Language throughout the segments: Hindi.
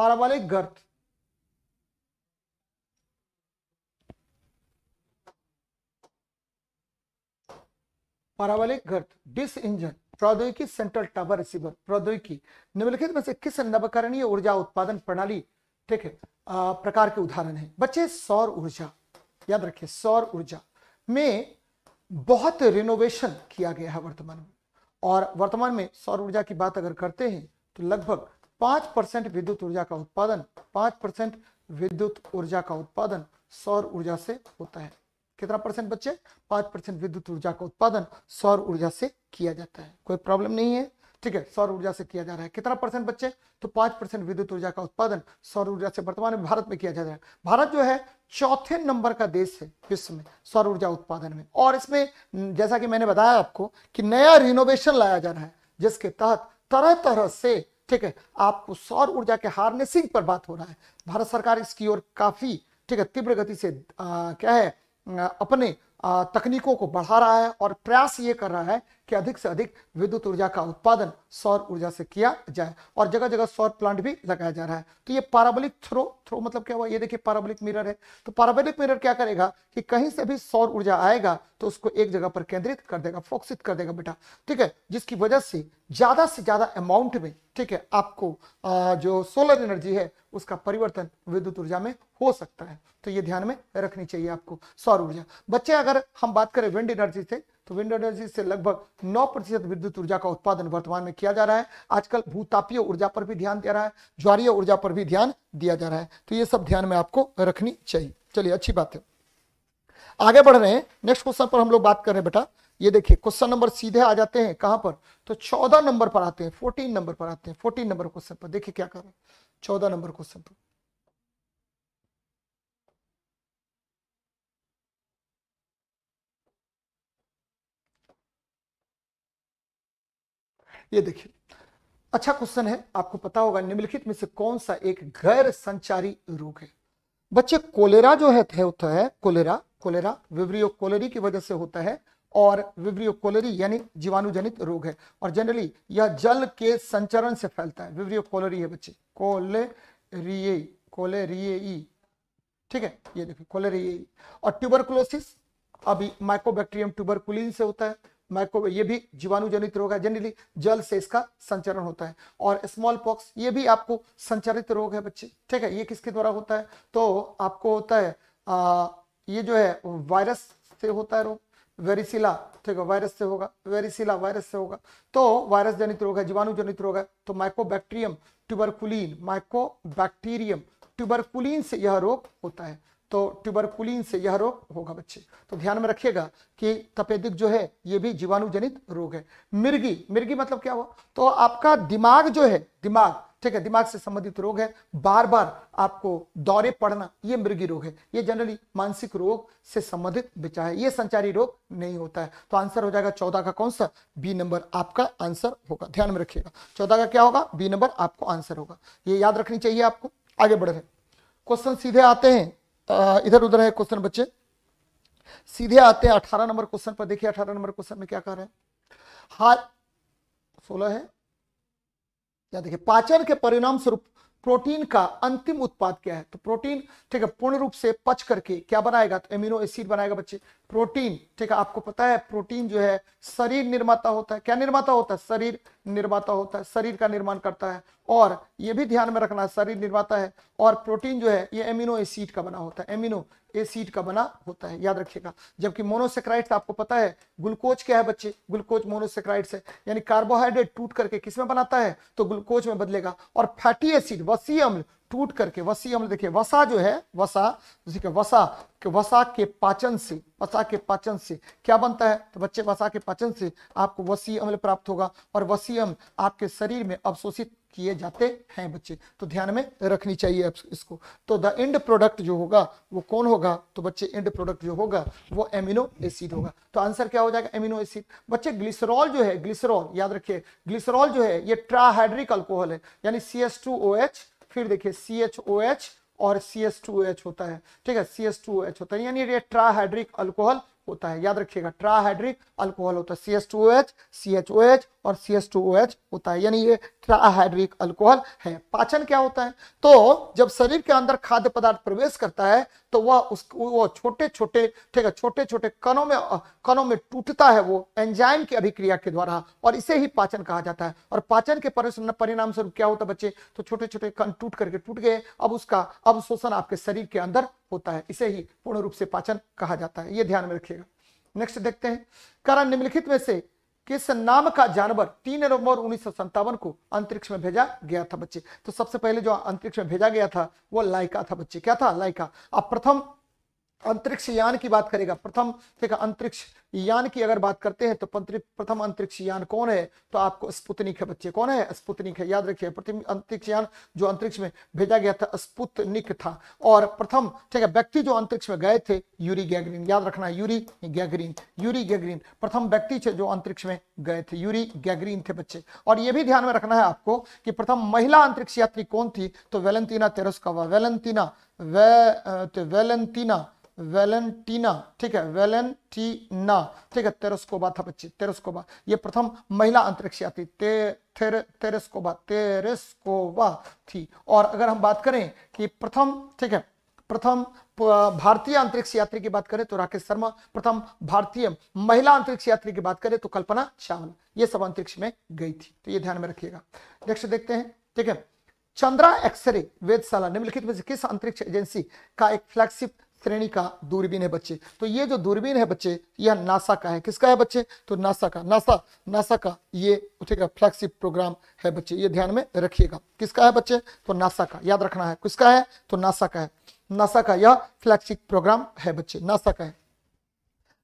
parabolic girth parabolic girth dish engine प्रौद्योगिकी सेंट्रल टावर रिसीवर प्रौद्योगिकी निम्नलिखित में से किस नवकरणीय ऊर्जा उत्पादन प्रणाली ठीक है प्रकार के उदाहरण है बच्चे सौर ऊर्जा याद रखिए सौर ऊर्जा में बहुत रिनोवेशन किया गया है वर्तमान में और वर्तमान में सौर ऊर्जा की बात अगर करते हैं तो लगभग पांच परसेंट विद्युत ऊर्जा का उत्पादन पांच परसेंट विद्युत ऊर्जा का उत्पादन सौर ऊर्जा से होता है कितना परसेंट बच्चे पांच परसेंट विद्युत ऊर्जा का उत्पादन सौर ऊर्जा से किया जाता है कोई प्रॉब्लम नहीं है ठीक है सौर ऊर्जा से किया जा रहा है कितना परसेंट बच्चे तो पांच परसेंट विद्युत ऊर्जा का उत्पादन सौर ऊर्जा से वर्तमान में भारत में किया जा रहा है भारत जो है चौथे नंबर का देश है विश्व में सौर ऊर्जा उत्पादन में और इसमें जैसा कि मैंने बताया आपको कि नया रिनोवेशन लाया जा रहा है जिसके तहत तरह तरह से ठीक है आपको सौर ऊर्जा के हार्नेसिंग पर बात हो रहा है भारत सरकार इसकी ओर काफी ठीक है तीव्र गति से आ, क्या है अपने तकनीकों को बढ़ा रहा है और प्रयास ये कर रहा है कि अधिक से अधिक विद्युत ऊर्जा का उत्पादन सौर ऊर्जा से किया जाए और जगह जगह सौर प्लांट भी लगाया जा रहा है तो ये पाराबोलिक थ्रो थ्रो मतलब क्या हुआ ये देखिए पाराबोलिक मिरर है तो पाराबोलिक मिरर क्या करेगा कि कहीं से भी सौर ऊर्जा आएगा तो उसको एक जगह पर केंद्रित कर देगा फोकसित कर देगा बेटा ठीक है जिसकी वजह से ज्यादा से ज्यादा अमाउंट में ठीक है आपको जो सोलर एनर्जी है उसका परिवर्तन विद्युत ऊर्जा में हो सकता है तो ये ध्यान में रखनी चाहिए आपको सौर ऊर्जा बच्चे अगर हम बात करें विंड एनर्जी से तो विंड एनर्जी से लगभग 9 प्रतिशत विद्युत ऊर्जा का उत्पादन वर्तमान में किया जा रहा है आजकल भूतापीय ऊर्जा पर भी ध्यान दिया रहा है ज्वारीय ऊर्जा पर भी ध्यान दिया जा रहा है तो ये सब ध्यान में आपको रखनी चाहिए चलिए अच्छी बात है आगे बढ़ रहे हैं नेक्स्ट क्वेश्चन पर हम लोग बात कर रहे हैं बेटा ये देखिए क्वेश्चन नंबर सीधे आ जाते हैं कहां पर तो चौदह नंबर पर आते हैं फोर्टीन नंबर पर आते हैं फोर्टीन नंबर क्वेश्चन पर देखिए क्या कर रहे हैं चौदह नंबर क्वेश्चन पर ये देखिए अच्छा क्वेश्चन है आपको पता होगा निम्नलिखित में से कौन सा एक गैर संचारी रोग है बच्चे कोलेरा जो है होता है कोलेरा कोलेरा विवरियो कोलेरी की वजह से होता है और विवरियो कोलेरी यानी जीवाणुजनित रोग है और जनरली यह जल के संचरण से फैलता है विवरियो कोलेरी है बच्चे कोले कोलेरिये ठीक है ये देखिए कोलेरिये और ट्यूबरकुलोसिस अभी माइकोबैक्टीरियम ट्यूबरकुलिन से होता है माइक्रो ये भी जीवाणु जनित रोग है जनरली जल से इसका संचरण होता है और स्मॉल पॉक्स ये भी आपको संचरित रोग है बच्चे ठीक है ये किसके द्वारा होता है तो आपको होता है आ, ये जो है वायरस से होता है रोग वेरिसिला ठीक है वायरस से होगा वेरिसिला वायरस से होगा तो वायरस जनित रोग है जीवाणु जनित रोग है तो माइक्रोबैक्टीरियम माइक्रो माइक्रोबैक्टीरियम ट्यूबरकुलीन से यह रोग होता है तो ट्यूबरकुलिन से यह रोग होगा बच्चे तो ध्यान में रखिएगा कि तपेदिक जो है ये भी जीवाणु जनित रोग है मिर्गी मिर्गी मतलब क्या हुआ तो आपका दिमाग जो है दिमाग ठीक है दिमाग से संबंधित रोग है बार बार आपको दौरे पड़ना ये मृगी रोग है ये जनरली मानसिक रोग से संबंधित विचार है ये संचारी रोग नहीं होता है तो आंसर हो जाएगा चौदह का कौन सा बी नंबर आपका आंसर होगा ध्यान में रखिएगा चौदह का क्या होगा बी नंबर आपको आंसर होगा ये याद रखनी चाहिए आपको आगे बढ़ रहे क्वेश्चन सीधे आते हैं इधर उधर है क्वेश्चन बच्चे सीधे आते हैं अठारह नंबर क्वेश्चन पर देखिए अठारह नंबर क्वेश्चन में क्या कह रहा है हाल सोलह है या देखिए पाचन के परिणाम स्वरूप प्रोटीन का अंतिम उत्पाद क्या है तो प्रोटीन ठीक है पूर्ण रूप से पच करके क्या बनाएगा तो एमिनो एसिड बनाएगा बच्चे प्रोटीन ठीक है आपको पता है प्रोटीन जो है शरीर निर्माता होता है क्या निर्माता होता है शरीर निर्माता होता है शरीर का निर्माण करता है और यह भी ध्यान में रखना शरीर निर्माता है और प्रोटीन जो है ये एमिनो एसिड का बना होता है एमिनो एसिड का बना होता है याद रखिएगा जबकि मोनोसेक्राइड आपको पता है ग्लूकोज क्या है बच्चे ग्लूकोज मोनोसेक्राइड है यानी कार्बोहाइड्रेट टूट करके किसमें बनाता है तो ग्लूकोज में बदलेगा और फैटी एसिड वसी अम्ल टूट करके वसी हम देखिए वसा जो है वसा जिसे वसा के वसा के पाचन से वसा के पाचन से क्या बनता है तो बच्चे वसा के पाचन से आपको वसी अम्ल प्राप्त होगा और वसी अम्ल आपके शरीर में अवशोषित किए जाते हैं बच्चे तो ध्यान में रखनी चाहिए इसको तो द एंड प्रोडक्ट जो होगा वो कौन होगा तो बच्चे एंड प्रोडक्ट जो होगा वो एमिनो एसिड होगा तो आंसर क्या हो जाएगा एमिनो एसिड बच्चे ग्लिसरॉल जो है ग्लिसरॉल याद रखिए ग्लिसरॉल जो है ये ट्राहाइड्रिक अल्कोहल है यानी C S two O H फिर देखिए सी एच ओ एच और सी एस टू एच होता है ठीक है सी एस टू एच होता है यानी ये ट्राहाइड्रिक अल्कोहल होता है याद रखिएगा ट्राहाइड्रिक अल्कोहल होता है C S two H C H O H और C S two O H होता है यानी ये ट्राहाइड्रिक अल्कोहल है पाचन क्या होता है तो जब शरीर के अंदर खाद्य पदार्थ प्रवेश करता है तो वह उस वो छोटे छोटे ठीक है छोटे छोटे कणों में कणों में टूटता है वो एंजाइम की अभिक्रिया के द्वारा और इसे ही पाचन कहा जाता है और पाचन के परिणाम स्वरूप क्या होता है बच्चे तो छोटे छोटे कण टूट करके टूट गए अब उसका अब शोषण आपके शरीर के अंदर होता है इसे ही पूर्ण रूप से पाचन कहा जाता है ये ध्यान में रखिएगा नेक्स्ट देखते हैं कारण निम्नलिखित में से किस नाम का जानवर तीन नवंबर उन्नीस को अंतरिक्ष में भेजा गया था बच्चे तो सबसे पहले जो अंतरिक्ष में भेजा गया था वो लाइका था बच्चे क्या था लाइका अब प्रथम अंतरिक्ष यान की बात करेगा प्रथम ठीक है अंतरिक्ष यान की अगर बात करते हैं तो प्रथम अंतरिक्ष यान कौन है तो आपको स्पुतनिक है बच्चे कौन है स्पुतनिक है याद रखिए प्रथम अंतरिक्ष यान जो अंतरिक्ष में भेजा गया था स्पुतनिक था और प्रथम ठीक है व्यक्ति जो अंतरिक्ष में गए थे यूरी गैगरीन याद रखना है यूरी गैगरीन यूरी गैगरीन प्रथम व्यक्ति जो अंतरिक्ष में गए थे यूरी गैग्रीन थे बच्चे और यह भी ध्यान में रखना है आपको कि प्रथम महिला अंतरिक्ष यात्री कौन थी तो वेलेंटीना तेरस्कावा वेलेंटीना वे तो वेलेंटीना वेलेंटीना ठीक है वेलेंटीना ठीक है तेरस्कोबा था बच्चे तेरस्कोबा ये प्रथम महिला अंतरिक्ष यात्री ते तेर, तेरस्कोबा तेरस्कोबा थी और अगर हम बात करें कि प्रथम ठीक है प्रथम भारतीय अंतरिक्ष यात्री की बात करें तो राकेश शर्मा प्रथम भारतीय महिला अंतरिक्ष यात्री की बात करें तो कल्पना चावल ये सब अंतरिक्ष में गई थी तो ये ध्यान में रखिएगा नेक्स्ट देखते हैं ठीक है चंद्रा एक्सरे वेदशाला निम्नलिखित में से किस अंतरिक्ष एजेंसी का एक फ्लैगशिप श्रेणी का दूरबीन है बच्चे तो ये जो दूरबीन है बच्चे यह नासा का है किसका है बच्चे तो नासा का नासा नासा का ये उठेगा फ्लैगशिप प्रोग्राम है बच्चे ये ध्यान में रखिएगा किसका है बच्चे तो नासा का याद रखना है किसका है तो नासा का है насака я флексик программ хэбчи насака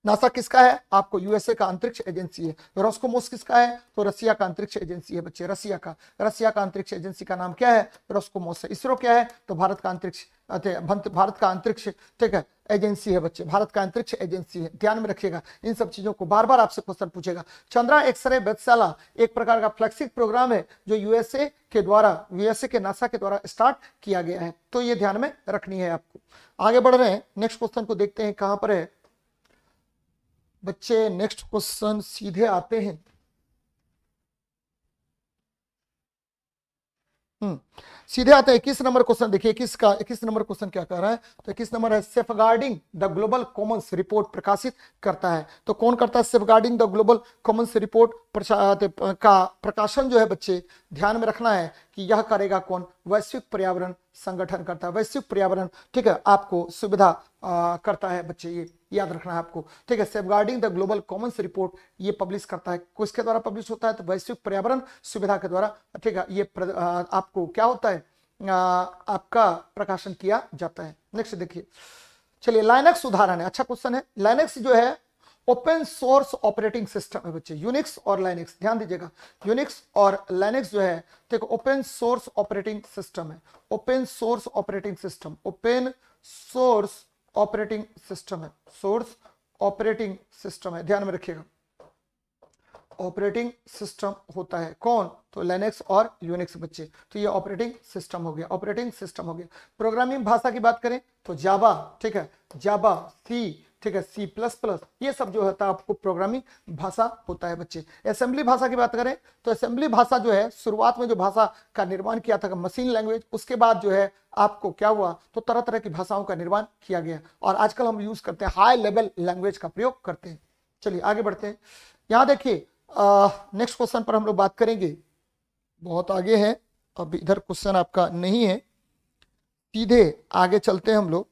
नासा किसका है आपको यूएसए का अंतरिक्ष एजेंसी है रोस्कोमोस किसका है तो रसिया का अंतरिक्ष एजेंसी है बच्चे रसिया का रसिया का अंतरिक्ष एजेंसी का नाम क्या है रोस्कोमोस है इसरो क्या है तो भारत का अंतरिक्ष भारत का अंतरिक्ष ठीक है एजेंसी है बच्चे भारत का अंतरिक्ष एजेंसी है ध्यान में रखिएगा इन सब चीजों को बार बार आपसे क्वेश्चन पूछेगा चंद्रा एक्सरे वेधशाला एक प्रकार का फ्लेक्सिक प्रोग्राम है जो यूएसए के द्वारा यूएसए के नासा के द्वारा स्टार्ट किया गया है तो ये ध्यान में रखनी है आपको आगे बढ़ रहे हैं नेक्स्ट क्वेश्चन को देखते हैं कहां पर है बच्चे नेक्स्ट क्वेश्चन सीधे आते हैं हम्म सीधे आते हैं इक्कीस नंबर क्वेश्चन देखिए इक्कीस का इक्कीस नंबर क्वेश्चन क्या कह रहा है तो इक्कीस नंबर है safeguarding the global commons report प्रकाशित करता है तो कौन करता है safeguarding the global commons report का प्रकाशन जो है बच्चे ध्यान में रखना है कि यह करेगा कौन वैश्विक पर्यावरण संगठन करता है वैश्विक पर्यावरण ठीक है आपको सुविधा करता है बच्चे ये याद रखना है आपको ठीक है safeguarding the global commons report ये पब्लिश करता है किसके द्वारा पब्लिश होता है तो वैश्विक पर्यावरण सुविधा के द्वारा ठीक है ये आपको क्या होता है आपका प्रकाशन किया जाता है नेक्स्ट देखिए चलिए लाइनक्स उदाहरण है अच्छा क्वेश्चन है लाइनक्स जो है ओपन सोर्स ऑपरेटिंग सिस्टम है बच्चे यूनिक्स और लाइनक्स ध्यान दीजिएगा यूनिक्स और लाइनक्स जो है देखो ओपन सोर्स ऑपरेटिंग सिस्टम है open source operating system open source operating system है सोर्स ऑपरेटिंग सिस्टम है ध्यान में रखिएगा ऑपरेटिंग सिस्टम होता है कौन तो लेनेक्स और यूनिक्स बच्चे तो ये ऑपरेटिंग सिस्टम हो गया ऑपरेटिंग सिस्टम हो गया प्रोग्रामिंग भाषा की बात करें तो जाबा ठीक है जाबा सी ठीक है सी प्लस प्लस ये सब जो होता है आपको प्रोग्रामिंग भाषा होता है बच्चे असेंबली भाषा की बात करें तो असेंबली भाषा जो है शुरुआत में जो भाषा का निर्माण किया था मशीन लैंग्वेज उसके बाद जो है आपको क्या हुआ तो तरह तरह की भाषाओं का निर्माण किया गया और आजकल हम यूज करते हैं हाई लेवल लैंग्वेज का प्रयोग करते हैं चलिए आगे बढ़ते हैं यहाँ देखिए नेक्स्ट क्वेश्चन पर हम लोग बात करेंगे बहुत आगे है अब इधर क्वेश्चन आपका नहीं है सीधे आगे चलते हैं हम लोग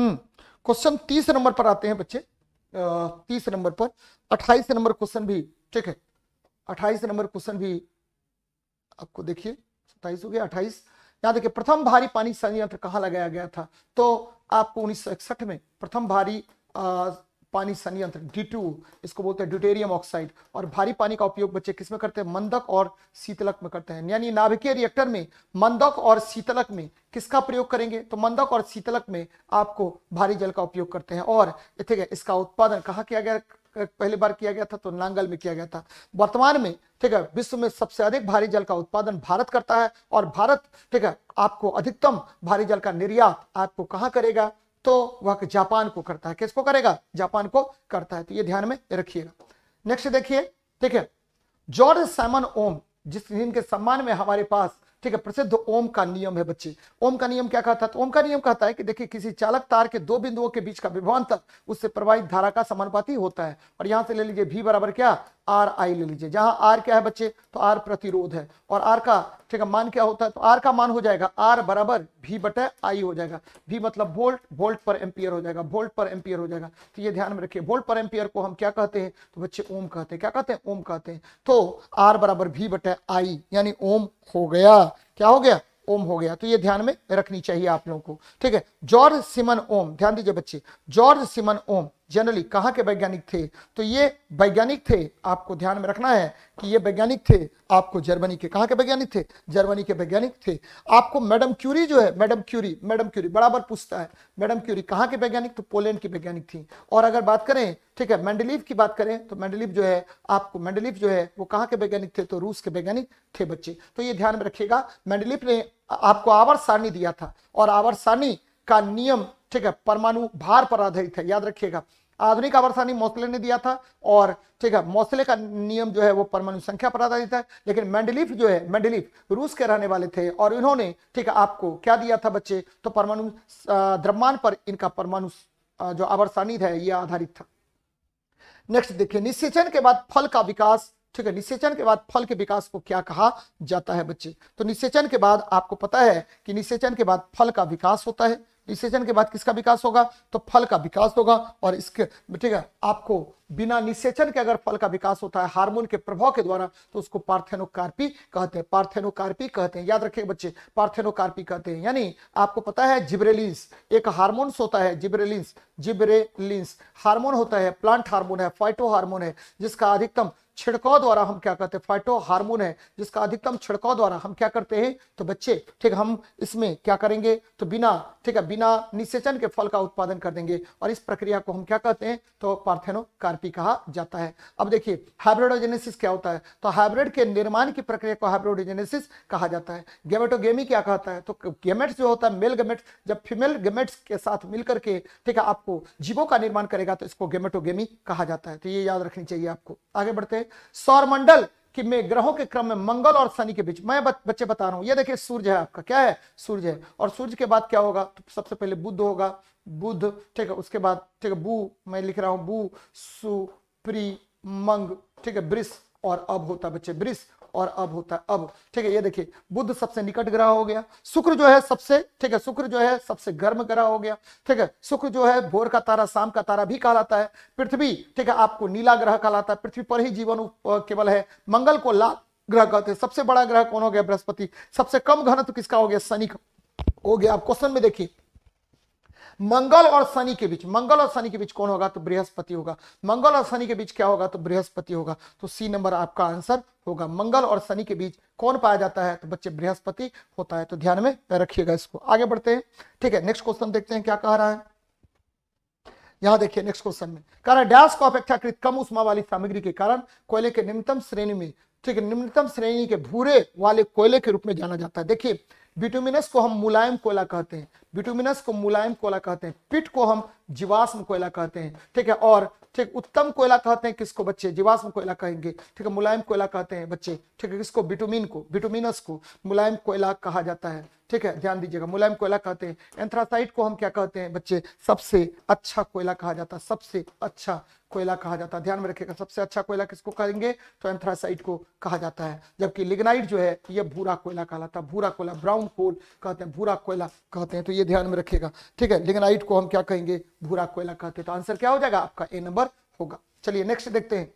क्वेश्चन हम्म। तीस नंबर पर आते हैं बच्चे तीस नंबर पर अट्ठाईस नंबर क्वेश्चन भी ठीक है अट्ठाईस नंबर क्वेश्चन भी आपको देखिए सत्ताईस हो गया अट्ठाईस यहाँ देखिए प्रथम भारी पानी संयंत्र कहाँ लगाया गया था तो आपको उन्नीस में प्रथम भारी पानी संयंत्र डी इसको बोलते हैं ड्यूटेरियम ऑक्साइड और भारी पानी का उपयोग बच्चे किस में करते हैं मंदक और शीतलक में करते हैं यानी नाभिकीय रिएक्टर में मंदक और शीतलक में किसका प्रयोग करेंगे तो मंदक और शीतलक में आपको भारी जल का उपयोग करते हैं और ठीक है इसका उत्पादन कहाँ किया गया पहली बार किया गया था तो नांगल में किया गया था वर्तमान में ठीक है विश्व में सबसे अधिक भारी जल का उत्पादन भारत करता है और भारत ठीक है आपको अधिकतम भारी जल का निर्यात आपको कहां करेगा तो वह जापान को करता है किसको करेगा जापान को करता है तो ये ध्यान में रखिएगा नेक्स्ट देखिए ठीक है जॉर्ज साइमन ओम जिस जिनके सम्मान में हमारे पास ठीक है प्रसिद्ध ओम का नियम है बच्चे ओम का नियम क्या कहता है तो ओम का नियम कहता है कि देखिए किसी चालक तार के दो बिंदुओं के बीच का विभवांतर उससे प्रवाहित धारा का समानुपाती होता है और यहां से ले लीजिए भी बराबर क्या आर आई ले लीजिए जहां आर क्या है बच्चे तो आर प्रतिरोध है और आर का ठीक है मान क्या होता है तो आर का मान हो जाएगा आर बराबर भी बटे आई हो जाएगा भी मतलब वोल्ट वोल्ट पर एम्पियर हो जाएगा वोल्ट पर एम्पियर हो जाएगा तो ये ध्यान में रखिए वोल्ट पर एम्पियर को हम क्या कहते हैं तो बच्चे ओम कहते हैं क्या कहते हैं ओम कहते हैं तो आर बराबर भी बटे आई यानी ओम हो गया क्या हो गया ओम हो गया तो ये ध्यान में रखनी चाहिए आप लोगों को ठीक है जॉर्ज सिमन ओम ध्यान दीजिए बच्चे जॉर्ज सिमन ओम जनरली कहाँ के वैज्ञानिक थे तो ये वैज्ञानिक थे आपको ध्यान में रखना है कि ये वैज्ञानिक थे आपको जर्मनी के कहाँ के वैज्ञानिक थे जर्मनी के वैज्ञानिक थे आपको मैडम क्यूरी जो है मैडम क्यूरी मैडम क्यूरी बराबर पूछता है मैडम क्यूरी कहाँ के वैज्ञानिक तो पोलैंड की वैज्ञानिक थी और अगर बात करें ठीक है मैंडलीफ की बात करें तो मैंडलीफ जो है आपको मैंडलीफ जो है वो कहाँ के वैज्ञानिक थे तो रूस के वैज्ञानिक थे बच्चे तो ये ध्यान में रखिएगा मैंडलीफ ने आपको आवर सारणी दिया था और आवर सारणी का नियम ठीक है परमाणु भार पर आधारित है याद रखिएगा आधुनिक आवर्सानी मौसले ने दिया था और ठीक है मौसले का नियम जो है वो परमाणु संख्या पर आधारित है लेकिन मेंडलीफ जो है मेंडलीफ रूस के रहने वाले थे और इन्होंने ठीक है आपको क्या दिया था बच्चे तो परमाणु द्रव्यमान पर इनका परमाणु जो आवर्सानी है ये आधारित था नेक्स्ट देखिए निषेचन के बाद फल का विकास ठीक है निषेचन के बाद फल के विकास को क्या कहा जाता है बच्चे तो निषेचन के बाद आपको पता है कि निषेचन के बाद फल का विकास होता है निषेचन के बाद किसका विकास होगा तो फल का विकास होगा और इसके ठीक है आपको बिना निषेचन के अगर फल का विकास होता है हार्मोन के प्रभाव के द्वारा तो उसको पार्थेनोकार्पी कहते हैं पार्थेनोकार्पी कहते हैं याद रखिए बच्चे पार्थेनोकार्पी कहते हैं यानी आपको पता है जिब्रेलिंस एक हार्मोन्स होता है जिब्रेलिंस जिब्रेलिंस हार्मोन होता है प्लांट हार्मोन है फाइटो हार्मोन है जिसका अधिकतम छिड़काव द्वारा हम क्या करते हैं फाइटो हार्मोन है जिसका अधिकतम छिड़काव द्वारा हम क्या करते हैं तो बच्चे ठीक हम इसमें क्या करेंगे तो बिना ठीक है बिना निषेचन के फल का उत्पादन कर देंगे और इस प्रक्रिया को हम क्या कहते हैं तो पार्थेनोकार्पी कहा जाता है अब देखिए हाइब्रिडोजेनेसिस क्या होता है तो हाइब्रिड के निर्माण की प्रक्रिया को हाइब्रोडोजेनेसिस कहा जाता है गेमेटोगेमी क्या कहता है तो गेमेट्स जो होता है मेल गेमेट्स जब फीमेल गेमेट्स के साथ मिलकर के ठीक है आपको जीवों का निर्माण करेगा तो इसको गेमेटोगेमी कहा जाता है तो ये याद रखनी चाहिए आपको आगे बढ़ते हैं सौरमंडल कि में ग्रहों के क्रम में मंगल और शनि के बीच मैं बच्चे बता रहा हूं ये देखिए सूर्य है आपका क्या है सूर्य है और सूर्य के बाद क्या होगा तो सबसे पहले बुद्ध होगा बुद्ध ठीक है उसके बाद ठीक है बू मैं लिख रहा हूं बू सु प्री मंग ठीक है ब्रिस और अब होता बच्चे ब्रिस और अब होता है अब ठीक है ये देखिए बुद्ध सबसे निकट ग्रह हो गया शुक्र जो है सबसे ठीक है शुक्र जो है सबसे गर्म ग्रह हो गया ठीक है शुक्र जो है भोर का तारा शाम का तारा भी कहलाता है पृथ्वी ठीक है आपको नीला ग्रह कहलाता है पृथ्वी पर ही जीवन केवल है मंगल को लाल ग्रह कहते हैं सबसे बड़ा ग्रह कौन हो गया बृहस्पति सबसे कम घनत्व किसका हो गया शनि हो गया आप क्वेश्चन में देखिए मंगल और शनि के बीच मंगल और शनि के बीच कौन होगा तो बृहस्पति होगा मंगल और शनि के बीच क्या होगा तो बृहस्पति होगा तो सी नंबर आपका आंसर होगा मंगल और शनि के बीच कौन पाया जाता है तो बच्चे बृहस्पति होता है तो ध्यान में रखिएगा इसको आगे बढ़ते हैं ठीक है नेक्स्ट क्वेश्चन देखते हैं क्या कह रहा है यहां देखिए नेक्स्ट क्वेश्चन में कह रहा है डैश को अपेक्षाकृत कम उष्मा वाली सामग्री के कारण कोयले के निम्नतम श्रेणी में ठीक है निम्नतम श्रेणी के भूरे वाले कोयले के रूप में जाना जाता है देखिए बिटुमिनस को हम मुलायम कोयला कहते हैं बिटुमिनस को मुलायम कोयला कहते हैं पिट को हम जीवाश्म कोयला कहते हैं ठीक है और ठीक उत्तम कोयला कहते हैं किसको बच्चे जीवाश्म कोयला कहेंगे ठीक है मुलायम कोयला कहते हैं बच्चे ठीक है किसको बिटुमिन को बिटुमिनस को मुलायम कोयला कहा जाता है ठीक है ध्यान दीजिएगा मुलायम कोयला कहते हैं एंथ्रासाइट को हम क्या कहते हैं बच्चे सबसे अच्छा कोयला कहा जाता है सबसे अच्छा कोयला कहा जाता है ध्यान में रखिएगा सबसे अच्छा कोयला किसको कहेंगे तो एंथ्रासाइट को कहा जाता है जबकि लिग्नाइट जो है ये भूरा कोयला कहलाता है भूरा कोयला ब्राउन कोल कहते हैं भूरा कोयला कहते हैं तो ये ध्यान में रखिएगा ठीक है लिग्नाइट को हम क्या कहेंगे भूरा कोयला कहते हैं तो आंसर क्या हो जाएगा आपका ए नंबर होगा चलिए नेक्स्ट देखते हैं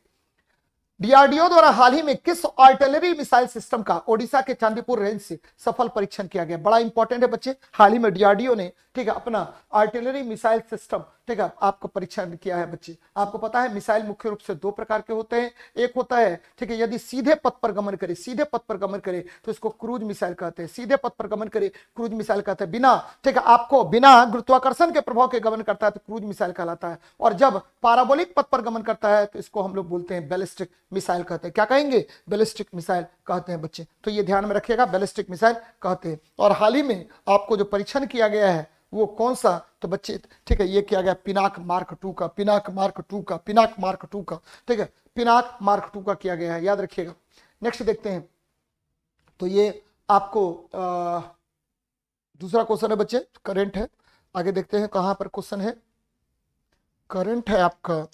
डीआरडीओ द्वारा हाल ही में किस आर्टिलरी मिसाइल सिस्टम का ओडिशा के चांदीपुर रेंज से सफल परीक्षण किया गया बड़ा इंपॉर्टेंट है बच्चे हाल ही में डीआरडीओ ने ठीक है अपना आर्टिलरी मिसाइल सिस्टम ठीक है आपको परीक्षा में किया है बच्चे आपको पता है मिसाइल मुख्य रूप से दो प्रकार के होते हैं एक होता है ठीक है यदि सीधे पथ पर गमन करे सीधे पथ पर गमन करे तो इसको क्रूज मिसाइल कहते हैं सीधे पथ पर गमन करे क्रूज मिसाइल कहते हैं बिना ठीक है आपको बिना गुरुत्वाकर्षण के प्रभाव के गमन करता है तो क्रूज मिसाइल कहलाता है और जब पाराबोलिक पथ पर गमन करता है तो इसको हम लोग बोलते हैं बैलिस्टिक मिसाइल कहते हैं क्या कहेंगे बैलिस्टिक मिसाइल कहते हैं बच्चे तो ये ध्यान में रखिएगा बैलिस्टिक मिसाइल कहते हैं और हाल ही में आपको जो परीक्षण किया गया है वो कौन सा तो बच्चे ठीक है ये किया गया पिनाक मार्क टू का पिनाक मार्क टू का पिनाक मार्क टू का ठीक है पिनाक मार्क टू का किया गया है याद रखिएगा नेक्स्ट देखते हैं तो ये आपको आ, दूसरा क्वेश्चन है बच्चे करंट है आगे देखते हैं कहां पर क्वेश्चन है करंट है आपका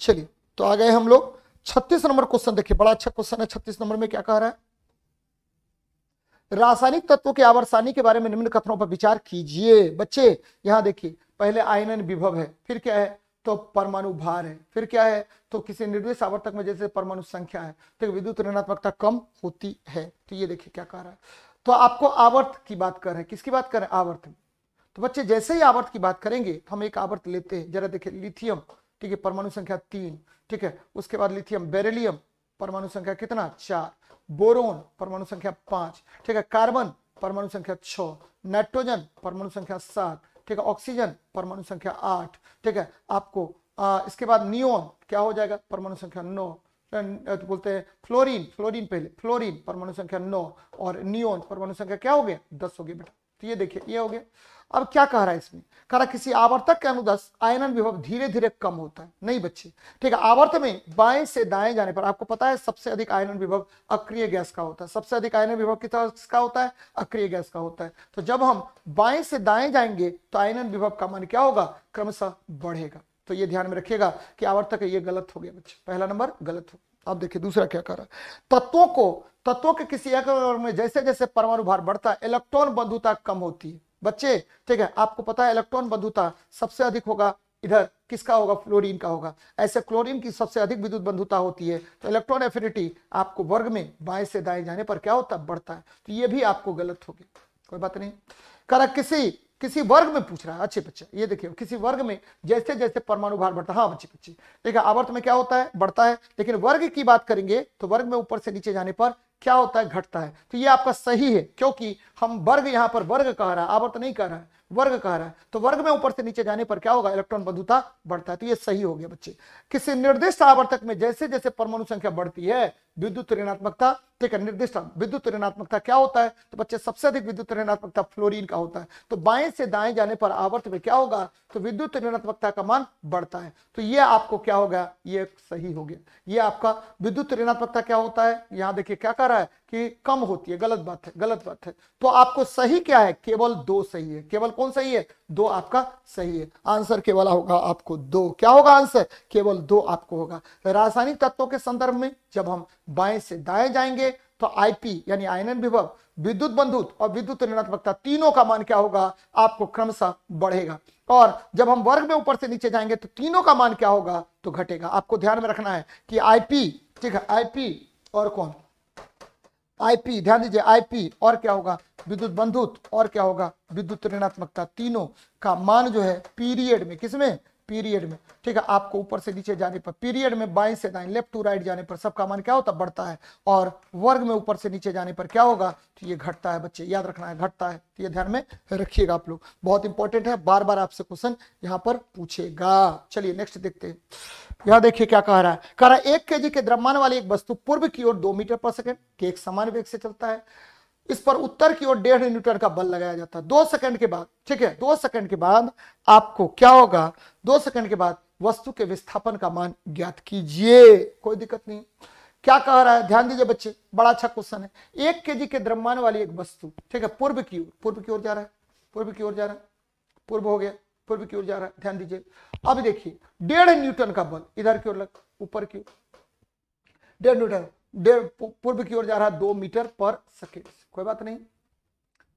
चलिए तो आ गए हम लोग छत्तीस नंबर क्वेश्चन देखिए बड़ा अच्छा क्वेश्चन है छत्तीस नंबर में क्या कह रहा है रासायनिक तत्वों की आवर्सानी के बारे में निम्न कथनों पर विचार कीजिए बच्चे यहाँ देखिए पहले आयनन विभव है फिर क्या है तो परमाणु भार है फिर क्या है तो किसी निर्देश आवर्तक में जैसे परमाणु संख्या है तो विद्युत ऋणात्मकता कम होती है तो ये देखिए क्या कह रहा है तो आपको आवर्त की बात कर रहे हैं किसकी बात कर रहे हैं आवर्त में तो बच्चे जैसे ही आवर्त की बात करेंगे तो हम एक आवर्त लेते हैं जरा देखिए लिथियम ठीक है परमाणु संख्या तीन ठीक है उसके बाद लिथियम बेरेलियम परमाणु संख्या कितना चार बोरोन परमाणु संख्या पांच ठीक है कार्बन परमाणु संख्या छ नाइट्रोजन परमाणु संख्या सात ठीक है ऑक्सीजन परमाणु संख्या आठ ठीक है आपको आ, इसके बाद नियोन क्या हो जाएगा परमाणु संख्या नौ तो बोलते हैं फ्लोरीन फ्लोरीन पहले फ्लोरीन परमाणु संख्या नौ और नियोन परमाणु संख्या क्या हो गया दस हो गया बेटा तो ये देखिए ये हो गया अब क्या कह रहा है इसमें कह रहा किसी आवर्तक के अनुदास आयनन विभव धीरे धीरे कम होता है नहीं बच्चे ठीक है आवर्त में बाएं से दाएं जाने पर आपको पता है सबसे अधिक आयनन विभव अक्रिय गैस का होता है सबसे अधिक आयनन विभव किसका होता है अक्रिय गैस का होता है तो जब हम बाएं से दाएं जाएंगे तो आयनन विभव का मन क्या होगा क्रमशः बढ़ेगा तो ये ध्यान में रखिएगा कि आवर्तक ये गलत हो गया बच्चे पहला नंबर गलत हो आप देखिए दूसरा क्या कह रहा है तत्वों को तत्वों के किसी एक में जैसे जैसे परमाणु भार बढ़ता है इलेक्ट्रॉन बंधुता कम होती है बच्चे ठीक है आपको पता है इलेक्ट्रॉन बंधुता सबसे अधिक होगा इधर किसका होगा फ्लोरीन का होगा ऐसे क्लोरीन की सबसे अधिक विद्युत बंधुता होती है तो इलेक्ट्रॉन एफिनिटी आपको वर्ग में बाएं से दाएं जाने पर क्या होता बढ़ता है तो ये भी आपको गलत होगी कोई बात नहीं करा किसी किसी वर्ग में पूछ रहा है अच्छे बच्चे ये देखिए किसी वर्ग में जैसे जैसे परमाणु भार बढ़ता है हाँ बच्चे बच्चे देखिए आवर्त में क्या होता है बढ़ता है लेकिन वर्ग की बात करेंगे तो वर्ग में ऊपर से नीचे जाने पर क्या होता है घटता है तो ये आपका सही है क्योंकि हम वर्ग यहाँ पर वर्ग कह रहा है आवर्त नहीं कह रहा है वर्ग कह रहा है तो वर्ग में ऊपर से नीचे जाने पर क्या होगा इलेक्ट्रॉन बंधुता बढ़ता है तो ये सही हो गया बच्चे किसी निर्दिष्ट आवर्तक में जैसे जैसे परमाणु संख्या बढ़ती है विद्युत ऋणात्मकता ठीक है निर्दिष्ट विद्युत ऋणात्मकता क्या होता है तो बच्चे सबसे अधिक विद्युत ऋणात्मकता फ्लोरीन का होता है तो बाएं से दाएं जाने पर आवर्त में क्या होगा तो विद्युत ऋणात्मकता का मान बढ़ता है तो ये आपको क्या होगा ये सही हो गया ये आपका विद्युत ऋणात्मकता क्या होता है यहाँ देखिए क्या कह रहा है कि कम होती है गलत बात है गलत बात है तो आपको सही क्या है केवल दो सही है केवल कौन सही है दो आपका सही है आंसर केवल होगा आपको दो क्या होगा आंसर केवल दो आपको होगा रासायनिक तत्वों के संदर्भ में जब हम बाएं से दाएं जाएंगे तो आईपी यानी आयनन विभव विद्युत बंधुत और विद्युत ऋणात्मकता तीनों का मान क्या होगा आपको क्रमशः बढ़ेगा और जब हम वर्ग में ऊपर से नीचे जाएंगे तो तीनों का मान क्या होगा तो घटेगा आपको ध्यान में रखना है कि आईपी ठीक है आईपी और कौन आईपी ध्यान दीजिए आईपी और क्या होगा विद्युत बंधुत और क्या होगा विद्युत ऋणात्मकता तीनों का मान जो है पीरियड में किसमें पीरियड में ठीक है आपको ऊपर से नीचे जाने पर पीरियड में बाएं से दाएं लेफ्ट टू राइट जाने पर सबका मान क्या होता है बढ़ता है और वर्ग में ऊपर से नीचे जाने पर क्या होगा तो ये घटता है बच्चे याद रखना है घटता है तो ये ध्यान में रखिएगा आप लोग बहुत इंपॉर्टेंट है बार बार आपसे क्वेश्चन यहाँ पर पूछेगा चलिए नेक्स्ट देखते हैं यह देखिए क्या कह रहा है कह रहा है एक के के द्रव्यमान वाली एक वस्तु पूर्व की ओर दो मीटर पर सेकेंड के एक समान वेग से चलता है इस पर उत्तर की ओर डेढ़ न्यूटन का बल लगाया जाता है दो सेकंड के बाद ठीक है दो सेकंड के बाद आपको क्या होगा दो सेकंड के बाद वस्तु के विस्थापन का मान ज्ञात कीजिए कोई दिक्कत नहीं क्या कह रहा है ध्यान दीजिए बच्चे बड़ा अच्छा क्वेश्चन है एक के के द्रव्यमान वाली एक वस्तु ठीक है पूर्व की ओर पूर्व की ओर जा रहा है पूर्व की ओर जा रहा है पूर्व हो गया पूर्व की ओर जा रहा है ध्यान दीजिए अब देखिए डेढ़ न्यूटन का बल इधर की ओर लग ऊपर की ओर डेढ़ न्यूटन पूर्व की ओर जा रहा है दो मीटर पर सेकेंड कोई बात नहीं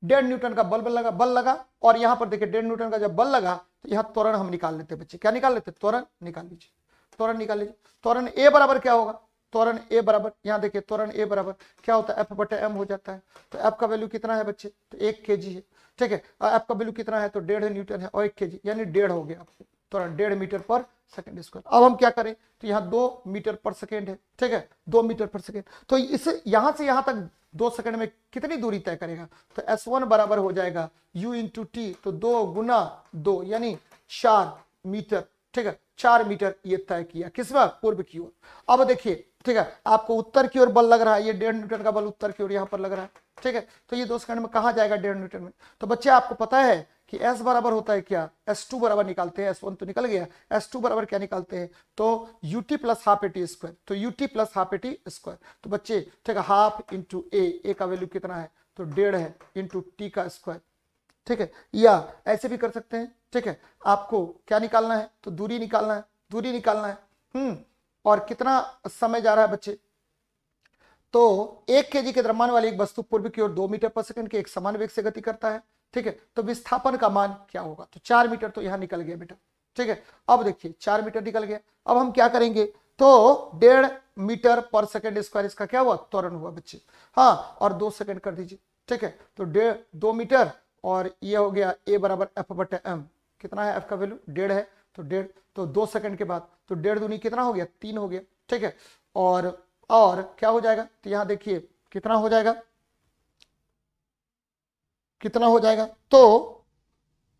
डेढ़ न्यूटन का बल्ब लगा बल लगा और यहां पर देखिए डेढ़ न्यूटन का जब बल लगा तो यहां त्वरण हम निकाल लेते बच्चे क्या निकाल लेते त्वरण निकाल लीजिए त्वरण निकाल लीजिए त्वरण ए बराबर क्या होगा त्वरण ए बराबर यहाँ देखिए त्वरण ए बराबर क्या होता है एफ बटे एम हो जाता है तो एफ का वैल्यू कितना है बच्चे तो एक के जी है ठीक है एफ का वैल्यू कितना है तो डेढ़ न्यूटन है और एक के जी यानी डेढ़ हो गया आपको त्वरण डेढ़ मीटर पर सेकेंड स्क्वायर अब हम क्या करें तो यहाँ दो मीटर पर सेकेंड है ठीक है दो मीटर पर सेकेंड तो इस यहां से यहां तक दो सेकंड में कितनी दूरी तय करेगा तो एस वन बराबर हो जाएगा u इंटू टी तो दो गुना दो यानी चार मीटर ठीक है चार मीटर ये तय किया किसमें पूर्व की ओर अब देखिए ठीक है आपको उत्तर की ओर बल लग रहा है ये डेढ़ न्यूटन का बल उत्तर की ओर यहाँ पर लग रहा है ठीक है तो ये दो सेकंड में कहा जाएगा डेढ़ न्यूटन में तो बच्चे आपको पता है कि s बराबर होता है क्या s2 बराबर निकालते हैं s1 तो निकल गया s2 बराबर क्या निकालते हैं तो ut plus half A T square तो ut plus half A T square तो बच्चे ठीक है हाफ इंटू ए ए का वैल्यू कितना है तो डेढ़ है इंटू टी का स्क्वायर ठीक है या ऐसे भी कर सकते हैं ठीक है आपको क्या निकालना है तो दूरी निकालना है दूरी निकालना है हम्म और कितना समय जा रहा है बच्चे तो एक केजी के द्रव्यमान वाली एक वस्तु पूर्व की ओर दो मीटर पर सेकंड के एक समान वेग से गति करता है ठीक है तो विस्थापन का मान क्या होगा तो चार मीटर तो यहाँ निकल गया बेटा ठीक है अब देखिए चार मीटर निकल गया अब हम क्या करेंगे तो डेढ़ मीटर पर सेकेंड स्क्वायर इसका क्या हुआ त्वरण हुआ बच्चे हाँ और दो सेकेंड कर दीजिए ठीक है तो डेढ़ दो मीटर और ये हो गया ए बराबर एफ बट एम कितना है एफ का वैल्यू डेढ़ है तो डेढ़ तो दो सेकंड के बाद तो डेढ़ दूनी कितना हो गया तीन हो गया ठीक है और और क्या हो जाएगा तो यहाँ देखिए कितना हो जाएगा कितना हो जाएगा तो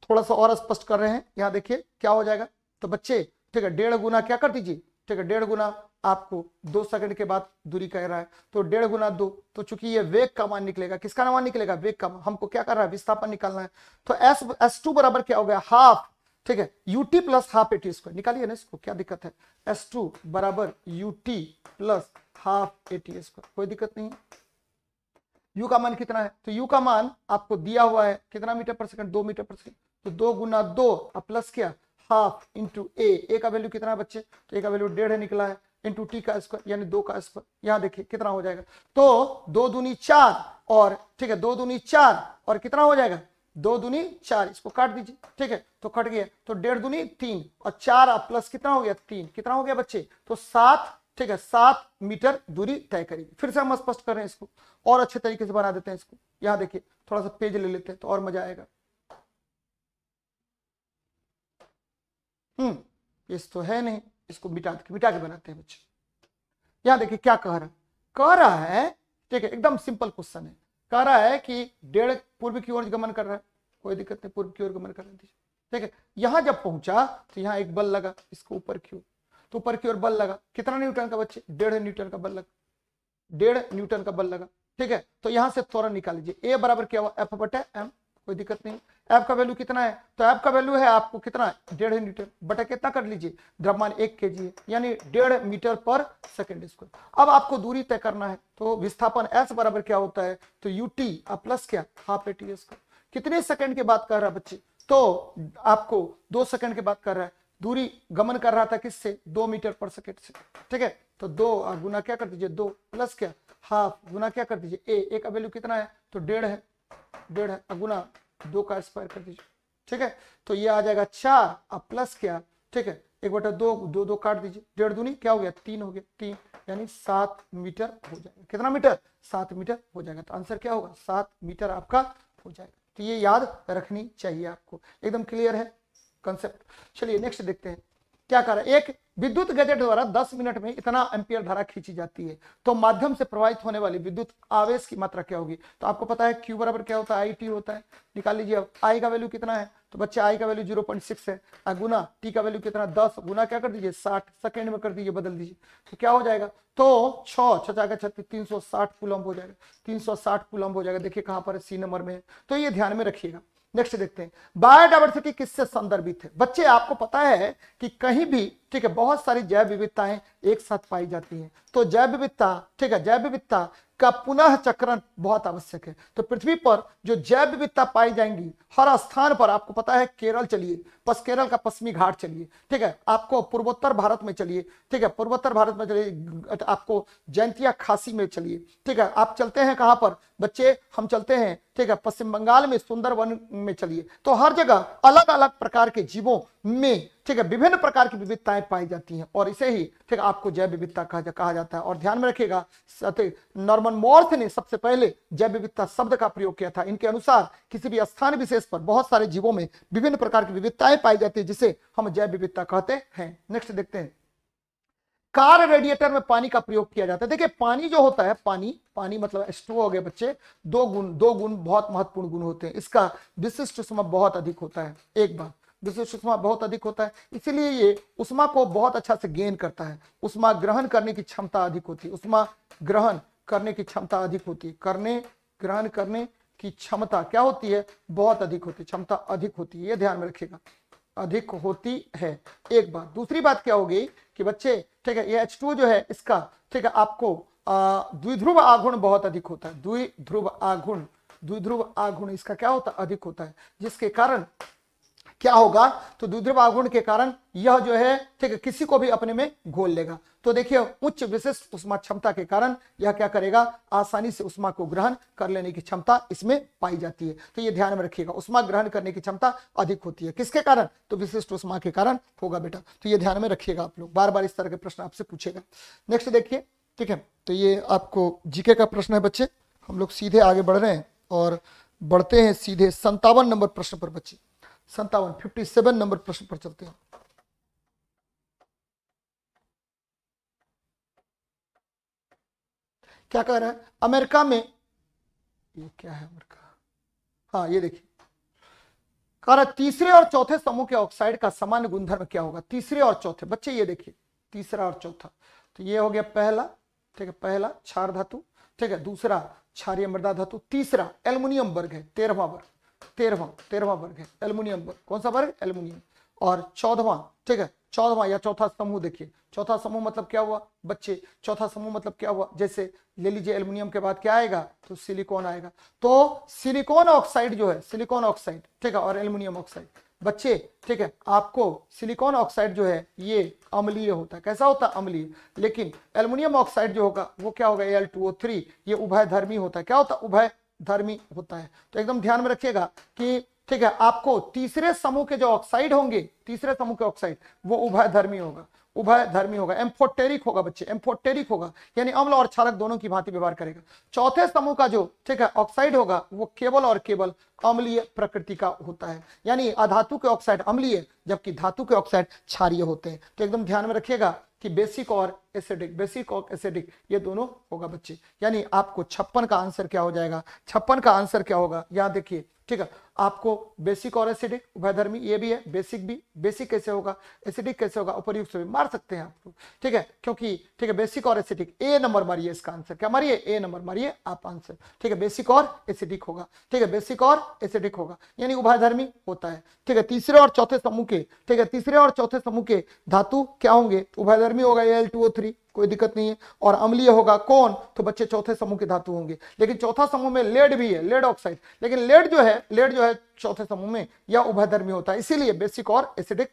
थोड़ा सा और स्पष्ट कर रहे हैं यहाँ देखिए क्या हो जाएगा तो बच्चे ठीक है डेढ़ गुना क्या कर दीजिए ठीक है डेढ़ गुना आपको दो सेकंड के बाद दूरी कह रहा है तो डेढ़ गुना दो तो चूंकि ये वेग का मान निकलेगा किसका मान निकलेगा वेग का हमको क्या कर रहा है विस्थापन निकालना है तो एस एस टू बराबर क्या हो गया हाफ ठीक है UT plus half A T square निकालिए ना इसको क्या दिक्कत है एस टू बराबर UT plus half A T square कोई दिक्कत नहीं है यू का मान कितना है तो यू का मान आपको दिया हुआ है कितना मीटर पर सेकंड दो मीटर पर सेकंड तो दो गुना दो अब प्लस क्या हाफ इंटू ए ए का वैल्यू कितना है बच्चे तो ए का वैल्यू डेढ़ निकला है इंटू टी का स्क्वायर यानी दो का स्क्वायर यहाँ देखिए कितना हो जाएगा तो दो दूनी चार और ठीक है दो दूनी चार और कितना हो जाएगा दो दूनी चार इसको काट दीजिए ठीक है तो कट गया तो डेढ़ दूनी तीन और चार आप प्लस कितना हो गया तीन कितना हो गया बच्चे तो सात ठीक है सात मीटर दूरी तय करेगी फिर से हम स्पष्ट कर रहे हैं इसको और अच्छे तरीके से बना देते हैं इसको यहां देखिए थोड़ा सा पेज ले लेते हैं तो और मजा आएगा हम्म ये तो है नहीं इसको मिटा के मिटा के बनाते हैं बच्चे यहां देखिए क्या कह रहा कह रहा है ठीक है एकदम सिंपल क्वेश्चन है कह रहा है कि डेढ़ पूर्व की ओर गमन कर रहा है कोई दिक्कत नहीं पूर्व की ओर गमन कर रहा ठीक है यहां जब पहुंचा तो यहां एक बल लगा इसको ऊपर की ओर तो ऊपर की ओर बल लगा कितना न्यूटन का बच्चे डेढ़ न्यूटन का बल लगा डेढ़ न्यूटन का बल लगा ठीक है तो यहां से त्वरण निकाल लीजिए ए बराबर क्या हुआ एफ बटे एम कोई दिक्कत नहीं एफ का वैल्यू कितना है तो एफ का वैल्यू है आपको कितना डेढ़ मीटर बटे कितना कर लीजिए द्रव्यमान एक के जी यानी डेढ़ मीटर पर सेकेंड स्क्वायर अब आपको दूरी तय करना है तो विस्थापन एस बराबर क्या होता है तो यू टी प्लस क्या हाफ ए टी स्क्वायर कितने सेकंड के बाद कर रहा है बच्चे तो आपको दो सेकंड के बाद कर रहा है दूरी गमन कर रहा था किससे दो मीटर पर सेकेंड से ठीक है तो दो और गुना क्या कर दीजिए दो प्लस क्या हाफ गुना क्या कर दीजिए ए ए का वैल्यू कितना है तो डेढ़ है डेढ़ है गुना दो का स्क्वायर कर दीजिए ठीक है तो ये आ जाएगा चार और प्लस क्या ठीक है एक बटा दो दो दो काट दीजिए डेढ़ दूनी क्या हो गया तीन हो गया तीन यानी सात मीटर हो जाएगा कितना मीटर सात मीटर हो जाएगा तो आंसर क्या होगा सात मीटर आपका हो जाएगा तो ये याद रखनी चाहिए आपको एकदम क्लियर है कंसेप्ट चलिए नेक्स्ट देखते हैं क्या कर रहा है एक विद्युत गैजेट द्वारा 10 मिनट में इतना एम्पियर धारा खींची जाती है तो माध्यम से प्रवाहित होने वाली विद्युत आवेश की मात्रा क्या होगी तो आपको पता है क्यू बराबर क्या होता है आई टी होता है निकाल लीजिए अब आई का वैल्यू कितना है तो बच्चे आई का वैल्यू जीरो पॉइंट सिक्स है गुना टी का वैल्यू कितना दस गुना क्या कर दीजिए साठ सेकेंड में कर दीजिए बदल दीजिए तो क्या हो जाएगा तो छः छचा का छत्तीस तीन सौ साठ कुलम्ब हो जाएगा तीन सौ साठ कुलम्ब हो जाएगा देखिए कहां पर सी नंबर में तो ये ध्यान में रखिएगा नेक्स्ट देखते हैं बायोडाइवर्सिटी किससे संदर्भित है बच्चे आपको पता है कि कहीं भी ठीक है बहुत सारी जैव विविधताएं एक साथ पाई जाती हैं तो जैव विविधता ठीक है जैव विविधता का पुनः चक्रण बहुत आवश्यक है तो पृथ्वी पर जो जैव विविधता पाई जाएंगी हर स्थान पर आपको पता है केरल चलिए पस केरल का पश्चिमी घाट चलिए ठीक है आपको पूर्वोत्तर भारत में चलिए ठीक है पूर्वोत्तर भारत में चलिए आपको जयंतिया खासी में चलिए ठीक है आप चलते हैं कहाँ पर बच्चे हम चलते हैं ठीक है पश्चिम बंगाल में सुंदरवन में चलिए तो हर जगह अलग अलग प्रकार के जीवों में ठीक है विभिन्न प्रकार की विविधताएं पाई जाती हैं और इसे ही ठीक है आपको जैव विविधता कहा, जा, कहा जाता है और ध्यान में रखिएगा नॉर्मन मॉर्स ने सबसे पहले जैव विविधता शब्द का प्रयोग किया था इनके अनुसार किसी भी स्थान विशेष पर बहुत सारे जीवों में विभिन्न प्रकार की विविधताएं पाई जाती है जिसे हम जैव विविधता कहते हैं नेक्स्ट देखते हैं कार रेडिएटर में पानी का प्रयोग किया जाता है देखिए पानी जो होता है पानी पानी मतलब स्ट्रो हो गए बच्चे दो गुण दो गुण बहुत महत्वपूर्ण गुण होते हैं इसका विशिष्ट समय बहुत अधिक होता है एक बात विशेष उष्मा बहुत अधिक होता है इसीलिए ये उष्मा को बहुत अच्छा से गेन करता है उष्मा ग्रहण करने की क्षमता अधिक होती है उष्मा ग्रहण करने की क्षमता अधिक होती है करने ग्रहण करने की क्षमता क्या होती है बहुत अधिक होती है क्षमता अधिक होती है ये ध्यान में रखिएगा अधिक होती है एक बात दूसरी बात क्या होगी कि बच्चे ठीक है ये H2 जो है इसका ठीक है आपको द्विध्रुव आघुण बहुत अधिक होता है द्विध्रुव आघुण द्विध्रुव आघुण इसका क्या होता है अधिक होता है जिसके कारण क्या होगा तो दुर्द्रवागुण के कारण यह जो है ठीक है किसी को भी अपने में घोल लेगा तो देखिए उच्च विशिष्ट उष्मा क्षमता के कारण यह क्या करेगा आसानी से उष्मा को ग्रहण कर लेने की क्षमता इसमें पाई जाती है तो यह ध्यान में रखिएगा उष्मा ग्रहण करने की क्षमता अधिक होती है किसके कारण तो विशिष्ट उष्मा के कारण होगा बेटा तो यह ध्यान में रखिएगा आप लोग बार बार इस तरह के प्रश्न आपसे पूछेगा नेक्स्ट देखिए ठीक है तो ये आपको जीके का प्रश्न है बच्चे हम लोग सीधे आगे बढ़ रहे हैं और बढ़ते हैं सीधे संतावन नंबर प्रश्न पर बच्चे संतावन फिफ्टी सेवन नंबर प्रश्न पर चलते हैं क्या कह रहा है अमेरिका में ये क्या है अमेरिका हाँ ये देखिए कह रहा तीसरे और चौथे समूह के ऑक्साइड का सामान्य गुणधर्म क्या होगा तीसरे और चौथे बच्चे ये देखिए तीसरा और चौथा तो ये हो गया पहला ठीक है पहला क्षार धातु ठीक है दूसरा क्षारिय मृदा धातु तीसरा एल्युमिनियम वर्ग है तेरहवा वर्ग तेरहवा तेरहवा वर्ग है एल्यूमिनियम वर्ग कौन सा वर्ग एल्यूमिनियम और चौदवा ठीक है चौदहवा या चौथा समूह देखिए चौथा समूह मतलब क्या हुआ बच्चे चौथा समूह मतलब क्या हुआ जैसे ले लीजिए एल्युमिनियम के बाद क्या आएगा तो सिलिकॉन आएगा तो सिलिकॉन ऑक्साइड जो है सिलिकॉन ऑक्साइड ठीक है और एल्युमिनियम ऑक्साइड बच्चे ठीक है आपको सिलिकॉन ऑक्साइड जो है ये अम्लीय होता है कैसा होता है अम्लीय लेकिन एल्युमिनियम ऑक्साइड जो होगा वो क्या होगा एल ये उभय धर्मी होता है क्या होता है उभय धर्मी होता है तो एकदम ध्यान में रखिएगा कि ठीक है आपको तीसरे समूह के जो ऑक्साइड होंगे तीसरे समूह के ऑक्साइड वो उभय धर्मी होगा उभय धर्मी होगा एम्फोटेरिक होगा बच्चे एम्फोटेरिक होगा यानी अम्ल और क्षारक दोनों की भांति व्यवहार करेगा चौथे समूह का जो ठीक है ऑक्साइड होगा वो केवल और केवल अम्लीय प्रकृति का होता है यानी अधातु के ऑक्साइड अम्लीय जबकि धातु के ऑक्साइड क्षारीय होते हैं तो एकदम ध्यान में रखिएगा कि बेसिक और एसिडिक बेसिक और एसिडिक ये दोनों होगा बच्चे यानी आपको छप्पन का आंसर क्या हो जाएगा छप्पन का आंसर क्या होगा यहाँ देखिए ठीक है आपको बेसिक और एसिडिक उभयधर्मी ये भी है बेसिक भी बेसिक कैसे होगा एसिडिक कैसे होगा उपरयुक्त भी मार सकते हैं आप लोग ठीक है क्योंकि ठीक है बेसिक और एसिडिक ए नंबर मारिए इसका आंसर क्या मारिए ए नंबर मारिए आप आंसर ठीक है बेसिक और एसिडिक होगा ठीक है बेसिक और एसिडिक होगा यानी उभयधर्मी होता है ठीक है तीसरे और चौथे समूह के ठीक है तीसरे और चौथे समूह के धातु क्या होंगे उभयधर्मी होगा एल टू थ्री कोई दिक्कत नहीं है और अम्लीय होगा कौन तो बच्चे चौथे समूह के धातु होंगे लेकिन चौथा समूह में लेड भी है लेड ऑक्साइड लेकिन लेड जो है लेड जो है चौथे समूह में या उभयधर्मी होता है इसीलिए बेसिक और एसिडिक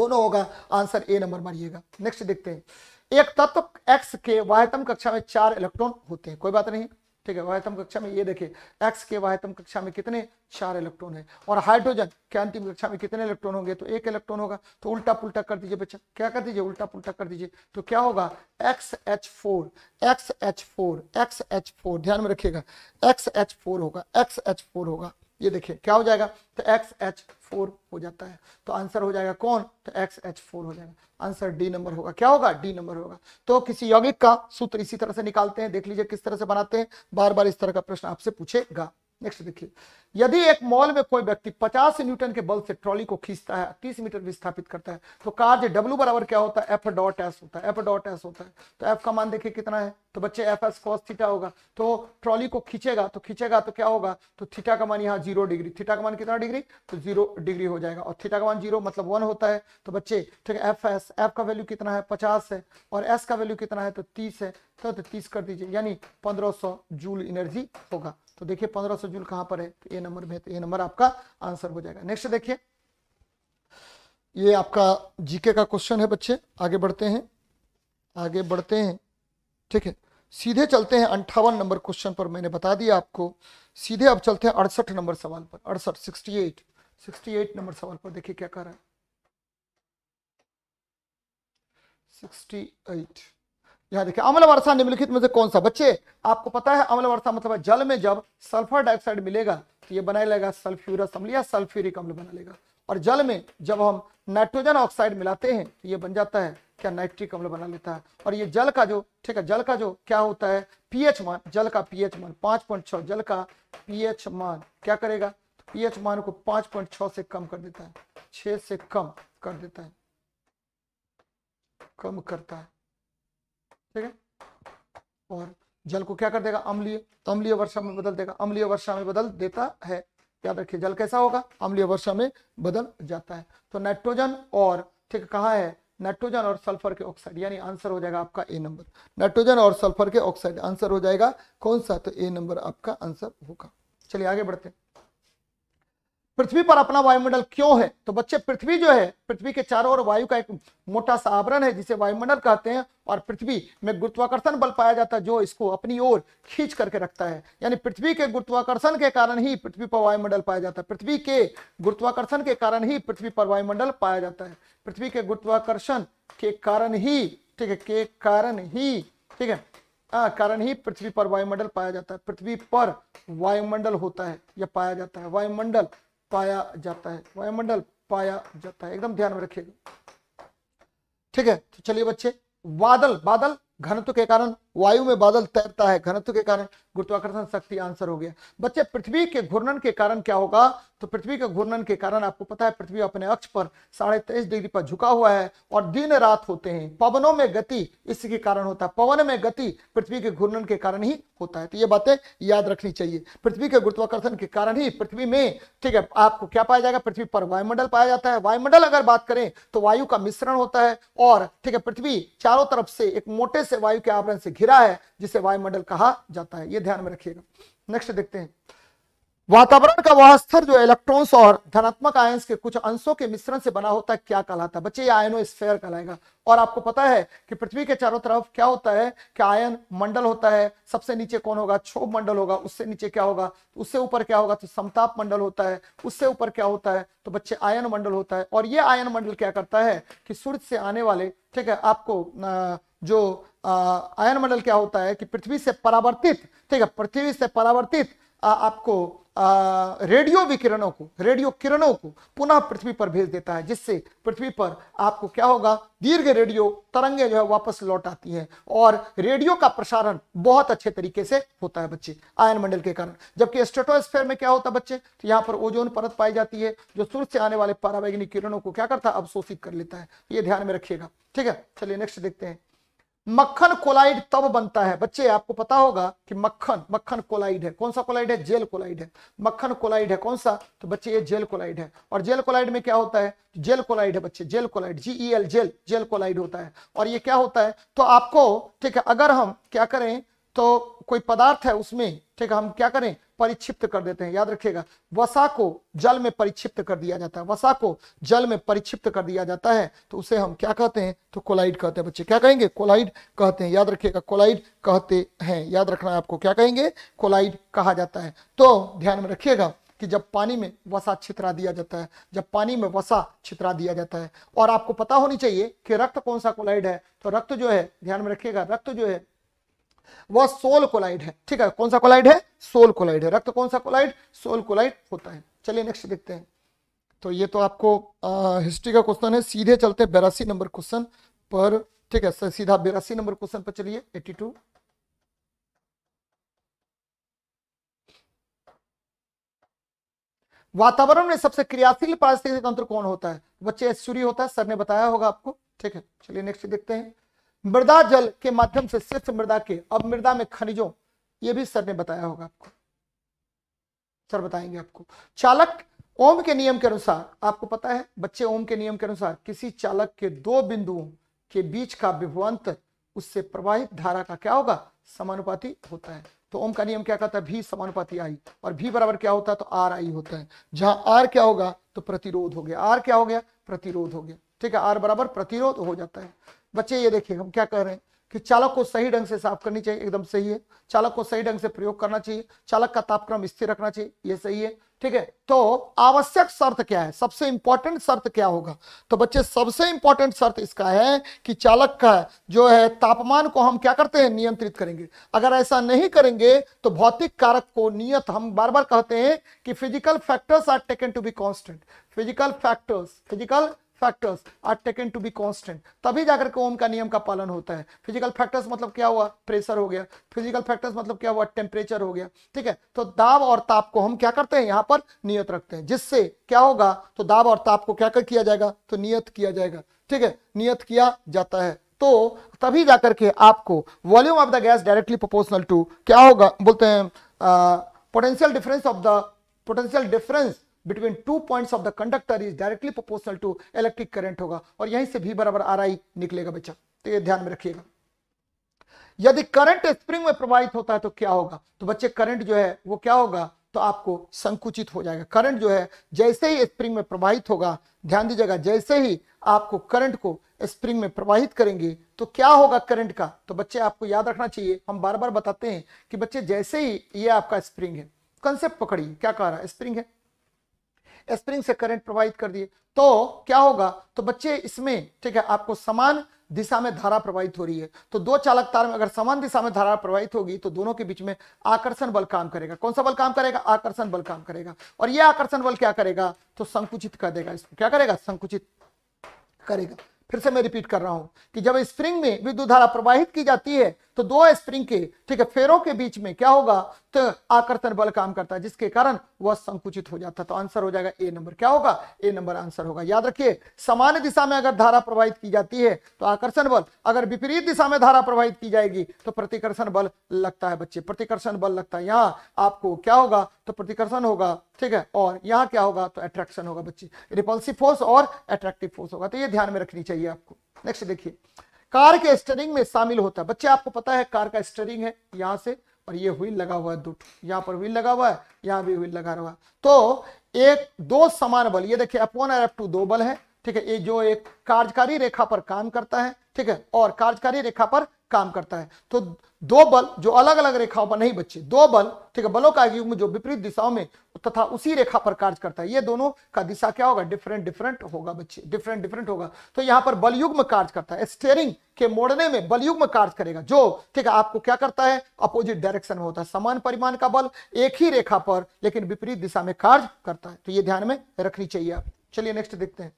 दोनों होगा आंसर ए नंबर मारिएगा नेक्स्ट देखते हैं एक तत्व एक्स के वाहतम कक्षा में चार इलेक्ट्रॉन होते हैं कोई बात नहीं ठीक है वायतम कक्षा में ये देखे एक्स के वायतम कक्षा में कितने चार इलेक्ट्रॉन है और हाइड्रोजन के अंतिम कक्षा में कितने इलेक्ट्रॉन होंगे तो एक इलेक्ट्रॉन होगा तो उल्टा पुलटा कर दीजिए बच्चा क्या कर दीजिए उल्टा पुलटा कर दीजिए तो क्या होगा X H four X H four X H four ध्यान में रखिएगा एक्स एच फोर होगा एक्स एच फोर होगा ये देखिए क्या हो जाएगा तो एक्स एच फोर हो जाता है तो आंसर हो जाएगा कौन तो एक्स एच फोर हो जाएगा आंसर डी नंबर होगा क्या होगा डी नंबर होगा तो किसी यौगिक का सूत्र इसी तरह से निकालते हैं देख लीजिए किस तरह से बनाते हैं बार बार इस तरह का प्रश्न आपसे पूछेगा नेक्स्ट देखिए यदि एक मॉल में कोई व्यक्ति 50 न्यूटन के बल से ट्रॉली को खींचता है 30 मीटर विस्थापित करता है तो कार्य W बराबर क्या होता है एफ डॉट एस होता है एफ डॉट एस होता है तो एफ का मान देखिए कितना है तो बच्चे एफ एस कॉस थीटा होगा तो ट्रॉली को खींचेगा तो खींचेगा तो क्या होगा तो थीटा का मान यहाँ जीरो डिग्री थीटा का मान कितना डिग्री तो जीरो डिग्री हो जाएगा और थीटा का मान जीरो मतलब वन होता है तो बच्चे ठीक है एफ एस एफ का वैल्यू कितना है पचास है और एस का वैल्यू कितना है तो तीस है तो, तो तीस कर दीजिए यानी पंद्रह जूल एनर्जी होगा तो देखिए पंद्रह सौ जूल कहां पर है तो ए नंबर में तो ए नंबर आपका आंसर हो जाएगा नेक्स्ट देखिए ये आपका जीके का क्वेश्चन है बच्चे आगे बढ़ते हैं आगे बढ़ते हैं ठीक है सीधे चलते हैं अंठावन नंबर क्वेश्चन पर मैंने बता दिया आपको सीधे अब चलते हैं अड़सठ नंबर सवाल पर अड़सठ sixty eight sixty eight number सवाल पर देखिए क्या कर रहा है सिक्सटी एट यहाँ देखिए अम्ल वर्षा निम्नलिखित में से कौन सा बच्चे आपको पता है अम्ल वर्षा मतलब जल में जब सल्फर डाइऑक्साइड मिलेगा तो ये बना लेगा सल्फ्यूरस अम्ल या सल्फ्यूरिक अम्ल बना लेगा और जल में जब हम नाइट्रोजन ऑक्साइड मिलाते हैं तो ये बन जाता है क्या नाइट्रिक अम्ल बना लेता है और ये जल का जो ठीक है जल का जो क्या होता है पीएच मान जल का पीएच मान पांच पॉइंट छह जल का पीएच मान क्या करेगा तो पीएच मान को पांच पॉइंट छह से कम कर देता है छह से कम कर देता है कम करता है ठीक है और जल को क्या कर देगा अम्लीय तो अम्लीय वर्षा में बदल देगा अम्लीय वर्षा में बदल देता है याद रखिए जल कैसा होगा अम्लीय वर्षा में बदल जाता है तो नाइट्रोजन और ठीक कहा है नाइट्रोजन और सल्फर के ऑक्साइड यानी आंसर हो जाएगा आपका ए नंबर नाइट्रोजन और सल्फर के ऑक्साइड आंसर हो जाएगा कौन सा तो ए नंबर आपका आंसर होगा चलिए आगे बढ़ते हैं पृथ्वी पर अपना वायुमंडल क्यों है तो बच्चे पृथ्वी जो है पृथ्वी के चारों ओर वायु का एक मोटा सा आवरण है जिसे वायुमंडल कहते हैं और पृथ्वी में गुरुत्वाकर्षण बल पाया जाता है जो इसको अपनी ओर खींच करके रखता है यानी पृथ्वी के गुरुत्वाकर्षण के कारण ही पृथ्वी पर वायुमंडल पाया जाता है पृथ्वी के गुरुत्वाकर्षण के कारण ही पृथ्वी पर वायुमंडल पाया जाता है पृथ्वी के गुरुत्वाकर्षण के कारण ही ठीक है के कारण ही ठीक है कारण ही पृथ्वी पर वायुमंडल पाया जाता है पृथ्वी पर वायुमंडल होता है यह पाया जाता है वायुमंडल पाया जाता है वायुमंडल पाया जाता है एकदम ध्यान में रखिएगा ठीक है तो चलिए बच्चे बादल बादल घनत्व के कारण वायु में बादल तैरता है घनत्व के कारण गुरुत्वाकर्षण शक्ति आंसर हो गया बच्चे पृथ्वी के घूर्णन के कारण क्या होगा तो पृथ्वी के घूर्णन के कारण आपको पता है पृथ्वी अपने अक्ष पर साढ़े तेईस डिग्री पर झुका हुआ है और दिन रात होते हैं पवनों में गति इसके कारण होता है पवन में गति पृथ्वी के घूर्णन के कारण ही होता है तो ये बातें याद रखनी चाहिए पृथ्वी के गुरुत्वाकर्षण के कारण ही पृथ्वी में ठीक है आपको क्या पाया जाएगा पृथ्वी पर वायुमंडल पाया जाता है वायुमंडल अगर बात करें तो वायु का मिश्रण होता है और ठीक है पृथ्वी चारों तरफ से एक मोटे से वायु के आवरण से घिर घिरा है जिसे वायुमंडल कहा जाता है ये ध्यान में रखिएगा नेक्स्ट देखते हैं वातावरण का वह स्तर जो इलेक्ट्रॉन्स और धनात्मक आयन के कुछ अंशों के मिश्रण से बना होता है क्या कहलाता है बच्चे ये आयनो स्फेयर कहलाएगा और आपको पता है कि पृथ्वी के चारों तरफ क्या होता है कि आयन मंडल होता है सबसे नीचे कौन होगा क्षोभ मंडल होगा उससे नीचे क्या होगा उससे ऊपर क्या होगा तो समताप मंडल होता है उससे ऊपर क्या होता है तो बच्चे आयन मंडल होता है और ये आयन मंडल क्या करता है कि सूर्य से आने वाले ठीक है आपको जो आयन मंडल क्या होता है कि पृथ्वी से परावर्तित ठीक है पृथ्वी से परावर्तित आपको आ, रेडियो विकिरणों को रेडियो किरणों को पुनः पृथ्वी पर भेज देता है जिससे पृथ्वी पर आपको क्या होगा दीर्घ रेडियो तरंगे जो है वापस लौट आती हैं और रेडियो का प्रसारण बहुत अच्छे तरीके से होता है बच्चे आयन मंडल के कारण जबकि स्टेटोस्फेयर में क्या होता है बच्चे तो यहाँ पर ओजोन परत पाई जाती है जो सूर्य से आने वाले पारावैग्निक किरणों को क्या करता है अवशोषित कर लेता है ये ध्यान में रखिएगा ठीक है चलिए नेक्स्ट देखते हैं मक्खन कोलाइड तब बनता है बच्चे आपको पता होगा कि मक्खन मक्खन कोलाइड है कौन सा कोलाइड है जेल कोलाइड है मक्खन कोलाइड है कौन सा तो बच्चे ये जेल कोलाइड है और जेल कोलाइड में क्या होता है तो जेल कोलाइड है बच्चे gel colloid G L e gel gel colloid होता है और ये क्या होता है तो आपको ठीक है अगर हम क्या करें तो कोई पदार्थ है उसमें ठीक है हम क्या करें परिक्षिप्त कर देते हैं याद रखिएगा वसा को जल में परिक्षिप्त कर दिया जाता है वसा को जल में परिक्षिप्त कर दिया जाता है तो उसे हम क्या कहते हैं तो कोलाइड कहते हैं बच्चे क्या कहेंगे कोलाइड कहते हैं याद रखिएगा कोलाइड कहते हैं याद रखना है आपको क्या कहेंगे कोलाइड कहा जाता है तो ध्यान में रखिएगा कि जब पानी में वसा छितरा दिया जाता है जब पानी में वसा छितरा दिया जाता है और आपको पता होनी चाहिए कि रक्त कौन सा कोलाइड है तो रक्त जो है ध्यान में रखिएगा रक्त जो है वह सोल कोलाइड है ठीक है कौन सा कोलाइड है सोल कोलाइड है रक्त कौन सा कोलाइड सोल कोलाइड होता है चलिए नेक्स्ट देखते हैं तो ये तो आपको आ, हिस्ट्री का क्वेश्चन है सीधे चलते बेरासी नंबर क्वेश्चन पर ठीक है सीधा बेरासी नंबर क्वेश्चन पर चलिए एट्टी टू वातावरण में सबसे क्रियाशील पारिस्थितिक तंत्र कौन होता है बच्चे सूर्य होता है सर ने बताया होगा आपको ठीक है चलिए नेक्स्ट देखते हैं मृदा जल के माध्यम से सिर्फ मृदा के अब मृदा में खनिजों ये भी सर ने बताया होगा आपको सर बताएंगे आपको चालक ओम के नियम के अनुसार आपको पता है बच्चे ओम के नियम के अनुसार किसी चालक के दो बिंदुओं के बीच का विभवंत उससे प्रवाहित धारा का क्या होगा समानुपाती होता है तो ओम का नियम क्या कहता है भी समानुपाती आई और भी बराबर क्या होता है तो आर आई होता है जहां आर क्या होगा तो प्रतिरोध हो गया आर क्या हो गया प्रतिरोध हो गया ठीक है आर बराबर प्रतिरोध हो जाता है बच्चे ये देखिए हम क्या कह रहे हैं कि चालक को सही ढंग से साफ करनी चाहिए एकदम सही है चालक को सही ढंग से प्रयोग करना चाहिए चालक का तापक्रम स्थिर रखना चाहिए ये सही है ठीक है तो आवश्यक शर्त क्या है सबसे इंपॉर्टेंट शर्त क्या होगा तो बच्चे सबसे इंपॉर्टेंट शर्त इसका है कि चालक का जो है तापमान को हम क्या करते हैं नियंत्रित करेंगे अगर ऐसा नहीं करेंगे तो भौतिक कारक को नियत हम बार बार कहते हैं कि physical factors are taken to be constant physical factors physical factors are taken to be constant तभी जाकर के ओम का नियम का पालन होता है फिजिकल फैक्टर्स मतलब क्या हुआ प्रेशर हो गया फिजिकल फैक्टर्स मतलब क्या हुआ टेम्परेचर हो गया ठीक है तो दाब और ताप को हम क्या करते हैं यहाँ पर नियत रखते हैं जिससे क्या होगा तो दाब और ताप को क्या कर किया जाएगा तो नियत किया जाएगा ठीक है नियत किया जाता है तो तभी जाकर के आपको volume of the gas directly proportional to क्या होगा बोलते हैं potential difference of the potential difference between two points of the conductor is directly proportional to electric current होगा और यहीं से भी बराबर आर आई निकलेगा बच्चा तो ये ध्यान में रखिएगा यदि करंट स्प्रिंग में प्रवाहित होता है तो क्या होगा तो बच्चे करंट जो है वो क्या होगा तो आपको संकुचित हो जाएगा करंट जो है जैसे ही स्प्रिंग में प्रवाहित होगा ध्यान दीजिएगा जैसे ही आपको करंट को स्प्रिंग में प्रवाहित करेंगे तो क्या होगा करंट का तो बच्चे आपको याद रखना चाहिए हम बार बार बताते हैं कि बच्चे जैसे ही ये आपका स्प्रिंग है कंसेप्ट पकड़िए क्या कह रहा है स्प्रिंग है स्प्रिंग से करंट प्रवाहित कर दिए तो क्या होगा तो बच्चे इसमें ठीक है आपको समान दिशा में धारा प्रवाहित हो रही है तो दो चालक तार में अगर समान दिशा में धारा प्रवाहित होगी तो दोनों के बीच में आकर्षण बल काम करेगा कौन सा बल काम करेगा आकर्षण बल काम करेगा और यह आकर्षण बल क्या करेगा तो संकुचित कर देगा इसको क्या करेगा संकुचित करेगा फिर से मैं रिपीट कर रहा हूं कि जब स्प्रिंग में विद्युत धारा प्रवाहित की जाती है तो दो स्प्रिंग के ठीक है फेरों के बीच में क्या होगा तो आकर्षण बल काम करता है जिसके कारण वह संकुचित हो जाता है तो आंसर हो जाएगा ए नंबर क्या होगा ए नंबर आंसर होगा याद रखिए सामान्य दिशा में अगर धारा प्रवाहित की जाती है तो आकर्षण बल अगर विपरीत दिशा में धारा प्रवाहित की जाएगी तो प्रतिकर्षण बल लगता है बच्चे प्रतिकर्षण बल लगता है यहाँ आपको क्या होगा तो प्रतिकर्षण होगा ठीक है और यहाँ क्या होगा तो अट्रैक्शन होगा बच्चे रिपल्सिव फोर्स और अट्रैक्टिव फोर्स होगा तो ये ध्यान में रखनी चाहिए आपको नेक्स्ट देखिए कार के स्टरिंग में शामिल होता है बच्चे आपको पता है कार का स्टरिंग है यहां से और ये व्हील लगा हुआ है दो यहाँ पर व्हील लगा हुआ है यहां भी व्हील लगा हुआ है तो एक दो समान बल ये देखिए अपॉन और एफ दो बल है ठीक है ये जो एक कार्यकारी रेखा पर काम करता है ठीक है और कार्यकारी रेखा पर काम करता है तो दो बल जो अलग अलग रेखाओं पर नहीं बच्चे दो बल ठीक है बलों का में जो विपरीत दिशाओं में तथा उसी रेखा पर कार्य करता है ये दोनों का दिशा क्या होगा डिफरेंट डिफरेंट होगा बच्चे डिफरेंट डिफरेंट होगा तो यहां पर बलयुग में कार्य करता है स्टेयरिंग के मोड़ने में बलयुग में कार्य करेगा जो ठीक है आपको क्या करता है अपोजिट डायरेक्शन में होता है समान परिमाण का बल एक ही रेखा पर लेकिन विपरीत दिशा में कार्य करता है तो ये ध्यान में रखनी चाहिए आप चलिए नेक्स्ट देखते हैं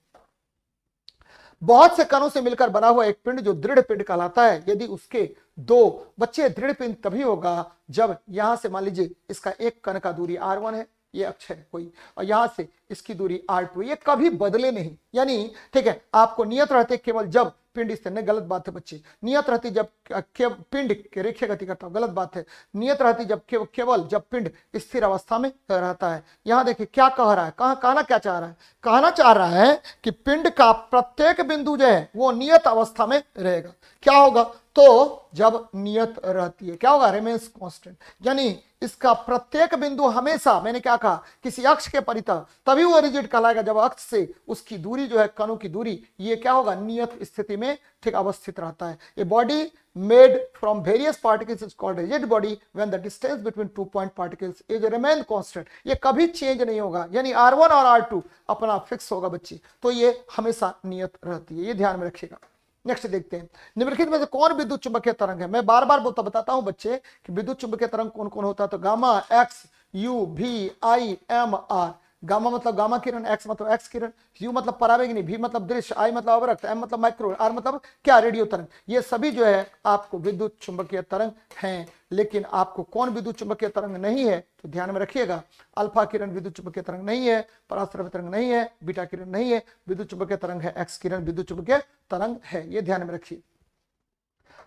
बहुत से कणों से मिलकर बना हुआ एक पिंड जो दृढ़ पिंड कहलाता है यदि उसके दो बच्चे दृढ़ पिंड तभी होगा जब यहां से मान लीजिए इसका एक कण का दूरी आर वन है ये अक्ष है कोई और यहां से इसकी दूरी आर टू ये कभी बदले नहीं यानी ठीक है आपको नियत रहते केवल जब पिंड इस तरह गलत बात है बच्चे नियत रहती जब पिंड के, रेखे गति करता गलत बात है नियत रहती जब केवल के, जब पिंड स्थिर अवस्था में रहता है यहां देखिए क्या कह रहा है कहा कहना क्या चाह रहा है कहना चाह रहा है कि पिंड का प्रत्येक बिंदु जो है वो नियत अवस्था में रहेगा क्या होगा तो जब नियत रहती है क्या होगा रेमेंस कांस्टेंट यानी इसका प्रत्येक बिंदु हमेशा मैंने क्या कहा किसी अक्ष के परितः तभी वो रिजिट कहलाएगा जब अक्ष से उसकी दूरी जो है कणु की दूरी ये क्या होगा नियत स्थिति में ठीक अवस्थित रहता है a body made from various particles is called rigid body when the distance between two point particles is remain constant ये कभी चेंज नहीं होगा यानी वन और टू अपना फिक्स होगा बच्चे तो ये हमेशा नियत रहती है ये ध्यान में रखिएगा नेक्स्ट देखते हैं निम्नलिखित में से कौन विद्युत चुंबकीय तरंग है मैं बार बार बोलता बताता हूं बच्चे कि विद्युत चुंबकीय तरंग कौन कौन होता है तो गामा एक्स यू भी आई एम आर गामा मतलब गामा किरण एक्स मतलब एक्स किरण यू मतलब परावैग्नि भी मतलब दृश्य आई मतलब अवरक्त एम मतलब माइक्रो आर मतलब क्या रेडियो तरंग ये सभी जो है आपको विद्युत चुंबकीय तरंग हैं लेकिन आपको कौन विद्युत चुंबकीय तरंग नहीं है तो ध्यान में रखिएगा अल्फा किरण विद्युत चुंबकीय तरंग नहीं है पराश्रव तरंग नहीं है बीटा किरण नहीं है विद्युत चुंबकीय तरंग है एक्स किरण विद्युत चुंबकीय तरंग है ये ध्यान में रखिए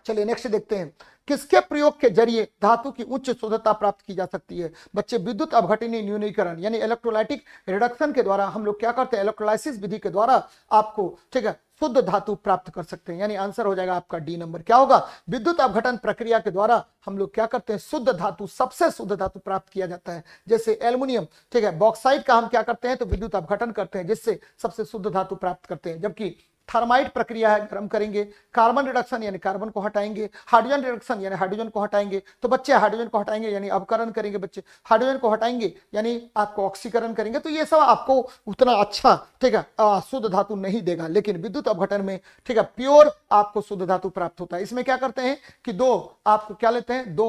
चलिए नेक्स्ट देखते हैं किसके प्रयोग के जरिए धातु की उच्च शुद्धता प्राप्त की जा सकती है बच्चे विद्युत अवघटनी न्यूनीकरण यानी इलेक्ट्रोलाइटिक रिडक्शन के द्वारा हम लोग क्या करते हैं इलेक्ट्रोलाइसिस विधि के द्वारा आपको ठीक है शुद्ध धातु प्राप्त कर सकते हैं यानी आंसर हो जाएगा आपका डी नंबर क्या होगा विद्युत अवघटन प्रक्रिया के द्वारा हम लोग क्या करते हैं शुद्ध धातु सबसे शुद्ध धातु प्राप्त किया जाता है जैसे एल्यूमिनियम ठीक है बॉक्साइड का हम क्या करते हैं तो विद्युत अवघटन करते हैं जिससे सबसे शुद्ध धातु प्राप्त करते हैं जबकि थर्माइट प्रक्रिया है गर्म करेंगे कार्बन रिडक्शन यानी कार्बन को हटाएंगे हाइड्रोजन रिडक्शन यानी हाइड्रोजन को हटाएंगे तो बच्चे हाइड्रोजन को हटाएंगे यानी अपकरण करेंगे बच्चे हाइड्रोजन को हटाएंगे यानी आपको ऑक्सीकरण करेंगे तो ये सब आपको उतना अच्छा ठीक है शुद्ध धातु नहीं देगा लेकिन विद्युत अवघटन में ठीक है प्योर आपको शुद्ध धातु प्राप्त होता है इसमें क्या करते हैं कि दो आपको क्या लेते हैं दो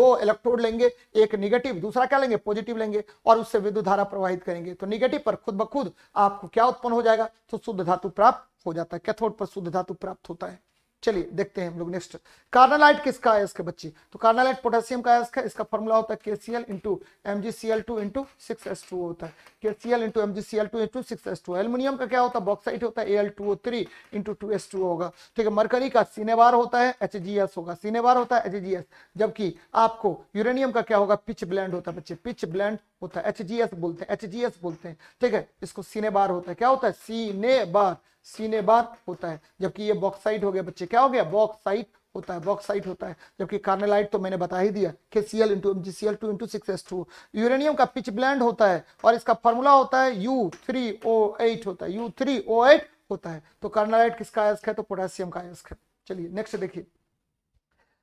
दो इलेक्ट्रोड लेंगे एक निगेटिव दूसरा क्या लेंगे पॉजिटिव लेंगे और उससे विद्युत धारा प्रवाहित करेंगे तो निगेटिव पर खुद ब खुद आपको क्या उत्पन्न हो जाएगा तो शुद्ध धातु प्राप्त हो जाता है कैथोड पर शुद्ध धातु प्राप्त होता है चलिए देखते हैं हम लोग नेक्स्ट कार्नालाइट किसका है इसके बच्चे तो कार्नालाइट पोटेशियम का है इसका फॉर्मूला होता है KCL into M G C L two into six S two होता है KCL into M G C L two into six S two aluminium का क्या होता है बॉक्साइट होता है A L two O three into two S two होगा ठीक है मरकरी का सीनेवार होता है एच जी एस होगा सीनेवार होता है एच जी एस जबकि आपको यूरेनियम का क्या होगा पिच ब्लैंड होता है बच्चे पिच ब्लैंड होता है एच जी एस बोलते हैं एच जी एस बोलते हैं ठीक है इसको सीनेबार होता है क्या होता है सीनेबार सीनेबार होता है जबकि ये बॉक्साइट हो गया बच्चे क्या हो गया बॉक्साइट होता है बॉक्साइट होता है जबकि कार्नेलाइट तो मैंने बता ही दिया K C L into M G C L two into six S two uranium का पिच ब्लैंड होता है और इसका फॉर्मूला होता है यू थ्री ओ एट होता है यू थ्री ओ एट होता है तो कार्नेलाइट किसका आयस्क है तो पोटेशियम का आयस्क है चलिए नेक्स्ट देखिए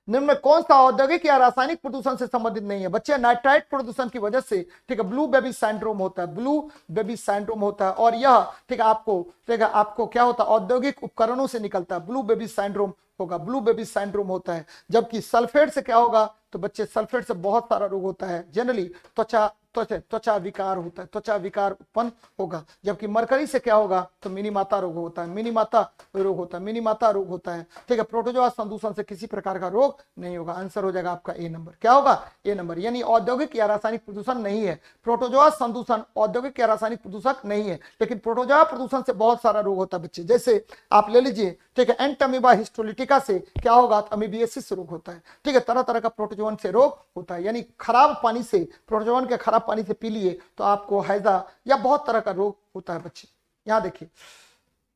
निम्न में कौन सा औद्योगिक या रासायनिक प्रदूषण से संबंधित नहीं है बच्चे नाइट्राइट प्रदूषण की वजह से ठीक है ब्लू बेबी सैंड्रोम होता है ब्लू बेबी सैंड्रोम होता है और यह ठीक है आपको ठीक है आपको क्या होता है औद्योगिक उपकरणों से निकलता है ब्लू बेबी सैंड्रोम होगा ब्लू बेबी सैंड्रोम होता है जबकि सल्फेट से क्या होगा तो बच्चे सल्फेट से बहुत सारा रोग होता है जनरली त्वचा त्वचा त्वचा विकार होता है त्वचा विकार उत्पन्न होगा जबकि मरकरी से क्या होगा तो मिनी माता रोग होता है मिनी माता रोग होता है मिनी माता रोग होता है ठीक है प्रोटोजोआ संदूषण से किसी प्रकार का रोग नहीं होगा आंसर हो जाएगा आपका ए नंबर क्या होगा ए नंबर यानी औद्योगिक या रासायनिक प्रदूषण नहीं है प्रोटोजोआ संदूषण औद्योगिक या रासायनिक प्रदूषक नहीं है लेकिन प्रोटोजोआ प्रदूषण से बहुत सारा रोग होता है बच्चे जैसे आप ले लीजिए ठीक है एंटमीबा हिस्टोलिटिका से क्या होगा तो अमीबियसिस रोग होता है ठीक है तरह तरह का प्रोटोजोन से रोग होता है यानी खराब पानी से प्रोटोजोन के खराब पानी से पी लिए तो आपको हैजा या बहुत तरह का रोग होता है बच्चे यहाँ देखिए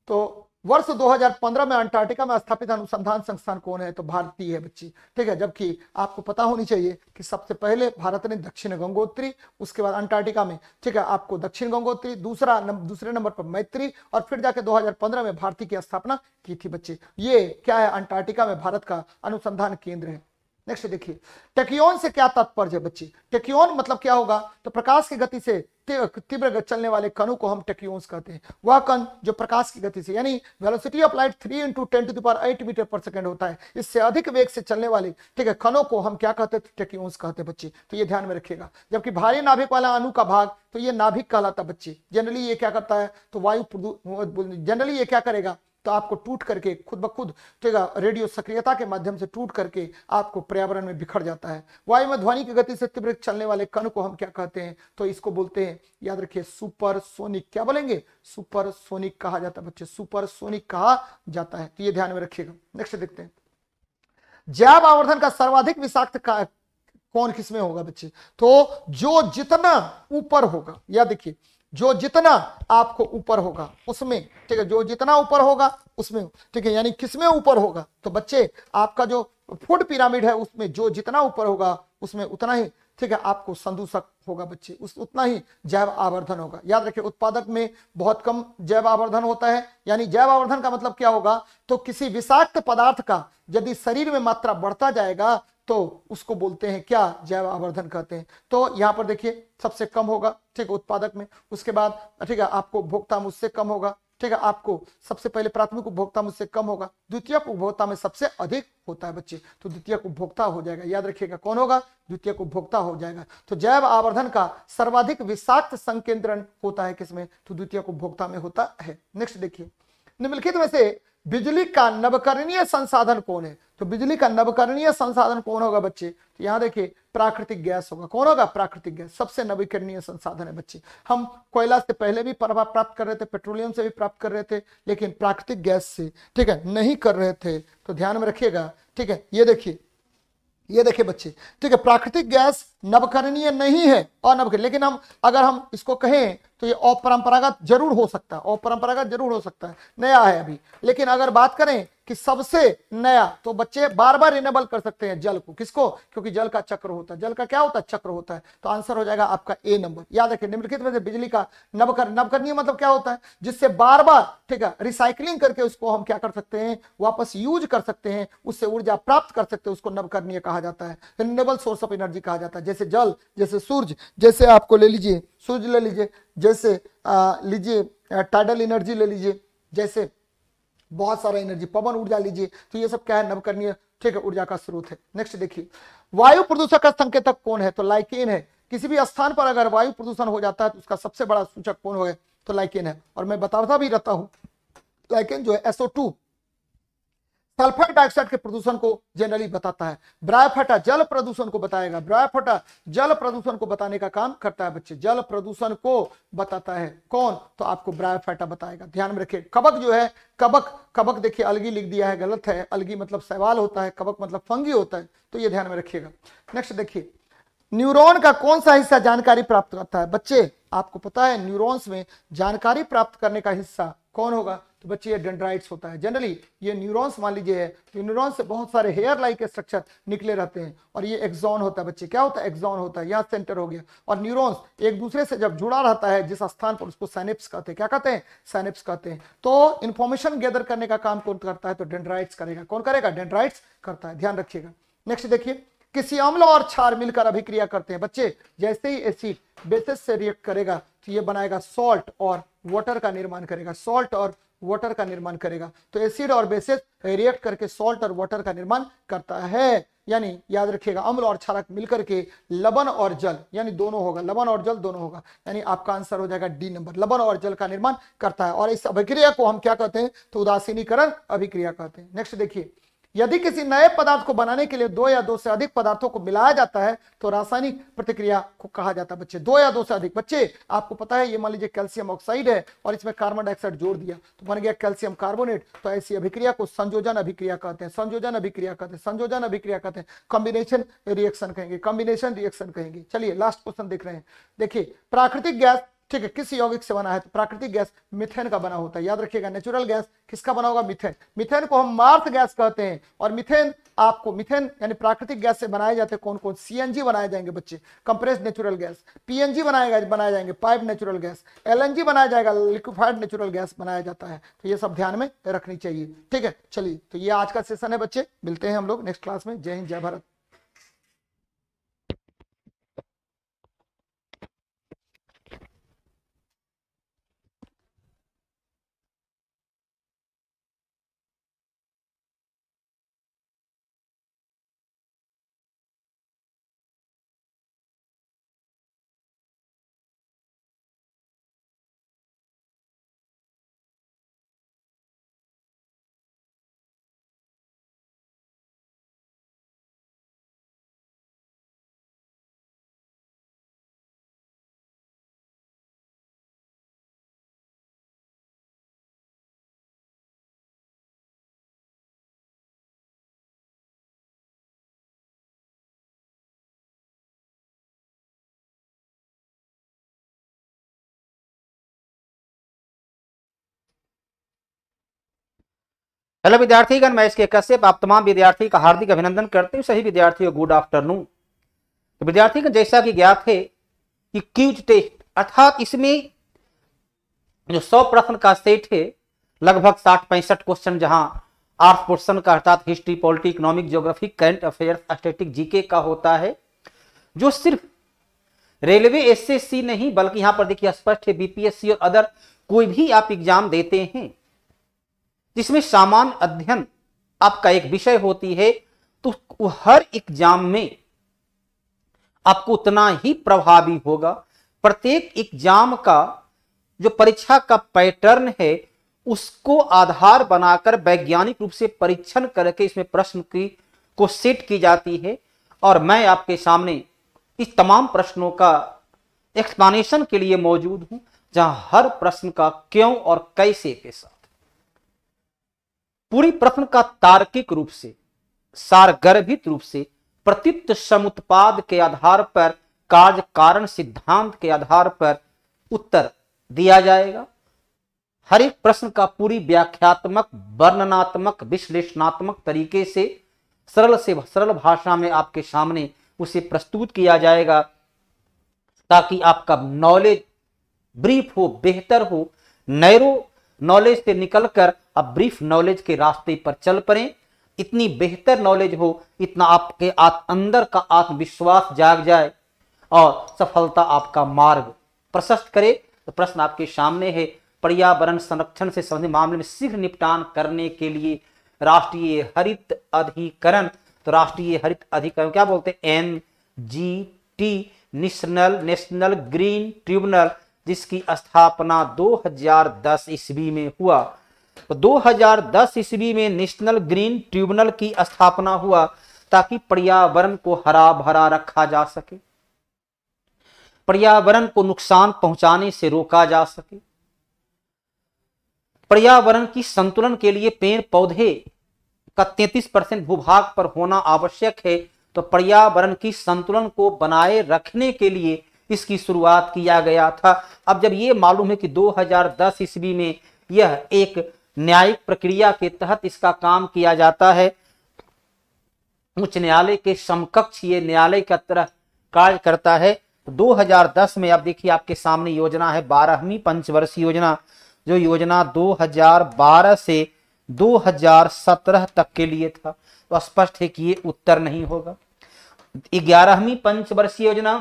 तो वर्ष 2015 में अंटार्कटिका में स्थापित अनुसंधान संस्थान कौन है तो भारतीय है बच्ची ठीक है जबकि आपको पता होनी चाहिए कि सबसे पहले भारत ने दक्षिण गंगोत्री उसके बाद अंटार्कटिका में ठीक है आपको दक्षिण गंगोत्री दूसरा नम, दूसरे नंबर पर मैत्री और फिर जाके 2015 में भारतीय की स्थापना की थी बच्चे ये क्या है अंटार्टिका में भारत का अनुसंधान केंद्र है नेक्स्ट देखिए टेक्योन से क्या तात्पर्य है बच्चे टेक्योन मतलब क्या होगा तो प्रकाश की गति से तीव्र चलने वाले कणों को हम टेक्योन्स कहते हैं वह कण जो प्रकाश की गति से यानी velocity of light three into ten to the eight metre per second होता है इससे अधिक वेग से चलने वाले ठीक है कणों को हम क्या कहते हैं टेक्योन्स कहते हैं बच्चे तो ये ध्यान में रखिएगा जबकि भारी नाभिक वाला अणु का भाग तो ये नाभिक कहलाता बच्चे जनरली ये क्या करता है तो वायु जनरली ये क्या करेगा तो आपको टूट करके खुद ब खुद तो रेडियो सक्रियता के माध्यम से टूट करके आपको पर्यावरण में बिखर जाता है वायु में ध्वनि की गति से तीव्र चलने वाले कण को हम क्या कहते हैं तो इसको बोलते हैं याद रखिए सुपर सोनिक क्या बोलेंगे सुपर सोनिक कहा जाता है बच्चे सुपर सोनिक कहा जाता है तो ये ध्यान में रखिएगा नेक्स्ट देखते हैं जैव आवर्धन का सर्वाधिक विषाक्त कौन किसमें होगा बच्चे तो जो जितना ऊपर होगा या देखिए जो जितना आपको ऊपर होगा उसमें ठीक है जो जितना ऊपर होगा उसमें ठीक है यानी किसमें ऊपर होगा तो बच्चे आपका जो फूड पिरामिड है उसमें जो जितना ऊपर होगा उसमें उतना ही ठीक है आपको संदूषक होगा बच्चे उस उतना ही जैव आवर्धन होगा याद रखिए उत्पादक में बहुत कम जैव आवर्धन होता है यानी जैव आवर्धन का मतलब क्या होगा तो किसी विषाक्त पदार्थ का यदि शरीर में मात्रा बढ़ता जाएगा तो उसको बोलते हैं क्या जैव आवर्धन कहते हैं तो यहां पर देखिए सबसे कम होगा ठीक है उत्पादक में उसके बाद ठीक है आपको उपभोक्ता में उससे कम होगा ठीक है आपको सबसे पहले प्राथमिक उपभोक्ता मुझसे कम होगा द्वितीय उपभोक्ता में सबसे अधिक होता है बच्चे तो द्वितीय उपभोक्ता हो जाएगा याद रखिएगा कौन होगा द्वितीय उपभोक्ता हो जाएगा तो जैव आवर्धन का सर्वाधिक विषाक्त संकेंद्रण होता है किसमें तो द्वितीय उपभोक्ता में होता है नेक्स्ट देखिए निम्नलिखित में से बिजली का नवकरणीय संसाधन कौन है तो बिजली का नवकरणीय संसाधन कौन होगा बच्चे तो यहां देखिए प्राकृतिक गैस होगा कौन होगा प्राकृतिक गैस सबसे नवीकरणीय संसाधन है बच्चे हम कोयला से पहले भी प्रभाव प्राप्त कर रहे थे पेट्रोलियम से भी प्राप्त कर रहे थे लेकिन प्राकृतिक गैस से ठीक है नहीं कर रहे थे तो ध्यान में रखिएगा ठीक है ये देखिए ये देखे बच्चे ठीक है प्राकृतिक गैस नवकरणीय नहीं है अनवकर लेकिन हम अगर हम इसको कहें तो ये अपरंपरागत जरूर हो सकता है अपरंपरागत जरूर हो सकता है नया है अभी लेकिन अगर बात करें कि सबसे नया तो बच्चे बार बार इनेबल कर सकते हैं जल को किसको क्योंकि जल का चक्र होता है जल का क्या होता है चक्र होता है तो आंसर हो जाएगा आपका ए नंबर याद रखिए निम्नलिखित में से बिजली का नवकर नवकरणीय मतलब क्या होता है जिससे बार बार ठीक है रिसाइकलिंग करके उसको हम क्या कर सकते हैं वापस यूज कर सकते हैं उससे ऊर्जा प्राप्त कर सकते हैं उसको नवकरणीय कहा जाता है रिन्यूएबल सोर्स ऑफ एनर्जी कहा जाता है जैसे जल जैसे सूर्य जैसे आपको ले लीजिए सूर्य ले लीजिए जैसे लीजिए टाइडल एनर्जी ले लीजिए जैसे बहुत सारा एनर्जी पवन ऊर्जा लीजिए तो ये सब क्या है नवकरणीय ठीक है ऊर्जा का स्रोत है नेक्स्ट देखिए वायु प्रदूषण का संकेतक कौन है तो लाइकेन है किसी भी स्थान पर अगर वायु प्रदूषण हो जाता है तो उसका सबसे बड़ा सूचक कौन हो तो लाइकेन है और मैं बताता भी रहता हूं लाइकेन जो है एसओ टू सल्फर डाइऑक्साइड के प्रदूषण को जनरली बताता है ब्रायफटा जल प्रदूषण को बताएगा ब्रायफटा जल प्रदूषण को बताने का काम करता है बच्चे जल प्रदूषण को बताता है कौन तो आपको ब्रायफटा बताएगा ध्यान में रखिए कबक जो है कबक कबक देखिए अलगी लिख दिया है गलत है अलगी मतलब सवाल होता है कबक मतलब फंगी होता है तो ये ध्यान में रखिएगा नेक्स्ट देखिए न्यूरोन का कौन सा हिस्सा जानकारी प्राप्त करता है बच्चे आपको पता है न्यूरोन्स में जानकारी प्राप्त करने का हिस्सा कौन होगा तो बच्चे ये डेंड्राइट्स होता है जनरली ये न्यूरॉन्स मान लीजिए है तो न्यूरॉन्स से बहुत सारे हेयर लाइक स्ट्रक्चर निकले रहते हैं और ये एक्सॉन होता है बच्चे क्या होता है एक्सॉन होता है यहाँ सेंटर हो गया और न्यूरॉन्स एक दूसरे से जब जुड़ा रहता है जिस स्थान पर उसको सैनिप्स कहते हैं क्या कहते हैं सैनिप्स कहते हैं तो इन्फॉर्मेशन गैदर करने का काम कौन करता है तो डेंड्राइट्स करेगा कौन करेगा डेंड्राइट्स करता है ध्यान रखिएगा नेक्स्ट देखिए किसी अम्ल और क्षार मिलकर अभिक्रिया करते हैं बच्चे जैसे ही एसिड बेसिस से रिएक्ट करेगा तो ये बनाएगा सॉल्ट और वाटर का निर्माण करेगा सॉल्ट और वाटर का निर्माण करेगा तो एसिड और बेसिस रिएक्ट करके सॉल्ट और वाटर का निर्माण करता है यानी याद रखिएगा अम्ल और क्षारक मिलकर के लबन और जल यानी दोनों होगा लबन और जल दोनों होगा यानी आपका आंसर हो जाएगा डी नंबर लबन और जल का निर्माण करता है और इस अभिक्रिया को हम क्या कहते हैं तो उदासीनीकरण अभिक्रिया कहते हैं नेक्स्ट देखिए यदि किसी नए पदार्थ को बनाने के लिए दो या दो से अधिक पदार्थों को मिलाया जाता है तो रासायनिक प्रतिक्रिया को कहा जाता है बच्चे दो या दो से अधिक बच्चे आपको पता है ये मान लीजिए कैल्शियम ऑक्साइड है और इसमें कार्बन डाइऑक्साइड जोड़ दिया तो बन गया कैल्शियम कार्बोनेट तो ऐसी अभिक्रिया को संयोजन अभिक्रिया कहते हैं संयोजन अभिक्रिया कहते हैं संयोजन अभिक्रिया कहते हैं कॉम्बिनेशन रिएक्शन कहेंगे कॉम्बिनेशन रिएक्शन कहेंगे चलिए लास्ट क्वेश्चन देख रहे हैं देखिए प्राकृतिक गैस ठीक है किस यौगिक से बना है तो प्राकृतिक गैस मिथेन का बना होता है याद रखिएगा नेचुरल गैस किसका बना होगा मिथेन मिथेन को हम मार्थ गैस कहते हैं और मिथेन आपको मिथेन यानी प्राकृतिक गैस से बनाए जाते हैं कौन कौन सीएनजी बनाए जाएंगे बच्चे कंप्रेस नेचुरल गैस पीएनजी बनाएगा बनाए जाएंगे पाइप नेचुरल गैस एलएनजी बनाया जाएगा लिक्विफाइड नेचुरल गैस बनाया जाता है तो ये सब ध्यान में रखनी चाहिए ठीक है चलिए तो ये आज का सेशन है बच्चे मिलते हैं हम लोग नेक्स्ट क्लास में जय हिंद जय भारत हेलो विद्यार्थीगण मैं इसके कश्यप आप तमाम विद्यार्थी का हार्दिक अभिनंदन करते हूँ सही विद्यार्थियों गुड आफ्टरनून तो विद्यार्थी जैसा कि ज्ञात है कि क्यूज टेस्ट अर्थात इसमें जो सौ प्रश्न का सेट है लगभग साठ पैंसठ क्वेश्चन जहां आर्थ पोर्सन का अर्थात history polity economic geography current affair static GK का होता है जो सिर्फ रेलवे एस नहीं बल्कि यहाँ पर देखिए स्पष्ट है बीपीएससी और अदर कोई भी आप एग्जाम देते हैं जिसमें सामान्य अध्ययन आपका एक विषय होती है तो हर एग्जाम में आपको उतना ही प्रभावी होगा प्रत्येक एग्जाम का जो परीक्षा का पैटर्न है उसको आधार बनाकर वैज्ञानिक रूप से परीक्षण करके इसमें प्रश्न की को सेट की जाती है और मैं आपके सामने इस तमाम प्रश्नों का एक्सप्लानेशन के लिए मौजूद हूं जहां हर प्रश्न का क्यों और कैसे के साथ पूरी प्रश्न का तार्किक रूप से सारगर्भित रूप से प्रतीत समुत्पाद के आधार पर कार्य कारण सिद्धांत के आधार पर उत्तर दिया जाएगा हर एक प्रश्न का पूरी व्याख्यात्मक वर्णनात्मक विश्लेषणात्मक तरीके से सरल से सरल भाषा में आपके सामने उसे प्रस्तुत किया जाएगा ताकि आपका नॉलेज ब्रीफ हो बेहतर हो नैरो नॉलेज से निकलकर अब ब्रीफ नॉलेज के रास्ते पर चल पड़े इतनी बेहतर नॉलेज हो इतना आपके आत, अंदर का आत्मविश्वास जाग जाए और सफलता आपका मार्ग प्रशस्त करे तो प्रश्न आपके सामने है पर्यावरण संरक्षण से संबंधित मामले में शीघ्र निपटान करने के लिए राष्ट्रीय हरित अधिकरण तो राष्ट्रीय हरित अधिकरण क्या बोलते हैं N G T national national green tribunal जिसकी स्थापना 2010 ईस्वी में हुआ 2010 तो ईस्वी में नेशनल ग्रीन ट्रिब्यूनल की स्थापना हुआ ताकि पर्यावरण को हरा भरा रखा जा सके पर्यावरण को नुकसान पहुंचाने से रोका जा सके पर्यावरण की संतुलन के लिए पेड़ पौधे का 33 परसेंट भूभाग पर होना आवश्यक है तो पर्यावरण की संतुलन को बनाए रखने के लिए इसकी शुरुआत किया गया था अब जब ये मालूम है कि 2010 ईस्वी में यह एक न्यायिक प्रक्रिया के तहत इसका काम किया जाता है उच्च न्यायालय के समकक्ष ये न्यायालय का तरह कार्य करता है 2010 में आप देखिए आपके सामने योजना है बारहवीं पंचवर्षीय योजना जो योजना 2012 से 2017 तक के लिए था तो स्पष्ट है कि ये उत्तर नहीं होगा ग्यारहवीं पंचवर्षीय योजना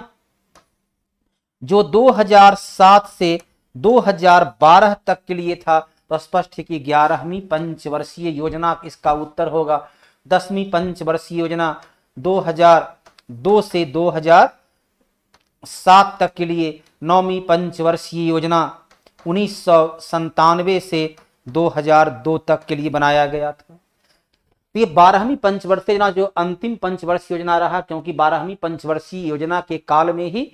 जो 2007 से 2012 तक के लिए था तो स्पष्ट है कि ग्यारहवीं पंचवर्षीय योजना इसका उत्तर होगा दसवीं पंचवर्षीय योजना 2002 से 2007 तक के लिए नौवीं पंचवर्षीय योजना उन्नीस से 2002 तक के लिए बनाया गया था तो ये बारहवीं पंचवर्षीय योजना जो अंतिम पंचवर्षीय योजना रहा क्योंकि बारहवीं पंचवर्षीय योजना के काल में ही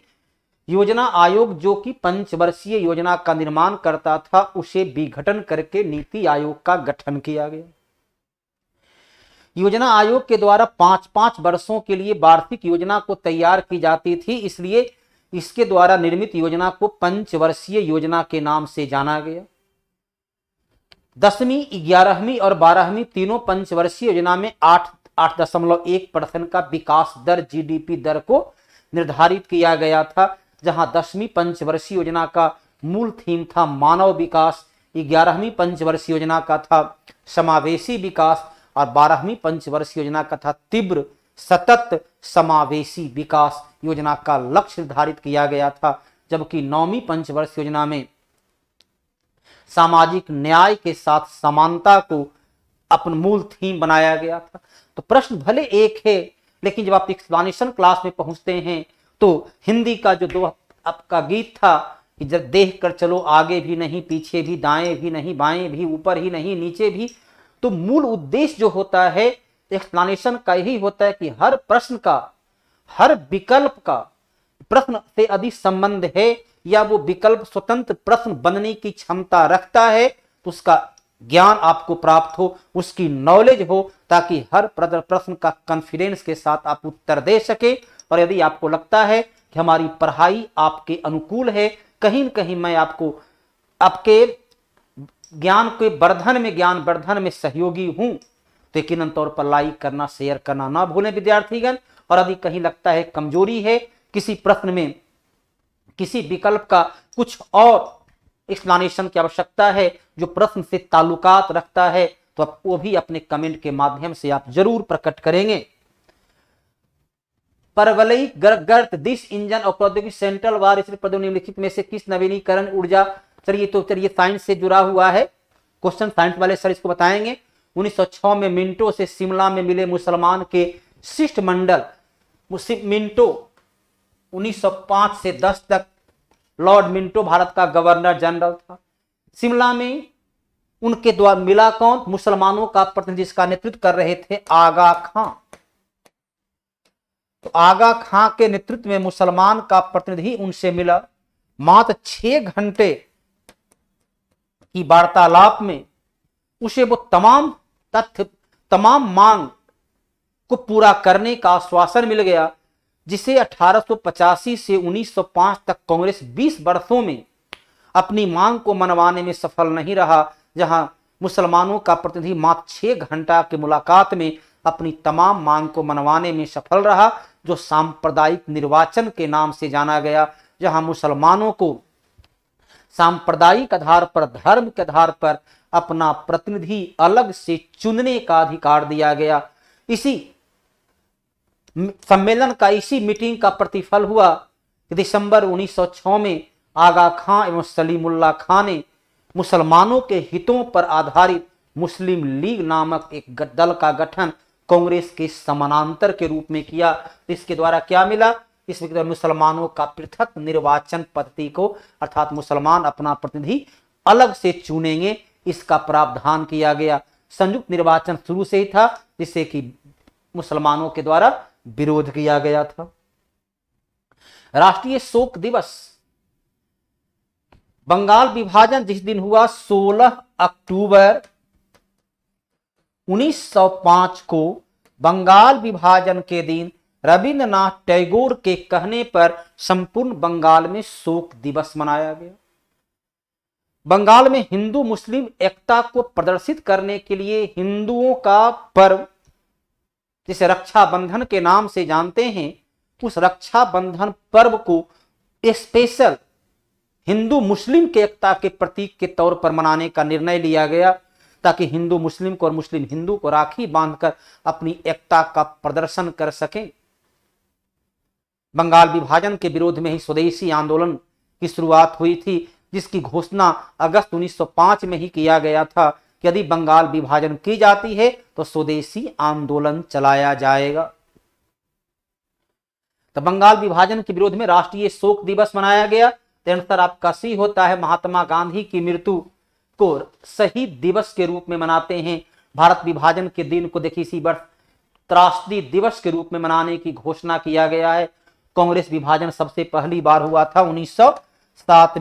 योजना आयोग जो कि पंचवर्षीय योजना का निर्माण करता था उसे विघटन करके नीति आयोग का गठन किया गया योजना आयोग के द्वारा पांच पांच वर्षों के लिए वार्षिक योजना को तैयार की जाती थी इसलिए इसके द्वारा निर्मित योजना को पंचवर्षीय योजना के नाम से जाना गया दसवीं ग्यारहवीं और बारहवीं तीनों पंचवर्षीय योजना में आठ आठ दशमलव एक परसेंट का विकास दर जीडीपी दर को निर्धारित किया गया था जहां दसवीं पंचवर्षीय योजना का मूल थीम था मानव विकास ग्यारहवीं पंचवर्षीय योजना का था समावेशी विकास और बारहवीं पंचवर्षीय योजना का था तीव्र सतत समावेशी विकास योजना का लक्ष्य निर्धारित किया गया था जबकि नौवीं पंचवर्ष योजना में सामाजिक न्याय के साथ समानता को अपन मूल थीम बनाया गया था तो प्रश्न भले एक है लेकिन जब आप एक्सप्लानेशन क्लास में पहुंचते हैं तो हिंदी का जो दो आपका गीत था कि जब देख कर चलो आगे भी नहीं पीछे भी दाएं भी नहीं बाएं भी ऊपर ही नहीं नीचे भी तो मूल उद्देश्य जो होता है एक्सप्लानेशन का यही होता है कि हर प्रश्न का हर विकल्प का प्रश्न से अधिक संबंध है या वो विकल्प स्वतंत्र प्रश्न बनने की क्षमता रखता है तो उसका ज्ञान आपको प्राप्त हो उसकी नॉलेज हो ताकि हर प्रश्न का कॉन्फिडेंस के साथ आप उत्तर दे सके पर यदि आपको लगता है कि हमारी पढ़ाई आपके अनुकूल है कहीं न कहीं मैं आपको आपके ज्ञान के वर्धन में ज्ञान वर्धन में सहयोगी हूं तो यकीन तौर पर लाइक करना शेयर करना ना भूलें विद्यार्थीगण और यदि कहीं लगता है कमजोरी है किसी प्रश्न में किसी विकल्प का कुछ और एक्सप्लानेशन की आवश्यकता है जो प्रश्न से ताल्लुकात रखता है तो आप वो भी अपने कमेंट के माध्यम से आप जरूर प्रकट करेंगे परवलई गर्गर्त दिस इंजन और प्रौद्योगिकी सेंट्रल वार इसलिए निम्नलिखित में से किस नवीनीकरण ऊर्जा सर ये तो सर ये साइंस से जुड़ा हुआ है क्वेश्चन साइंस वाले सर इसको बताएंगे 1906 में मिंटो से शिमला में मिले मुसलमान के शिष्ट मंडल मिंटो 1905 से 10 तक लॉर्ड मिंटो भारत का गवर्नर जनरल था शिमला में उनके द्वारा मिला कौन मुसलमानों का प्रतिनिधि जिसका नेतृत्व कर रहे थे आगा खान तो आगा खां के नेतृत्व में मुसलमान का प्रतिनिधि उनसे मिला मात्र छह घंटे की वार्तालाप में उसे वो तमाम तथ्य तमाम मांग को पूरा करने का आश्वासन मिल गया जिसे अठारह से 1905 तक कांग्रेस 20 वर्षों में अपनी मांग को मनवाने में सफल नहीं रहा जहां मुसलमानों का प्रतिनिधि मात्र छह घंटा की मुलाकात में अपनी तमाम मांग को मनवाने में सफल रहा जो सांप्रदायिक निर्वाचन के नाम से जाना गया जहां मुसलमानों को सांप्रदायिक आधार पर धर्म के आधार पर अपना प्रतिनिधि अलग से चुनने का अधिकार दिया गया इसी सम्मेलन का इसी मीटिंग का प्रतिफल हुआ दिसंबर 1906 में आगा खां एवं सलीमुल्ला खां ने मुसलमानों के हितों पर आधारित मुस्लिम लीग नामक एक दल का गठन कांग्रेस के समानांतर के रूप में किया तो इसके द्वारा क्या मिला इस मुसलमानों का पृथक निर्वाचन पद्धति को अर्थात मुसलमान अपना प्रतिनिधि अलग से चुनेंगे इसका प्रावधान किया गया संयुक्त निर्वाचन शुरू से ही था जिसे कि मुसलमानों के द्वारा विरोध किया गया था राष्ट्रीय शोक दिवस बंगाल विभाजन जिस दिन हुआ 16 अक्टूबर 1905 को बंगाल विभाजन के दिन रविन्द्रनाथ टैगोर के कहने पर संपूर्ण बंगाल में शोक दिवस मनाया गया बंगाल में हिंदू मुस्लिम एकता को प्रदर्शित करने के लिए हिंदुओं का पर्व जिसे रक्षाबंधन के नाम से जानते हैं उस रक्षाबंधन पर्व को स्पेशल हिंदू मुस्लिम के एकता के प्रतीक के तौर पर मनाने का निर्णय लिया गया ताकि हिंदू मुस्लिम को और मुस्लिम हिंदू को राखी बांधकर अपनी एकता का प्रदर्शन कर सकें बंगाल विभाजन के विरोध में ही स्वदेशी आंदोलन की शुरुआत हुई थी जिसकी घोषणा अगस्त 1905 में ही किया गया था कि यदि बंगाल विभाजन की जाती है तो स्वदेशी आंदोलन चलाया जाएगा तो बंगाल विभाजन के विरोध में राष्ट्रीय शोक दिवस मनाया गया आपका सी होता है महात्मा गांधी की मृत्यु को शहीद दिवस के रूप में मनाते हैं भारत विभाजन के दिन को देखिए इसी वर्ष त्रासदी दिवस के रूप में मनाने की घोषणा किया गया है कांग्रेस विभाजन सबसे पहली बार हुआ था उन्नीस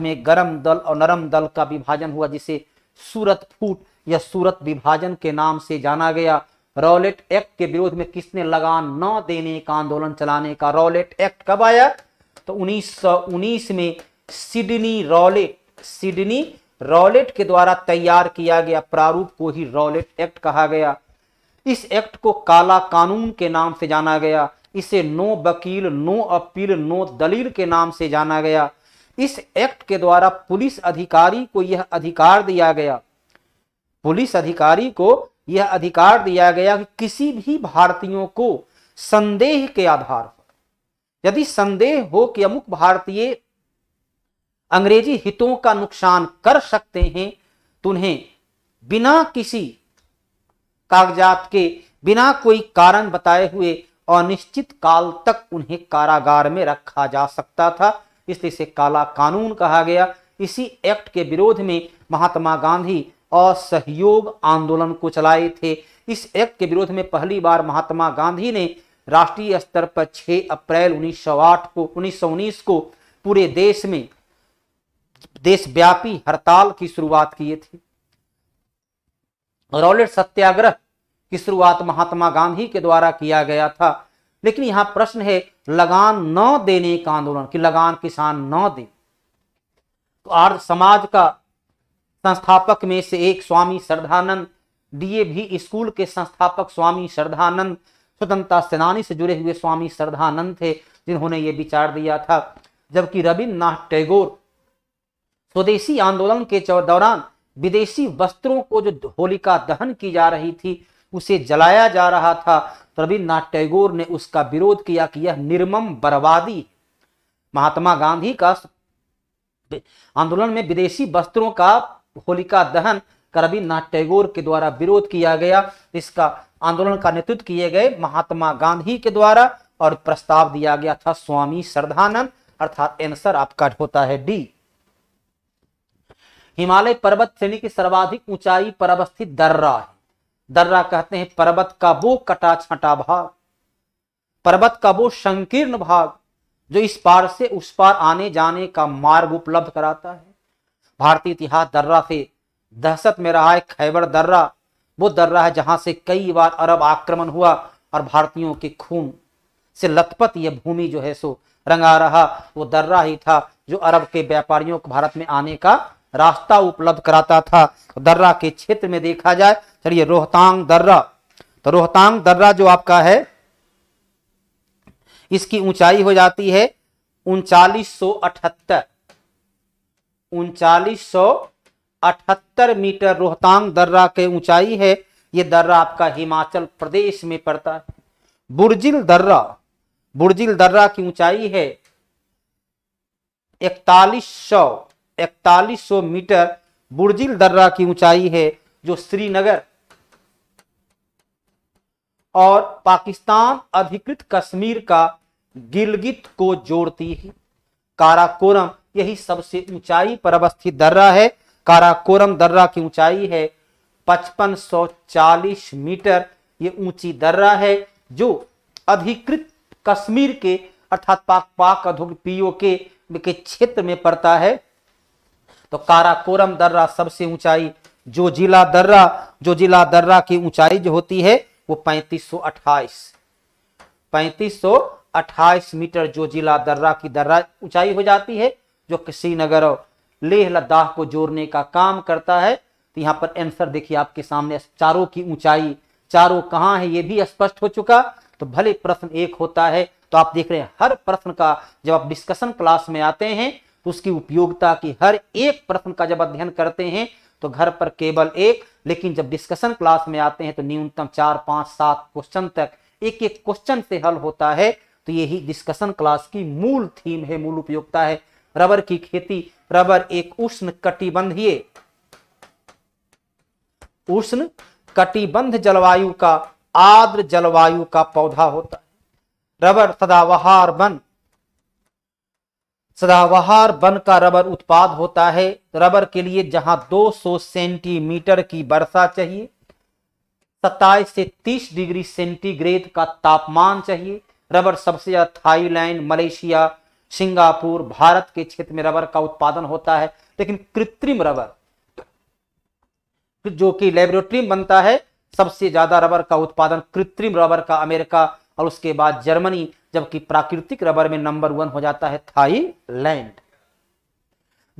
में गरम दल और नरम दल का विभाजन हुआ जिसे सूरत फूट या सूरत विभाजन के नाम से जाना गया रॉलेट एक्ट के विरोध में किसने लगान न देने का आंदोलन चलाने का रॉलेट एक्ट कब आया तो 1919 में सिडनी रॉलेट सिडनी रॉलेट के द्वारा तैयार किया गया प्रारूप को ही रॉलेट एक्ट कहा गया इस एक्ट को काला कानून के नाम से जाना गया इसे नो वकील नो अपील नो दलील के नाम से जाना गया इस एक्ट के द्वारा पुलिस अधिकारी को यह अधिकार दिया गया पुलिस अधिकारी को यह अधिकार दिया गया कि किसी भी भारतीयों को संदेह के आधार पर यदि संदेह हो कि अमुक भारतीय अंग्रेजी हितों का नुकसान कर सकते हैं तो उन्हें बिना किसी कागजात के बिना कोई कारण बताए हुए अनिश्चित काल तक उन्हें कारागार में रखा जा सकता था इसलिए इसे काला कानून कहा गया इसी एक्ट के विरोध में महात्मा गांधी असहयोग आंदोलन को चलाए थे इस एक्ट के विरोध में पहली बार महात्मा गांधी ने राष्ट्रीय स्तर पर 6 अप्रैल 1908 को 1919 को पूरे देश में देशव्यापी हड़ताल की शुरुआत किए थे रॉलेट सत्याग्रह की शुरुआत महात्मा गांधी के द्वारा किया गया था लेकिन यहां प्रश्न है लगान न देने का आंदोलन कि लगान किसान न दे तो आर्थ समाज का संस्थापक में से एक Swami Shraddhanand D A V school के संस्थापक स्वामी श्रद्धानंद स्वतंत्रता सेनानी से जुड़े हुए स्वामी श्रद्धानंद थे जिन्होंने ये विचार दिया था जबकि रविन्द्रनाथ टैगोर स्वदेशी आंदोलन के दौरान विदेशी वस्त्रों को जो होलिका दहन की जा रही थी उसे जलाया जा रहा था तो रविन्द्रनाथ टैगोर ने उसका विरोध किया कि यह निर्मम बर्बादी महात्मा गांधी का आंदोलन में विदेशी वस्त्रों का होलिका दहन का रविन्द्रनाथ टैगोर के द्वारा विरोध किया गया इसका आंदोलन का नेतृत्व किए गए महात्मा गांधी के द्वारा और प्रस्ताव दिया गया था स्वामी श्रद्धानंद अर्थात आंसर आपका होता है डी हिमालय पर्वत श्रेणी की सर्वाधिक ऊंचाई पर अवस्थित दर्रा है दर्रा कहते हैं पर्वत का वो कटा छटा भाग पर्वत का वो संकीर्ण भाग जो इस पार से उस पार आने जाने का मार्ग उपलब्ध कराता है भारतीय इतिहास दर्रा से दहशत में रहा है खैबर दर्रा वो दर्रा है जहां से कई बार अरब आक्रमण हुआ और भारतीयों के खून से लथपथ यह भूमि जो है सो रंगा रहा वो दर्रा ही था जो अरब के व्यापारियों को भारत में आने का रास्ता उपलब्ध कराता था दर्रा के क्षेत्र में देखा जाए चलिए रोहतांग दर्रा तो रोहतांग दर्रा जो आपका है इसकी ऊंचाई हो जाती है उनचालीस सौ अठहत्तर उनचालीस सौ अठहत्तर मीटर रोहतांग दर्रा के ऊंचाई है यह दर्रा आपका हिमाचल प्रदेश में पड़ता है बुर्जिल दर्रा बुर्जिल दर्रा की ऊंचाई है इकतालीस सौ इकतालीस मीटर बुर्जिल दर्रा की ऊंचाई है जो श्रीनगर और पाकिस्तान अधिकृत कश्मीर का गिलगित को जोड़ती है काराकोरम यही सबसे ऊंचाई पर अवस्थित दर्रा है काराकोरम दर्रा की ऊंचाई है 5540 मीटर ये ऊंची दर्रा है जो अधिकृत कश्मीर के अर्थात पाक पाक पीओ के क्षेत्र में पड़ता है तो काराकोरम दर्रा सबसे ऊंचाई जो जिला दर्रा जो जिला दर्रा की ऊंचाई जो होती है वो पैंतीस सो पैंतीस मीटर जो जिला दर्रा की दर्रा ऊंचाई हो जाती है जो श्रीनगर और लेह लद्दाख को जोड़ने का काम करता है तो यहां पर आंसर देखिए आपके सामने चारों की ऊंचाई चारों कहाँ है ये भी स्पष्ट हो चुका तो भले प्रश्न एक होता है तो आप देख रहे हैं हर प्रश्न का जब आप डिस्कशन क्लास में आते हैं उसकी उपयोगिता की हर एक प्रश्न का जब अध्ययन करते हैं तो घर पर केवल एक लेकिन जब डिस्कशन क्लास में आते हैं तो न्यूनतम चार पांच सात क्वेश्चन तक एक एक क्वेश्चन से हल होता है तो यही डिस्कशन क्लास की मूल थीम है मूल उपयोगिता है रबर की खेती रबर एक उष्ण कटिबंधीय उष्ण कटिबंध जलवायु का आर्द्र जलवायु का पौधा होता है रबर सदावहार वन सदाबहार वन का रबर उत्पाद होता है रबर के लिए जहां 200 सेंटीमीटर की वर्षा चाहिए सत्ताईस से 30 डिग्री सेंटीग्रेड का तापमान चाहिए रबर सबसे ज्यादा थाईलैंड मलेशिया सिंगापुर भारत के क्षेत्र में रबर का उत्पादन होता है लेकिन कृत्रिम रबर जो कि लेबोरेटरी में बनता है सबसे ज्यादा रबर का उत्पादन कृत्रिम रबर का अमेरिका और उसके बाद जर्मनी जबकि प्राकृतिक रबर में नंबर वन हो जाता है थाईलैंड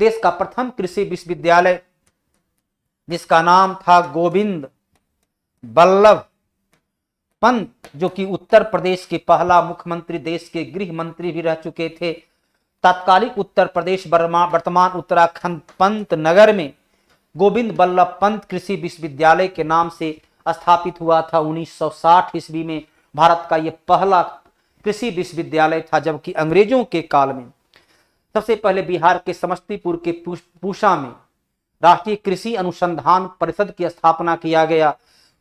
देश का प्रथम कृषि विश्वविद्यालय जिसका नाम था गोविंद बल्लभ पंत जो कि उत्तर प्रदेश के पहला मुख्यमंत्री देश के गृह मंत्री भी रह चुके थे तात्कालिक उत्तर प्रदेश वर्तमान उत्तराखंड पंत नगर में गोविंद बल्लभ पंत कृषि विश्वविद्यालय के नाम से स्थापित हुआ था 1960 ईस्वी में भारत का यह पहला कृषि विश्वविद्यालय था जबकि अंग्रेजों के काल में सबसे पहले बिहार के समस्तीपुर के पूषा में राष्ट्रीय कृषि अनुसंधान परिषद की स्थापना किया गया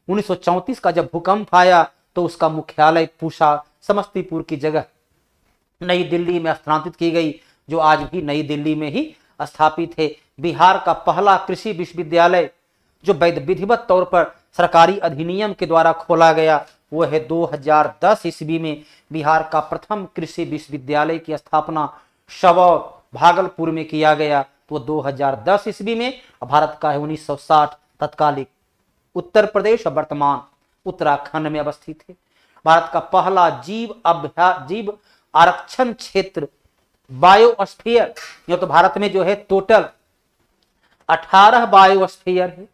1934 का जब भूकंप आया तो उसका मुख्यालय पूषा समस्तीपुर की जगह नई दिल्ली में स्थानांतरित की गई जो आज भी नई दिल्ली में ही स्थापित है बिहार का पहला कृषि विश्वविद्यालय जो विधिवत तौर पर सरकारी अधिनियम के द्वारा खोला गया वो है 2010 ईस्वी में बिहार का प्रथम कृषि विश्वविद्यालय की स्थापना शव भागलपुर में किया गया तो 2010 ईस्वी में भारत का है 1960 तत्कालिक उत्तर प्रदेश वर्तमान उत्तराखंड में अवस्थित है भारत का पहला जीव अभ्या जीव आरक्षण क्षेत्र बायोस्फीयर यह तो भारत में जो है टोटल 18 बायोस्फीयर है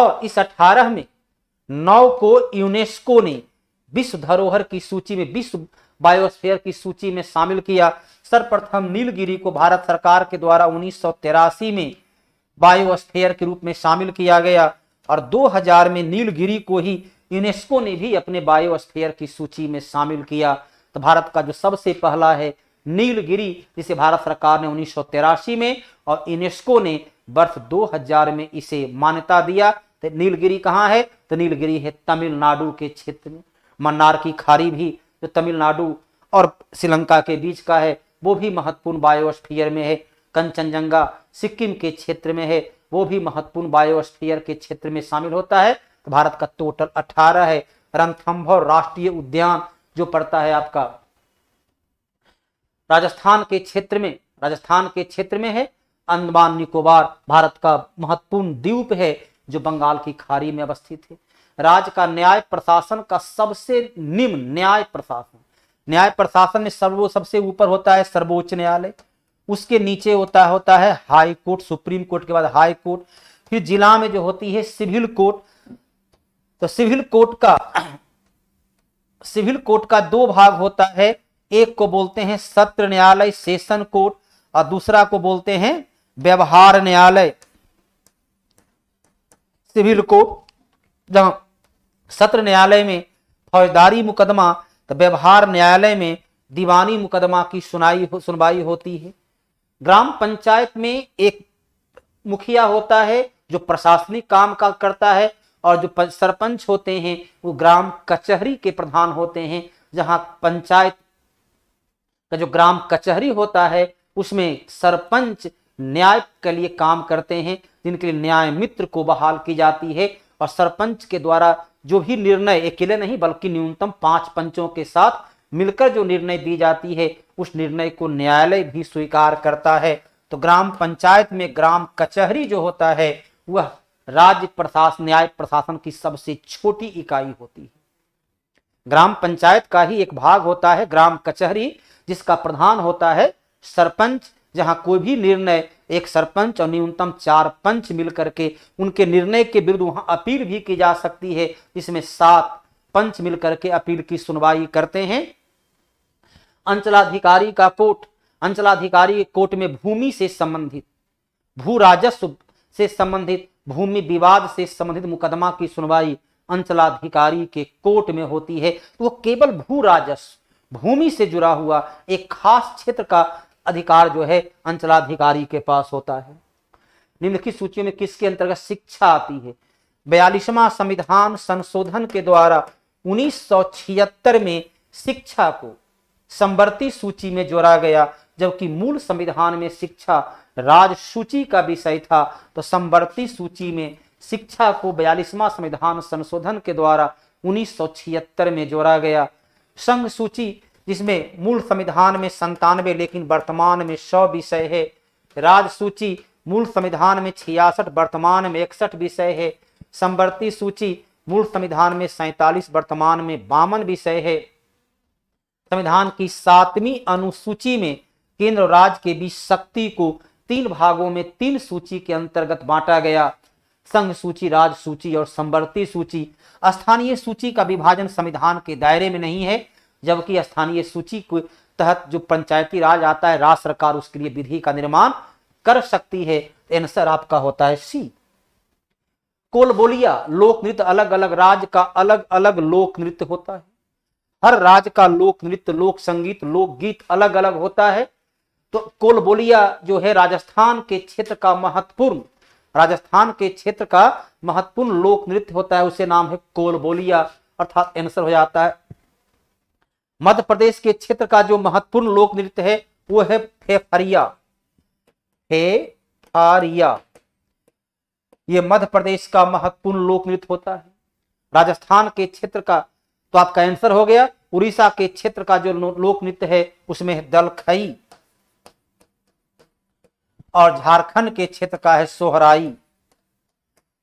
और इस 18 में नौ को यूनेस्को ने विश्व धरोहर की सूची में विश्व बायोस्फेयर की सूची में शामिल किया सर्वप्रथम नीलगिरी को भारत सरकार के द्वारा उन्नीस में बायोस्फेयर के रूप में शामिल किया गया और 2000 में नीलगिरी को ही यूनेस्को ने भी अपने बायोस्फेयर की सूची में शामिल किया तो भारत का जो सबसे पहला है नीलगिरी जिसे भारत सरकार ने उन्नीस में और यूनेस्को ने वर्ष 2000 में इसे मान्यता दिया तो नीलगिरी कहाँ है तो नीलगिरी है तमिलनाडु के क्षेत्र में मन्नार की खाड़ी भी जो तमिलनाडु और श्रीलंका के बीच का है वो भी महत्वपूर्ण बायोस्फीयर में है कंचनजंगा सिक्किम के क्षेत्र में है वो भी महत्वपूर्ण बायोस्फीयर के क्षेत्र में शामिल होता है तो भारत का टोटल 18 है रणथम्भौर राष्ट्रीय उद्यान जो पड़ता है आपका राजस्थान के क्षेत्र में राजस्थान के क्षेत्र में है अंदमान निकोबार भारत का महत्वपूर्ण द्वीप है जो बंगाल की खाड़ी में अवस्थित है राज्य का न्याय प्रशासन का सबसे निम्न न्याय प्रशासन न्याय प्रशासन में सर्वो सबसे ऊपर होता है सर्वोच्च न्यायालय उसके नीचे होता होता है हाई कोर्ट सुप्रीम कोर्ट के बाद हाई कोर्ट फिर जिला में जो होती है सिविल कोर्ट तो सिविल कोर्ट का सिविल कोर्ट का दो भाग होता है एक को बोलते हैं सत्र न्यायालय सेशन कोर्ट और दूसरा को बोलते हैं व्यवहार न्यायालय सिविल को जहां सत्र न्यायालय में फौजदारी मुकदमा तो व्यवहार न्यायालय में दीवानी मुकदमा की सुनाई हो, सुनवाई होती है ग्राम पंचायत में एक मुखिया होता है जो प्रशासनिक काम का करता है और जो सरपंच होते हैं वो ग्राम कचहरी के प्रधान होते हैं जहां पंचायत का जो ग्राम कचहरी होता है उसमें सरपंच न्याय के लिए काम करते हैं जिनके लिए न्याय मित्र को बहाल की जाती है और सरपंच के द्वारा जो भी निर्णय अकेले नहीं बल्कि न्यूनतम पांच पंचों के साथ मिलकर जो निर्णय दी जाती है उस निर्णय को न्यायालय भी स्वीकार करता है तो ग्राम पंचायत में ग्राम कचहरी जो होता है वह राज्य प्रशासन न्याय प्रशासन की सबसे छोटी इकाई होती है ग्राम पंचायत का ही एक भाग होता है ग्राम कचहरी जिसका प्रधान होता है सरपंच जहां कोई भी निर्णय एक सरपंच और न्यूनतम चार पंच मिलकर के उनके निर्णय के विरुद्ध वहां अपील भी की जा सकती है इसमें सात पंच मिलकर के अपील की सुनवाई करते हैं अंचलाधिकारी का कोर्ट अंचलाधिकारी कोर्ट में भूमि से संबंधित भू राजस्व से संबंधित भूमि विवाद से संबंधित मुकदमा की सुनवाई अंचलाधिकारी के कोर्ट में होती है तो वो केवल भू राजस्व भूमि से जुड़ा हुआ एक खास क्षेत्र का अधिकार जो है अंचलाधिकारी के पास होता है निम्नलिखित सूचियों में किसके अंतर्गत शिक्षा आती है बयालीसवा संविधान संशोधन के द्वारा उन्नीस में शिक्षा को संवर्ती सूची में जोड़ा गया जबकि मूल संविधान में शिक्षा राज सूची का विषय था तो संवर्ती सूची में शिक्षा को बयालीसवा संविधान संशोधन के द्वारा उन्नीस में जोड़ा गया संघ सूची जिसमें मूल संविधान में संतानवे लेकिन वर्तमान में सौ विषय है राजसूची मूल संविधान में छियासठ वर्तमान में इकसठ विषय है संवर्ती सूची मूल संविधान में सैतालीस वर्तमान में बावन विषय है संविधान की सातवीं अनुसूची में केंद्र और राज्य के बीच शक्ति को तीन भागों में तीन सूची के अंतर्गत बांटा गया संघ सूची राज सूची और संवर्ती सूची स्थानीय सूची का विभाजन संविधान के दायरे में नहीं है जबकि स्थानीय सूची के तहत जो पंचायती राज आता है राज्य सरकार उसके लिए विधि का निर्माण कर सकती है आंसर आपका होता है सी कोलबोलिया लोक नृत्य अलग अलग राज्य का अलग अलग लोक नृत्य होता है हर राज्य का लोक नृत्य लोक संगीत लोक गीत अलग अलग होता है तो कोलबोलिया जो है राजस्थान के क्षेत्र का महत्वपूर्ण राजस्थान के क्षेत्र का महत्वपूर्ण लोक नृत्य होता है उसे नाम है कोलबोलिया अर्थात आंसर हो जाता है मध्य प्रदेश के क्षेत्र का जो महत्वपूर्ण लोक नृत्य है वो है फेफरिया फेफारिया ये मध्य प्रदेश का महत्वपूर्ण लोक नृत्य होता है राजस्थान के क्षेत्र का तो आपका आंसर हो गया उड़ीसा के क्षेत्र का जो लोक नृत्य है उसमें है दलखई और झारखंड के क्षेत्र का है सोहराई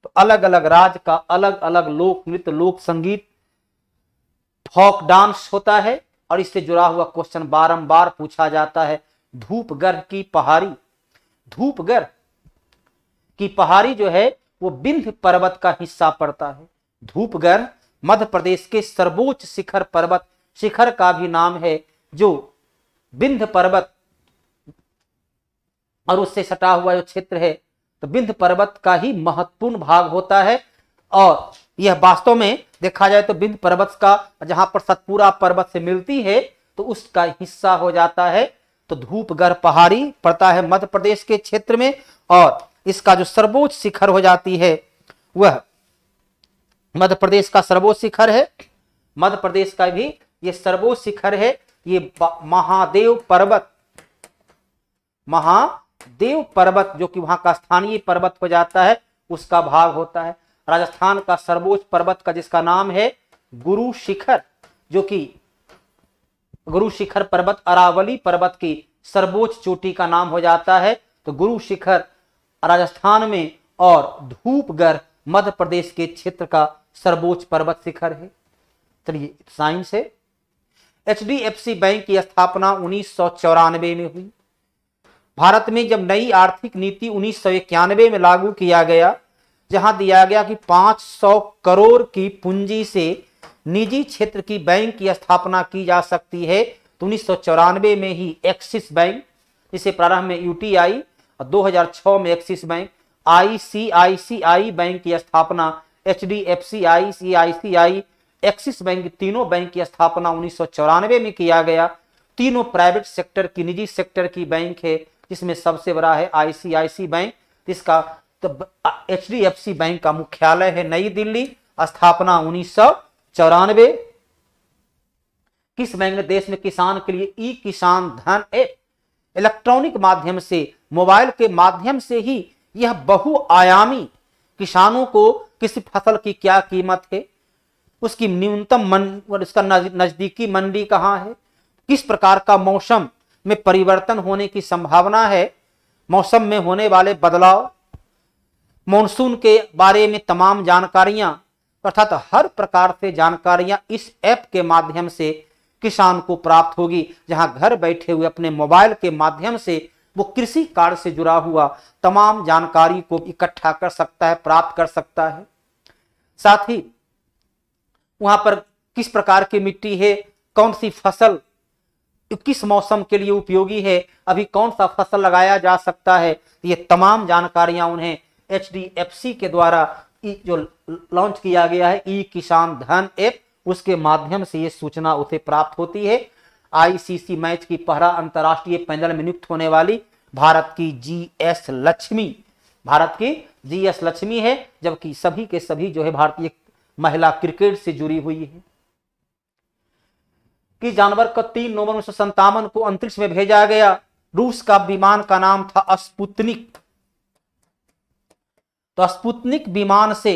तो अलग अलग राज्य का अलग अलग लोक नृत्य लोक संगीत फोक डांस होता है और इससे जुड़ा हुआ क्वेश्चन बारंबार पूछा जाता है धूप गर्ह की पहाड़ी धूप गर्ह की पहाड़ी जो है वो बिंध पर्वत का हिस्सा पड़ता है धूप गर्ह मध्य प्रदेश के सर्वोच्च शिखर पर्वत शिखर का भी नाम है जो बिंध पर्वत और उससे सटा हुआ जो क्षेत्र है तो बिंध पर्वत का ही महत्वपूर्ण भाग होता है और यह वास्तव में देखा जाए तो बिंद पर्वत का जहां पर सतपुरा पर्वत से मिलती है तो उसका हिस्सा हो जाता है तो धूपगढ़ पहाड़ी पड़ता है मध्य प्रदेश के क्षेत्र में और इसका जो सर्वोच्च शिखर हो जाती है वह मध्य प्रदेश का सर्वोच्च शिखर है मध्य प्रदेश का भी ये सर्वोच्च शिखर है ये महादेव पर्वत महादेव पर्वत जो कि वहां का स्थानीय पर्वत हो जाता है उसका भाग होता है राजस्थान का सर्वोच्च पर्वत का जिसका नाम है गुरु शिखर जो कि गुरु शिखर पर्वत अरावली पर्वत की सर्वोच्च चोटी का नाम हो जाता है तो गुरु शिखर राजस्थान में और धूपगढ़ मध्य प्रदेश के क्षेत्र का सर्वोच्च पर्वत शिखर है चलिए साइंस है एचडीएफसी बैंक की स्थापना उन्नीस में हुई भारत में जब नई आर्थिक नीति उन्नीस में लागू किया गया जहां दिया गया कि 500 करोड़ की पूंजी से निजी क्षेत्र की बैंक की स्थापना की जा सकती है तो उन्नीस में ही एक्सिस बैंक इसे प्रारंभ में यूटीआई और 2006 में एक्सिस बैंक आईसीआईसीआई बैंक की स्थापना H D F C I C I C I axis bank तीनों बैंक की स्थापना उन्नीस में किया गया तीनों प्राइवेट सेक्टर की निजी सेक्टर की बैंक है जिसमें सबसे बड़ा है आईसीआईसी बैंक जिसका तो सी बैंक का मुख्यालय है नई दिल्ली स्थापना उन्नीस किस बैंक ने देश में किसान के लिए ई किसान धन ऐप इलेक्ट्रॉनिक माध्यम से मोबाइल के माध्यम से ही यह बहुआयामी किसानों को किसी फसल की क्या कीमत है उसकी न्यूनतम मन और नजदीकी मंडी कहाँ है किस प्रकार का मौसम में परिवर्तन होने की संभावना है मौसम में होने वाले बदलाव मानसून के बारे में तमाम जानकारियां अर्थात हर प्रकार से जानकारियां इस ऐप के माध्यम से किसान को प्राप्त होगी जहां घर बैठे हुए अपने मोबाइल के माध्यम से वो कृषि कार्य से जुड़ा हुआ तमाम जानकारी को इकट्ठा कर सकता है प्राप्त कर सकता है साथ ही वहां पर किस प्रकार की मिट्टी है कौन सी फसल किस मौसम के लिए उपयोगी है अभी कौन सा फसल लगाया जा सकता है ये तमाम जानकारियां उन्हें एच के द्वारा जो लॉन्च किया गया है ई किसान धन ऐप उसके माध्यम से ये सूचना उसे प्राप्त होती है आईसीसी मैच की पहला अंतरराष्ट्रीय पैनल में नियुक्त होने वाली भारत की जी एस लक्ष्मी भारत की जी एस लक्ष्मी है जबकि सभी के सभी जो है भारतीय महिला क्रिकेट से जुड़ी हुई है कि जानवर को तीन नवंबर उन्नीस को अंतरिक्ष में भेजा गया रूस का विमान का नाम था स्पुतनिक तो स्पुतनिक विमान से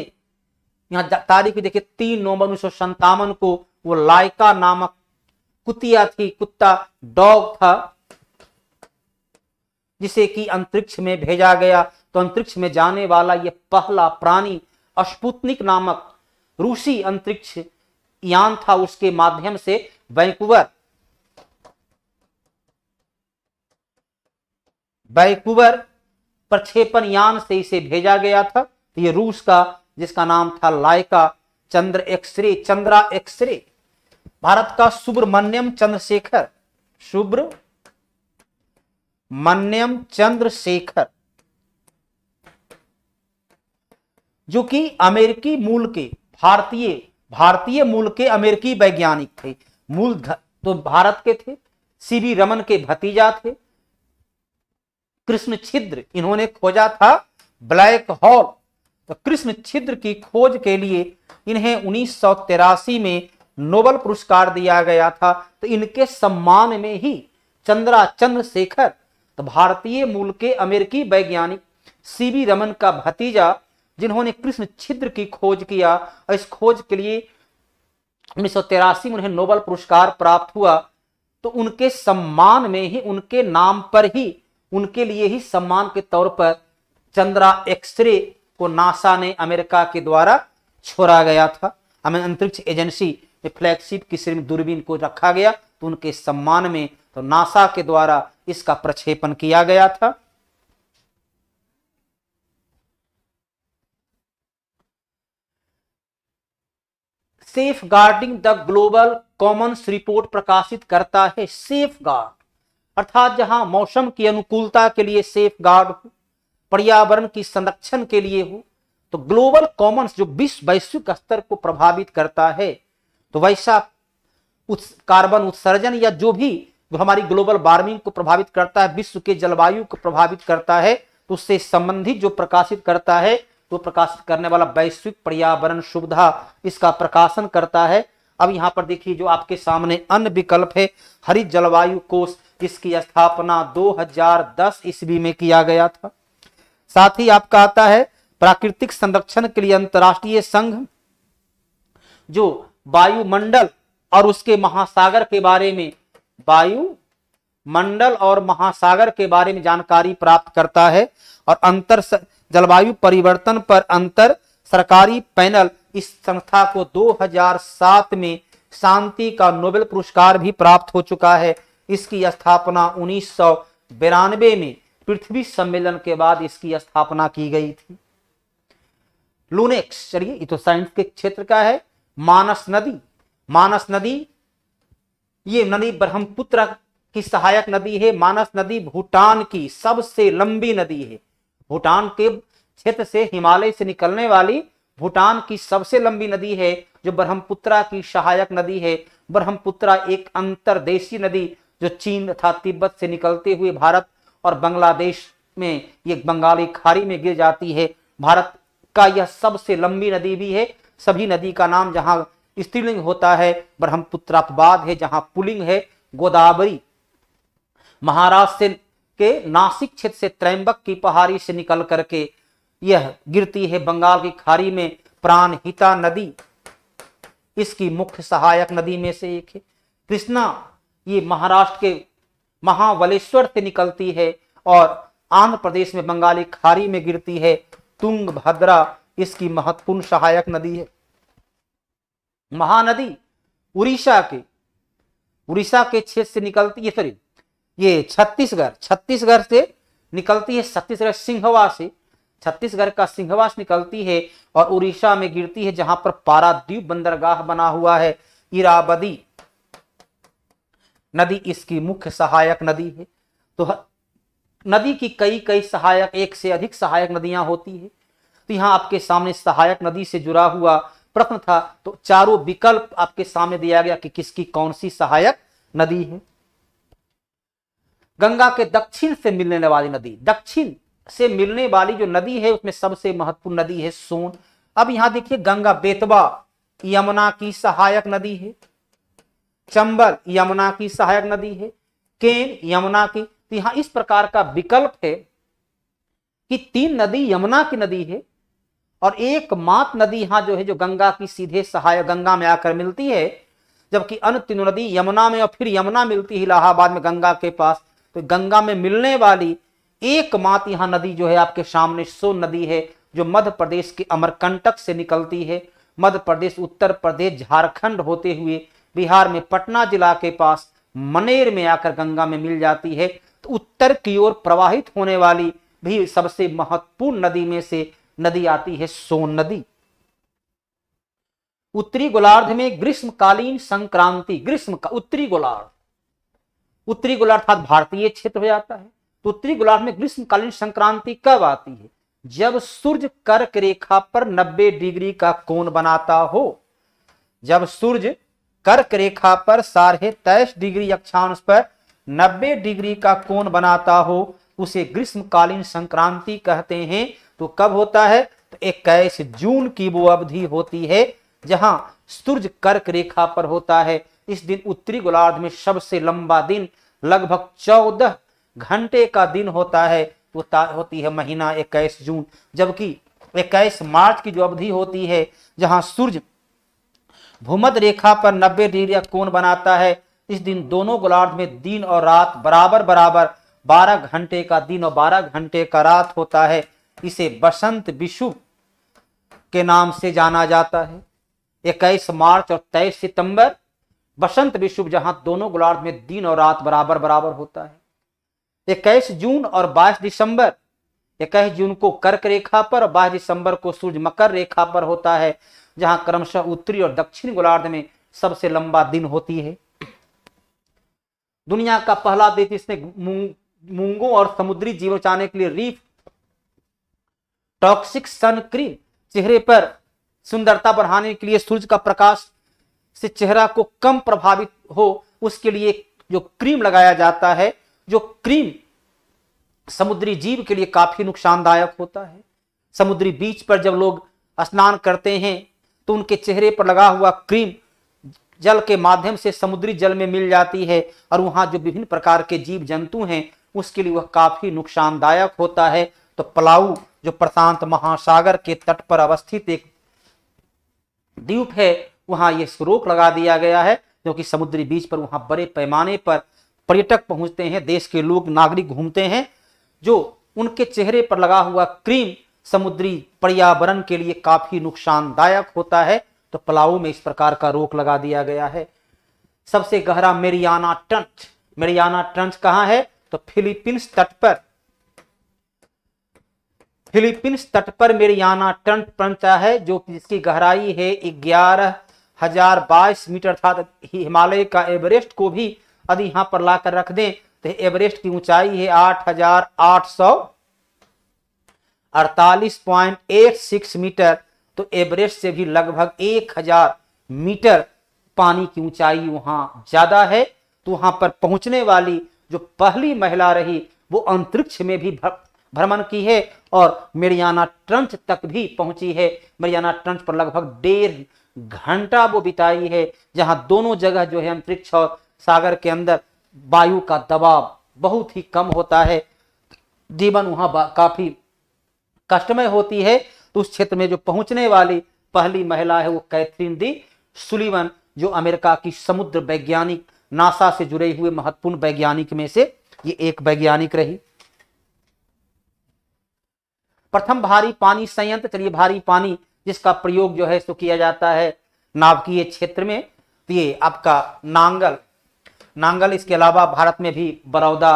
यहाँ तारीख देखिए तीन नवंबर उन्नीस को वो लाइका नामक कुतिया थी कुत्ता डॉग था जिसे कि अंतरिक्ष में भेजा गया तो अंतरिक्ष में जाने वाला यह पहला प्राणी स्पुतनिक नामक रूसी अंतरिक्ष यान था उसके माध्यम से वैंकुवर वैंकुवर प्रक्षेपण यान से इसे भेजा गया था तो ये रूस का जिसका नाम था Laika Chandra x-ray Chandra x-ray Bharat का सुब्रमण्यम चंद्रशेखर शुभ्र मन्यम चंद्रशेखर जो कि अमेरिकी मूल के भारतीय भारतीय मूल के अमेरिकी वैज्ञानिक थे मूल तो भारत के थे सीवी रमन के भतीजा थे कृष्ण छिद्र इन्होंने खोजा था ब्लैक होल तो कृष्ण छिद्र की खोज के लिए इन्हें उन्नीस में नोबल पुरस्कार दिया गया था तो इनके सम्मान में ही चंद्रा चंद्रशेखर तो भारतीय मूल के अमेरिकी वैज्ञानिक सीबी रमन का भतीजा जिन्होंने कृष्ण छिद्र की खोज किया और इस खोज के लिए उन्नीस में उन्हें नोबल पुरस्कार प्राप्त हुआ तो उनके सम्मान में ही उनके नाम पर ही उनके लिए ही सम्मान के तौर पर चंद्रा एक्सरे को नासा ने अमेरिका के द्वारा छोड़ा गया था हमें अंतरिक्ष एजेंसी में फ्लैगशिप की श्रेणी दूरबीन को रखा गया तो उनके सम्मान में तो नासा के द्वारा इसका प्रक्षेपण किया गया था safeguarding the global commons report प्रकाशित करता है सेफ गार्ड अर्थात जहां मौसम की अनुकूलता के लिए सेफ गार्ड हो पर्यावरण की संरक्षण के लिए हो तो ग्लोबल कॉमन्स जो विश्व वैश्विक स्तर को प्रभावित करता है तो वैसा उस कार्बन उत्सर्जन या जो भी जो हमारी ग्लोबल वार्मिंग को प्रभावित करता है विश्व के जलवायु को प्रभावित करता है तो उससे संबंधित जो प्रकाशित करता है तो प्रकाशित करने वाला वैश्विक पर्यावरण सुविधा इसका प्रकाशन करता है अब यहाँ पर देखिए जो आपके सामने अन्य विकल्प है हरित जलवायु कोष इसकी स्थापना 2010 ईस्वी में किया गया था साथ ही आपका आता है प्राकृतिक संरक्षण के लिए अंतरराष्ट्रीय संघ जो वायुमंडल और उसके महासागर के बारे में वायु मंडल और महासागर के बारे में जानकारी प्राप्त करता है और अंतर जलवायु परिवर्तन पर अंतर सरकारी पैनल इस संस्था को 2007 में शांति का नोबेल पुरस्कार भी प्राप्त हो चुका है इसकी स्थापना उन्नीस में पृथ्वी सम्मेलन के बाद इसकी स्थापना की गई थी लूनेक्स चलिए ये तो साइंस के क्षेत्र का है मानस नदी मानस नदी ये नदी ब्रह्मपुत्र की सहायक नदी है मानस नदी भूटान की सबसे लंबी नदी है भूटान के क्षेत्र से हिमालय से निकलने वाली भूटान की सबसे लंबी नदी है जो ब्रह्मपुत्रा की सहायक नदी है ब्रह्मपुत्रा एक अंतरदेशी नदी जो चीन तथा तिब्बत से निकलते हुए भारत और बांग्लादेश में ये बंगाली खाड़ी में गिर जाती है भारत का यह सबसे लंबी नदी भी है सभी नदी का नाम जहाँ स्त्रीलिंग होता है ब्रह्मपुत्र अपवाद है जहाँ पुलिंग है गोदावरी महाराष्ट्र के नासिक क्षेत्र से त्रैंबक की पहाड़ी से निकल करके यह गिरती है बंगाल की खाड़ी में प्राणहिता नदी इसकी मुख्य सहायक नदी में से एक है कृष्णा ये महाराष्ट्र के महावलेश्वर से निकलती है और आंध्र प्रदेश में बंगाली खाड़ी में गिरती है तुंग भद्रा इसकी महत्वपूर्ण सहायक नदी है महानदी उड़ीसा के उड़ीसा के क्षेत्र से निकलती है सॉरी ये छत्तीसगढ़ छत्तीसगढ़ से निकलती है छत्तीसगढ़ सिंहवा से छत्तीसगढ़ का सिंहवास से निकलती है और उड़ीसा में गिरती है जहां पर पारादीप बंदरगाह बना हुआ है इरावदी नदी इसकी मुख्य सहायक नदी है तो नदी की कई कई सहायक एक से अधिक सहायक नदियां होती है तो यहाँ आपके सामने सहायक नदी से जुड़ा हुआ प्रश्न था तो चारों विकल्प आपके सामने दिया गया कि किसकी कौन सी सहायक नदी है गंगा के दक्षिण से मिलने वाली नदी दक्षिण से मिलने वाली जो नदी है उसमें सबसे महत्वपूर्ण नदी है सोन अब यहां देखिए गंगा बेतवा यमुना की सहायक नदी है चंबल यमुना की सहायक नदी है केन यमुना की तो यहां इस प्रकार का विकल्प है कि तीन नदी यमुना की नदी है और एक मात नदी यहाँ जो है जो गंगा की सीधे सहायक गंगा में आकर मिलती है जबकि अन्य तीनों नदी यमुना में और फिर यमुना मिलती है इलाहाबाद में गंगा के पास तो गंगा में मिलने वाली एक मात यहाँ नदी जो है आपके सामने सोन नदी है जो मध्य प्रदेश के अमरकंटक से निकलती है मध्य प्रदेश उत्तर प्रदेश झारखंड होते हुए बिहार में पटना जिला के पास मनेर में आकर गंगा में मिल जाती है तो उत्तर की ओर प्रवाहित होने वाली भी सबसे महत्वपूर्ण नदी में से नदी आती है सोन नदी उत्तरी गोलार्ध में ग्रीष्मकालीन संक्रांति ग्रीष्म का उत्तरी गोलार्ध उत्तरी गोलार्ध अर्थात भारतीय क्षेत्र हो जाता है तो उत्तरी गोलार्ध में ग्रीष्मकालीन संक्रांति कब आती है जब सूर्य कर्क रेखा पर 90 डिग्री का कोण बनाता हो जब सूर्य कर्क रेखा पर साढ़े तेईस डिग्री अक्षांश पर 90 डिग्री का कोण बनाता हो उसे ग्रीष्मकालीन संक्रांति कहते हैं तो कब होता है तो इक्कीस जून की वो अवधि होती है जहां सूर्य कर्क रेखा पर होता है इस दिन उत्तरी गोलार्ध में सबसे लंबा दिन लगभग चौदह घंटे का दिन होता है वो होती है महीना इक्कीस जून जबकि इक्कीस मार्च की जो अवधि होती है जहां सूर्य भूमध रेखा पर नब्बे डिग्री कोण बनाता है इस दिन दोनों गोलार्ध में दिन और रात बराबर बराबर बारह घंटे का दिन और बारह घंटे का रात होता है इसे बसंत विषुव के नाम से जाना जाता है इक्कीस मार्च और तेईस सितंबर बसंत विषुव जहां दोनों गोलार्ध में दिन और रात बराबर बराबर होता है इक्कीस जून और बाईस दिसंबर इक्कीस जून को कर्क रेखा पर और बाईस दिसंबर को सूर्य मकर रेखा पर होता है जहां क्रमशः उत्तरी और दक्षिण गोलार्ध में सबसे लंबा दिन होती है दुनिया का पहला देश जिसने मूंगों और समुद्री जीवन चाने के लिए रीफ टॉक्सिक सन क्रीम चेहरे पर सुंदरता बढ़ाने के लिए सूर्य का प्रकाश से चेहरा को कम प्रभावित हो उसके लिए जो क्रीम लगाया जाता है जो क्रीम समुद्री जीव के लिए काफी नुकसानदायक होता है समुद्री बीच पर जब लोग स्नान करते हैं तो उनके चेहरे पर लगा हुआ क्रीम जल के माध्यम से समुद्री जल में मिल जाती है और वहाँ जो विभिन्न प्रकार के जीव जंतु हैं उसके लिए वह काफ़ी नुकसानदायक होता है तो पलाऊ जो प्रशांत महासागर के तट पर अवस्थित एक द्वीप है वहाँ यह रोक लगा दिया गया है क्योंकि समुद्री बीच पर वहाँ बड़े पैमाने पर पर्यटक पहुंचते हैं देश के लोग नागरिक घूमते हैं जो उनके चेहरे पर लगा हुआ क्रीम समुद्री पर्यावरण के लिए काफी नुकसानदायक होता है तो पलाऊ में इस प्रकार का रोक लगा दिया गया है सबसे गहरा मेरियाना ट्रंच मेरियाना ट्रंच कहां है तो फिलीपींस तट पर फिलीपींस तट पर मेरियाना ट्रंच पंचा है जो जिसकी गहराई है ग्यारह हजार बाईस मीटर अर्थात तो हिमालय का एवरेस्ट को भी यदि यहां पर लाकर रख दें तो एवरेस्ट की ऊंचाई है आठ हजार आठ सौ 48.86 मीटर तो एवरेस्ट से भी लगभग 1000 मीटर पानी की ऊंचाई वहां ज्यादा है तो वहां पर पहुंचने वाली जो पहली महिला रही वो अंतरिक्ष में भी भ्रमण की है और मेरियाना ट्रंच तक भी पहुंची है मेरियाना ट्रंच पर लगभग डेढ़ घंटा वो बिताई है जहां दोनों जगह जो है अंतरिक्ष और सागर के अंदर वायु का दबाव बहुत ही कम होता है जीवन वहां काफी कष्टमय होती है तो उस क्षेत्र में जो पहुंचने वाली पहली महिला है वो कैथरीन दी सुलीवन जो अमेरिका की समुद्र वैज्ञानिक नासा से जुड़े हुए महत्वपूर्ण वैज्ञानिक में से ये एक वैज्ञानिक रही प्रथम भारी पानी संयंत्र चलिए भारी पानी जिसका प्रयोग जो है सो किया जाता है नावकीय क्षेत्र में तो ये आपका नांगल नांगल इसके अलावा भारत में भी बरौदा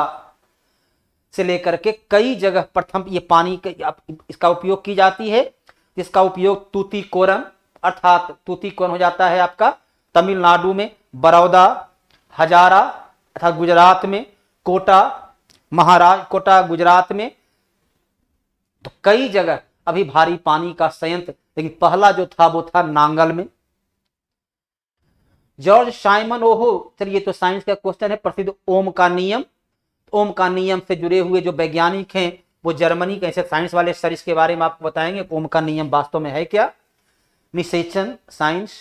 से लेकर के कई जगह प्रथम ये पानी इसका उपयोग की जाती है इसका उपयोग तूती कोरम अर्थात तूती कोरम हो जाता है आपका तमिलनाडु में बड़ौदा हजारा अर्थात गुजरात में कोटा महाराज कोटा गुजरात में तो कई जगह अभी भारी पानी का संयंत्र लेकिन पहला जो था वो था नांगल में जॉर्ज साइमन ओहो चलिए तो साइंस का क्वेश्चन है प्रसिद्ध ओम का नियम ओम का नियम से जुड़े हुए जो वैज्ञानिक हैं वो जर्मनी के साइंस वाले सर इसके बारे में आपको बताएंगे ओम का नियम वास्तव में है क्या निशेचन साइंस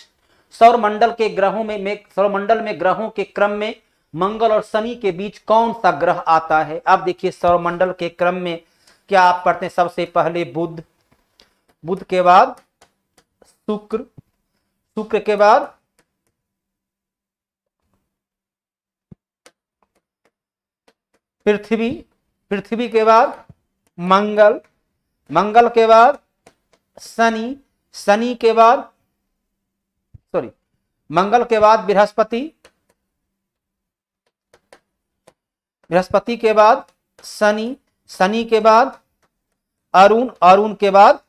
सौरमंडल के ग्रहों में, में सौरमंडल में ग्रहों के क्रम में मंगल और शनि के बीच कौन सा ग्रह आता है अब देखिए सौरमंडल के क्रम में क्या आप पढ़ते हैं सबसे पहले बुध बुध के बाद शुक्र शुक्र के बाद पृथ्वी पृथ्वी के बाद मंगल मंगल के बाद शनि शनि के बाद सॉरी मंगल के बाद बृहस्पति बृहस्पति के बाद शनि शनि के बाद अरुण अरुण के बाद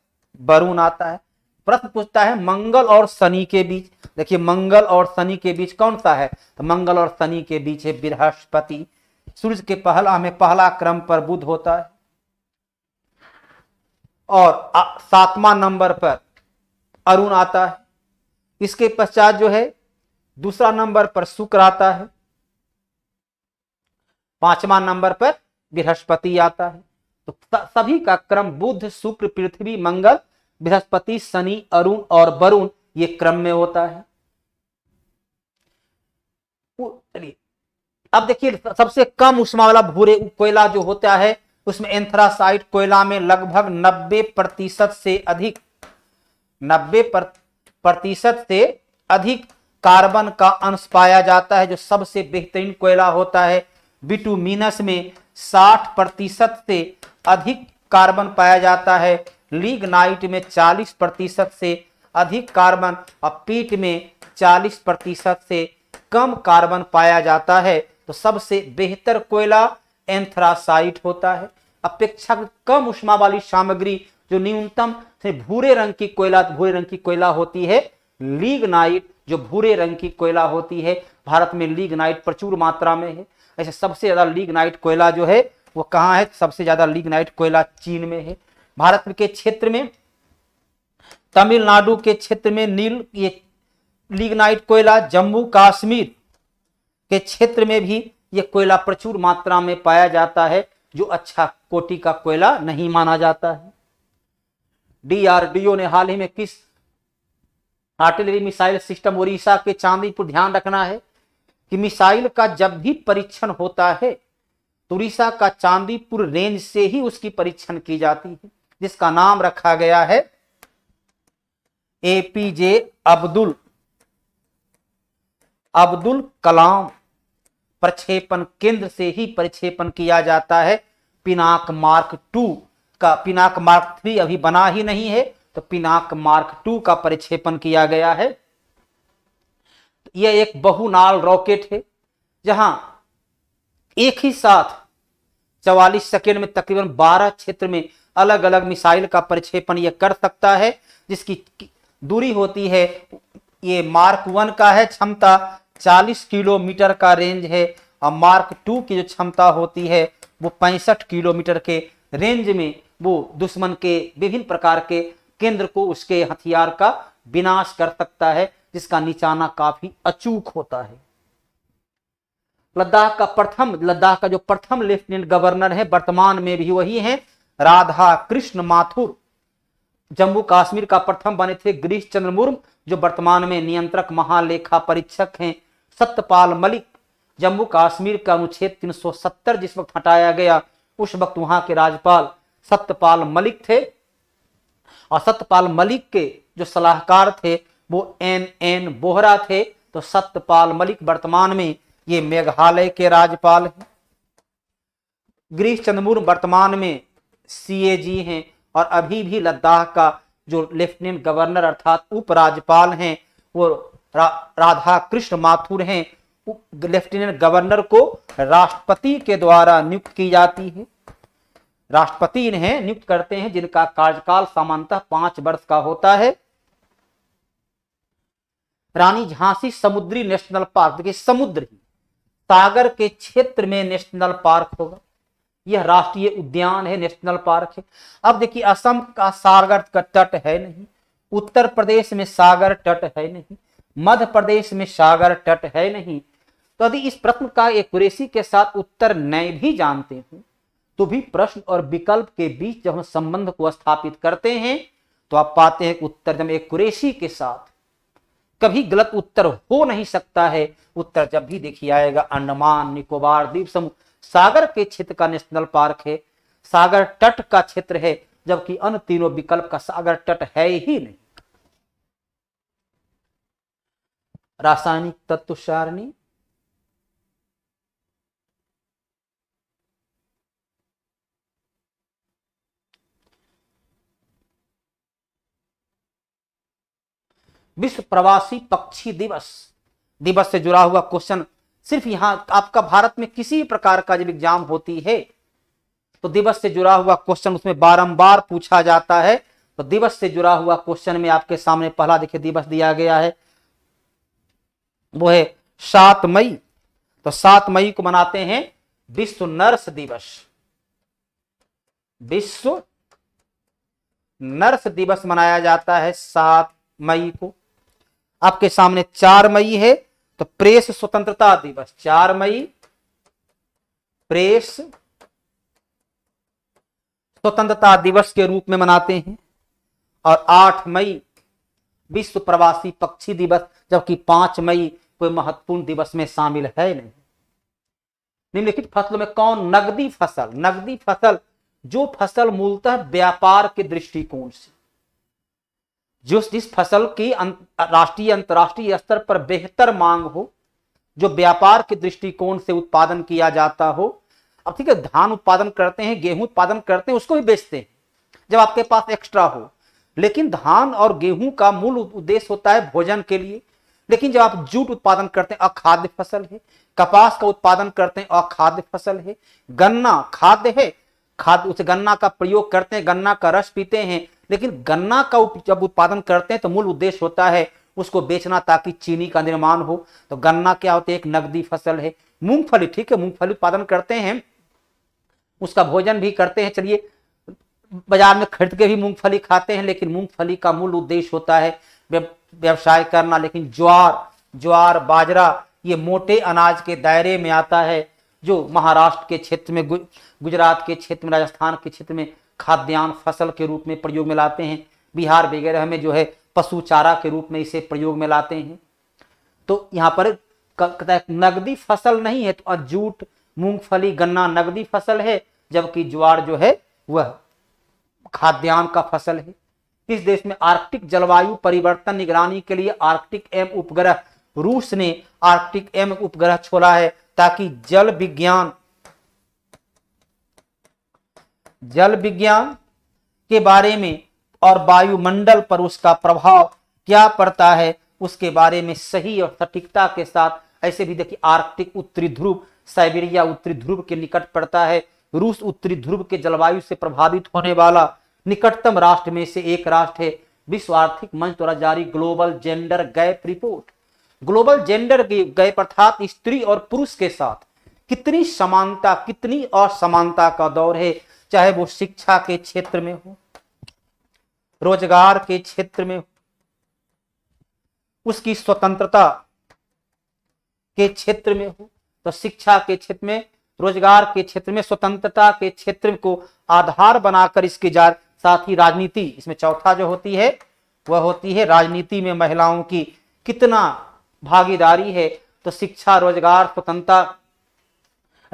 वरुण आता है प्रश्न पूछता है मंगल और शनि के बीच देखिए मंगल और शनि के बीच कौन सा है तो मंगल और शनि के बीच है बृहस्पति सूर्य के पहला में पहला क्रम पर बुध होता है और सातवां नंबर पर अरुण आता है इसके पश्चात जो है दूसरा नंबर पर शुक्र आता है पांचवा नंबर पर बृहस्पति आता है तो सभी का क्रम बुध शुक्र पृथ्वी मंगल बृहस्पति शनि अरुण और वरुण ये क्रम में होता है अब देखिए सबसे कम उष्मा वाला भूरे कोयला जो होता है उसमें एंथ्रासाइट कोयला में लगभग 90 प्रतिशत से अधिक 90 प्रतिशत से अधिक कार्बन का अंश पाया जाता है जो सबसे बेहतरीन कोयला होता है बिटूमिनस में 60 प्रतिशत से अधिक कार्बन पाया जाता है लीगनाइट में 40 प्रतिशत से अधिक कार्बन और पीट में 40 प्रतिशत से कम कार्बन पाया जाता है तो सबसे बेहतर कोयला एंथ्रासाइट होता है अपेक्षा कम उष्मा वाली सामग्री जो न्यूनतम से भूरे रंग की कोयला भूरे रंग की कोयला होती है लीगनाइट जो भूरे रंग की कोयला होती है भारत में लीगनाइट प्रचुर मात्रा में है ऐसे सबसे ज्यादा लीगनाइट कोयला जो है वो कहाँ है सबसे ज्यादा लीगनाइट कोयला चीन में है भारत के क्षेत्र में तमिलनाडु के क्षेत्र में नील ये लीगनाइट कोयला जम्मू कश्मीर के क्षेत्र में भी ये कोयला प्रचुर मात्रा में पाया जाता है जो अच्छा कोटि का कोयला नहीं माना जाता है डीआरडीओ ने हाल ही में किस आर्टिलरी मिसाइल सिस्टम ओडिशा के चांदीपुर ध्यान रखना है कि मिसाइल का जब भी परीक्षण होता है तो उड़ीसा का चांदीपुर रेंज से ही उसकी परीक्षण की जाती है जिसका नाम रखा गया है एपीजे अब्दुल अब्दुल कलाम प्रक्षेपण केंद्र से ही प्रक्षेपण किया जाता है पिनाक मार्क टू का पिनाक मार्क थ्री अभी बना ही नहीं है तो पिनाक मार्क टू का प्रक्षेपण किया गया है यह एक बहुनाल रॉकेट है जहां एक ही साथ 44 सेकेंड में तकरीबन 12 क्षेत्र में अलग अलग मिसाइल का प्रक्षेपण यह कर सकता है जिसकी दूरी होती है ये मार्क वन का है क्षमता 40 किलोमीटर का रेंज है और मार्क टू की जो क्षमता होती है वो पैंसठ किलोमीटर के रेंज में वो दुश्मन के विभिन्न प्रकार के केंद्र को उसके हथियार का विनाश कर सकता है जिसका निशाना काफी अचूक होता है लद्दाख का प्रथम लद्दाख का जो प्रथम लेफ्टिनेंट गवर्नर है वर्तमान में भी वही है राधा कृष्ण माथुर जम्मू कश्मीर का प्रथम बने थे गिरीश चंद्र मुर्म जो वर्तमान में नियंत्रक महालेखा परीक्षक हैं सत्यपाल मलिक जम्मू काश्मीर का अनुच्छेद 370 जिस वक्त हटाया गया उस वक्त वहां के राज्यपाल सत्यपाल मलिक थे और सत्यपाल मलिक के जो सलाहकार थे वो एन एन बोहरा थे तो सत्यपाल मलिक वर्तमान में ये मेघालय के राज्यपाल हैं गिरीश चंद्र वर्तमान में सीएजी हैं और अभी भी लद्दाख का जो लेफ्टिनेंट गवर्नर अर्थात उपराज्यपाल हैं वो रा, राधा कृष्ण माथुर हैं लेफ्टिनेंट गवर्नर को राष्ट्रपति के द्वारा नियुक्त की जाती है राष्ट्रपति इन्हें नियुक्त करते हैं जिनका कार्यकाल सामान्यतः पांच वर्ष का होता है रानी झांसी समुद्री नेशनल पार्क देखिए समुद्र ही सागर के क्षेत्र में नेशनल पार्क होगा यह राष्ट्रीय उद्यान है नेशनल पार्क है अब देखिए असम का सागर का तट है नहीं उत्तर प्रदेश में सागर तट है नहीं मध्य प्रदेश में सागर तट है नहीं तो यदि इस प्रश्न का एक कुरेशी के साथ उत्तर नहीं भी जानते हैं तो भी प्रश्न और विकल्प के बीच जब हम संबंध को स्थापित करते हैं तो आप पाते हैं उत्तर जब एक कुरेशी के साथ कभी गलत उत्तर हो नहीं सकता है उत्तर जब भी देखिए आएगा अंडमान निकोबार द्वीप समूह सागर के क्षेत्र का नेशनल पार्क है सागर तट का क्षेत्र है जबकि अन्य तीनों विकल्प का सागर तट है ही नहीं रासायनिक तत्व सारणी विश्व प्रवासी पक्षी दिवस दिवस से जुड़ा हुआ क्वेश्चन सिर्फ यहां आपका भारत में किसी प्रकार का जब एग्जाम होती है तो दिवस से जुड़ा हुआ क्वेश्चन उसमें बारंबार पूछा जाता है तो दिवस से जुड़ा हुआ क्वेश्चन में आपके सामने पहला देखिए दिवस दिया गया है वो है सात मई तो सात मई को मनाते हैं विश्व नर्स दिवस विश्व नर्स दिवस मनाया जाता है सात मई को आपके सामने चार मई है तो प्रेस स्वतंत्रता दिवस चार मई प्रेस स्वतंत्रता दिवस के रूप में मनाते हैं और आठ मई विश्व प्रवासी पक्षी दिवस जबकि पांच मई कोई महत्वपूर्ण दिवस में शामिल है नहीं निम्नलिखित फसलों में कौन नगदी फसल नगदी फसल जो फसल मूलतः व्यापार के दृष्टिकोण से जो जिस फसल की अं-, राष्ट्रीय अंतर्राष्ट्रीय स्तर पर बेहतर मांग हो जो व्यापार के दृष्टिकोण से उत्पादन किया जाता हो अब ठीक है धान उत्पादन करते हैं गेहूं उत्पादन करते हैं उसको भी बेचते हैं जब आपके पास एक्स्ट्रा हो लेकिन धान और गेहूं का मूल उद्देश्य होता है भोजन के लिए लेकिन जब आप जूट उत्पादन करते हैं अखाद्य फसल है कपास का उत्पादन करते हैं अखाद्य फसल है गन्ना खाद्य है खाद उसे गन्ना का प्रयोग करते हैं गन्ना का रस पीते हैं लेकिन गन्ना का जब उत्पादन करते हैं तो मूल उद्देश्य होता है उसको बेचना ताकि चीनी का निर्माण हो तो गन्ना क्या होता है एक नगदी फसल है मूंगफली ठीक है मूंगफली उत्पादन करते हैं उसका भोजन भी करते हैं चलिए बाजार में खरीद के भी मूंगफली खाते हैं लेकिन मूंगफली का मूल उद्देश्य होता है व्यवसाय करना लेकिन ज्वार ज्वार बाजरा ये मोटे अनाज के दायरे में आता है जो महाराष्ट्र के क्षेत्र में गुजरात के क्षेत्र में राजस्थान के क्षेत्र में खाद्यान्न फसल के रूप में प्रयोग में लाते हैं बिहार वगैरह में जो है पशु चारा के रूप में इसे प्रयोग में लाते हैं तो यहाँ पर नगदी फसल नहीं है तो जूट मूंगफली गन्ना नगदी फसल है जबकि ज्वार जो है वह खाद्यान्न का फसल है किस देश में आर्कटिक जलवायु परिवर्तन निगरानी के लिए आर्कटिक एम उपग्रह रूस ने आर्कटिक एम उपग्रह छोड़ा है ताकि जल विज्ञान जल विज्ञान के बारे में और वायुमंडल पर उसका प्रभाव क्या पड़ता है उसके बारे में सही और सटीकता के साथ ऐसे भी देखिए आर्कटिक उत्तरी ध्रुव साइबेरिया उत्तरी ध्रुव के निकट पड़ता है रूस उत्तरी ध्रुव के जलवायु से प्रभावित होने वाला निकटतम राष्ट्र में से एक राष्ट्र है विश्व आर्थिक मंच द्वारा जारी global gender gap report global gender gap अर्थात स्त्री और पुरुष के साथ कितनी समानता कितनी असमानता का दौर है चाहे वो शिक्षा के क्षेत्र में हो रोजगार के क्षेत्र में हो उसकी स्वतंत्रता के क्षेत्र में हो तो शिक्षा के क्षेत्र में रोजगार के क्षेत्र में स्वतंत्रता के क्षेत्र को आधार बनाकर इसकी जारी साथ ही राजनीति इसमें चौथा जो होती है वह होती है राजनीति में महिलाओं की कितना भागीदारी है तो शिक्षा रोजगार स्वतंत्रता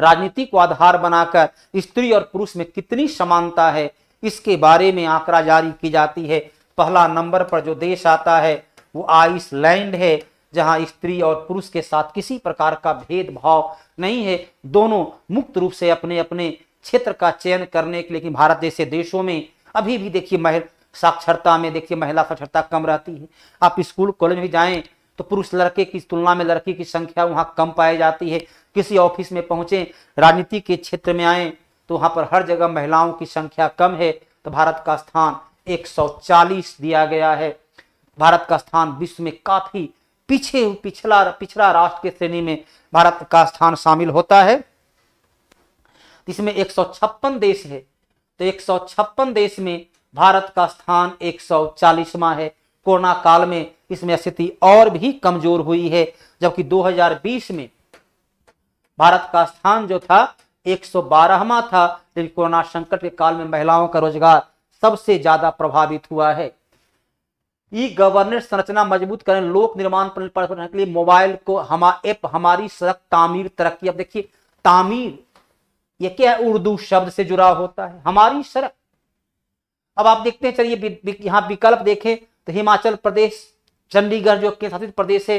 राजनीति को आधार बनाकर स्त्री और पुरुष में कितनी समानता है इसके बारे में आंकड़ा जारी की जाती है पहला नंबर पर जो देश आता है वो आइसलैंड है जहां स्त्री और पुरुष के साथ किसी प्रकार का भेदभाव नहीं है दोनों मुक्त रूप से अपने अपने क्षेत्र का चयन करने के लिए भारत जैसे देशों में अभी भी देखिए मह साक्षरता में देखिए महिला साक्षरता कम रहती है आप स्कूल कॉलेज में जाएं तो पुरुष लड़के की तुलना में लड़की की संख्या वहाँ कम पाई जाती है किसी ऑफिस में पहुंचे राजनीति के क्षेत्र में आए तो वहाँ पर हर जगह महिलाओं की संख्या कम है तो भारत का स्थान 140 दिया गया है भारत का स्थान विश्व में काफ़ी पीछे पिछला पिछड़ा राष्ट्र के श्रेणी में भारत का स्थान शामिल होता है इसमें एक देश है तो एक देश में भारत का स्थान एक है कोरोना काल में इसमें स्थिति और भी कमजोर हुई है जबकि 2020 में भारत का स्थान जो था 112वां था लेकिन कोरोना संकट के काल में महिलाओं का रोजगार सबसे ज्यादा प्रभावित हुआ है ई गवर्नेंस संरचना मजबूत करें लोक निर्माण प्रणाली के लिए मोबाइल को हमारा ऐप हमारी सड़क तामीर तरक्की अब देखिए तामीर ये क्या है उर्दू शब्द से जुड़ा होता है हमारी सड़क अब आप देखते हैं चलिए यहां यहाँ विकल्प देखें तो हिमाचल प्रदेश चंडीगढ़ जो केंद्र शासित प्रदेश है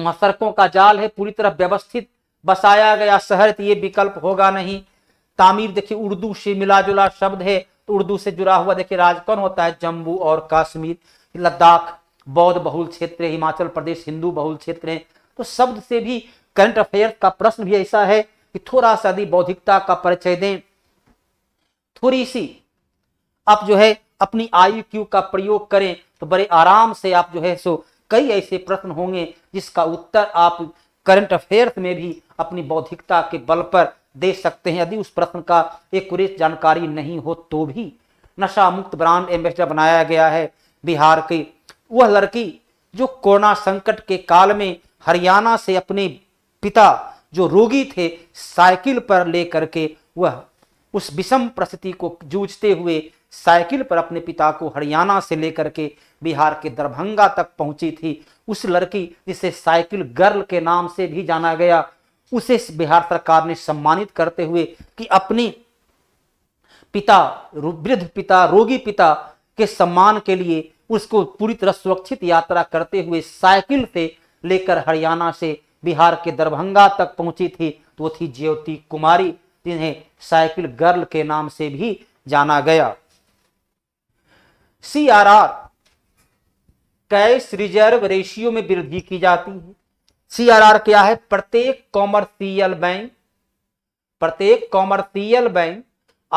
वहां सड़कों का जाल है पूरी तरह व्यवस्थित बसाया गया शहर तो ये विकल्प होगा नहीं तामीर देखिए उर्दू से मिला जुला शब्द है तो उर्दू से जुड़ा हुआ देखिए राज कौन होता है जम्मू और कश्मीर लद्दाख बौद्ध बहुल क्षेत्र हिमाचल प्रदेश हिंदू बहुल क्षेत्र है तो शब्द से भी करंट अफेयर का प्रश्न भी ऐसा है कि थोड़ा सा यदि बौद्धिकता का परिचय दें थोड़ी सी आप जो है अपनी आयु क्यू का प्रयोग करें तो बड़े आराम से आप जो है सो कई ऐसे प्रश्न होंगे जिसका उत्तर आप करंट अफेयर्स में भी अपनी बौद्धिकता के बल पर दे सकते हैं यदि उस प्रश्न का एक जानकारी नहीं हो तो भी नशा मुक्त ब्रांड एम्बेसडर बनाया गया है बिहार की वह लड़की जो कोरोना संकट के काल में हरियाणा से अपने पिता जो रोगी थे साइकिल पर ले करके वह उस विषम परिस्थिति को जूझते हुए साइकिल पर अपने पिता को हरियाणा से लेकर के बिहार के दरभंगा तक पहुंची थी उस लड़की जिसे साइकिल गर्ल के नाम से भी जाना गया उसे बिहार सरकार ने सम्मानित करते हुए कि अपनी पिता वृद्ध पिता रोगी पिता के सम्मान के लिए उसको पूरी तरह सुरक्षित यात्रा करते हुए साइकिल से लेकर हरियाणा से बिहार के दरभंगा तक पहुंची थी तो वो थी ज्योति कुमारी जिन्हें साइकिल गर्ल के नाम से भी जाना गया C R R cash reserve ratio में वृद्धि की जाती है सीआरआर क्या है प्रत्येक कॉमर्शियल बैंक प्रत्येक कॉमर्शियल बैंक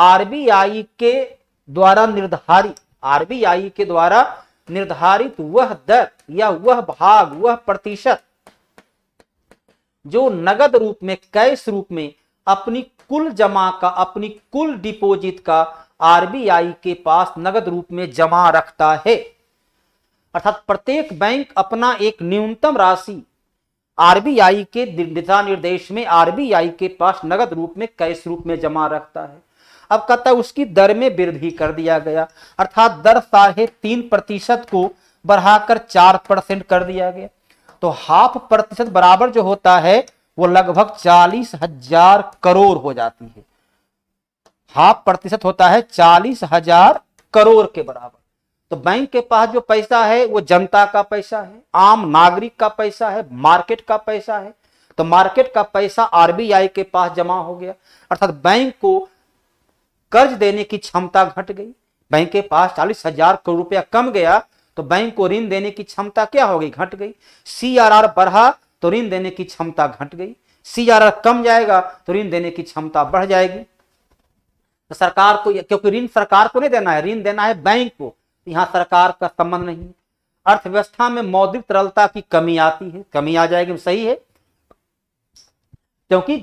आरबीआई के द्वारा निर्धारित आरबीआई के द्वारा निर्धारित वह दर या वह भाग वह प्रतिशत जो नगद रूप में कैश रूप में अपनी कुल जमा का अपनी कुल डिपॉजिट का आरबीआई के पास नगद रूप में जमा रखता है अर्थात प्रत्येक बैंक अपना एक न्यूनतम राशि आरबीआई के दिशा निर्देश में आरबीआई के पास नगद रूप में कैश रूप में जमा रखता है अब कहता है उसकी दर में वृद्धि कर दिया गया अर्थात दर साढ़े तीन प्रतिशत को बढ़ाकर चार परसेंट कर दिया गया तो हाफ प्रतिशत बराबर जो होता है वो लगभग चालीस हजार करोड़ हो जाती है हाफ प्रतिशत होता है चालीस हजार करोड़ के बराबर तो बैंक के पास जो पैसा है वो जनता का पैसा है आम नागरिक का पैसा है मार्केट का पैसा है तो मार्केट का पैसा आरबीआई के पास जमा हो गया अर्थात बैंक को कर्ज देने की क्षमता घट गई बैंक के पास चालीस हजार करोड़ रुपया कम गया तो बैंक को ऋण देने की क्षमता क्या हो गई घट गई सीआरआर बढ़ा तो ऋण देने की क्षमता घट गई सीआरआर कम जाएगा तो ऋण देने की क्षमता बढ़ जाएगी तो सरकार को क्योंकि ऋण सरकार को नहीं देना है ऋण देना है बैंक को यहां सरकार का संबंध नहीं है अर्थव्यवस्था में मौद्रिक तरलता की कमी आती है कमी आ जाएगी सही है क्योंकि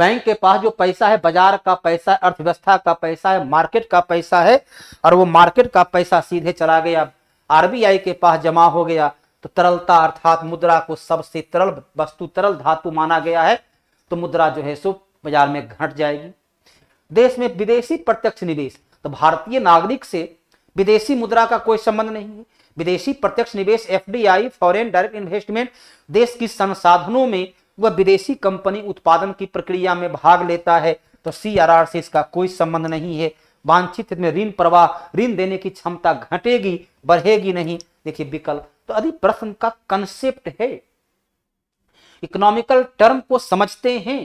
बैंक के पास जो पैसा है बाजार का पैसा अर्थव्यवस्था का पैसा है मार्केट का पैसा है और वो मार्केट का पैसा सीधे चला गया आरबीआई के पास जमा हो गया तो तरलता अर्थात मुद्रा को सबसे तरल वस्तु तरल धातु माना गया है तो मुद्रा जो है सो बाजार में घट जाएगी देश में विदेशी प्रत्यक्ष निवेश तो भारतीय नागरिक से विदेशी मुद्रा का कोई संबंध नहीं है विदेशी प्रत्यक्ष निवेश एफडीआई फॉरेन डायरेक्ट इन्वेस्टमेंट देश की संसाधनों में वह विदेशी कंपनी उत्पादन की प्रक्रिया में भाग लेता है तो सीआरआर से इसका कोई संबंध नहीं है वांछित में ऋण प्रवाह ऋण देने की क्षमता घटेगी बढ़ेगी नहीं देखिए विकल्प तो अभी प्रश्न का कंसेप्ट है इकोनॉमिकल टर्म को समझते हैं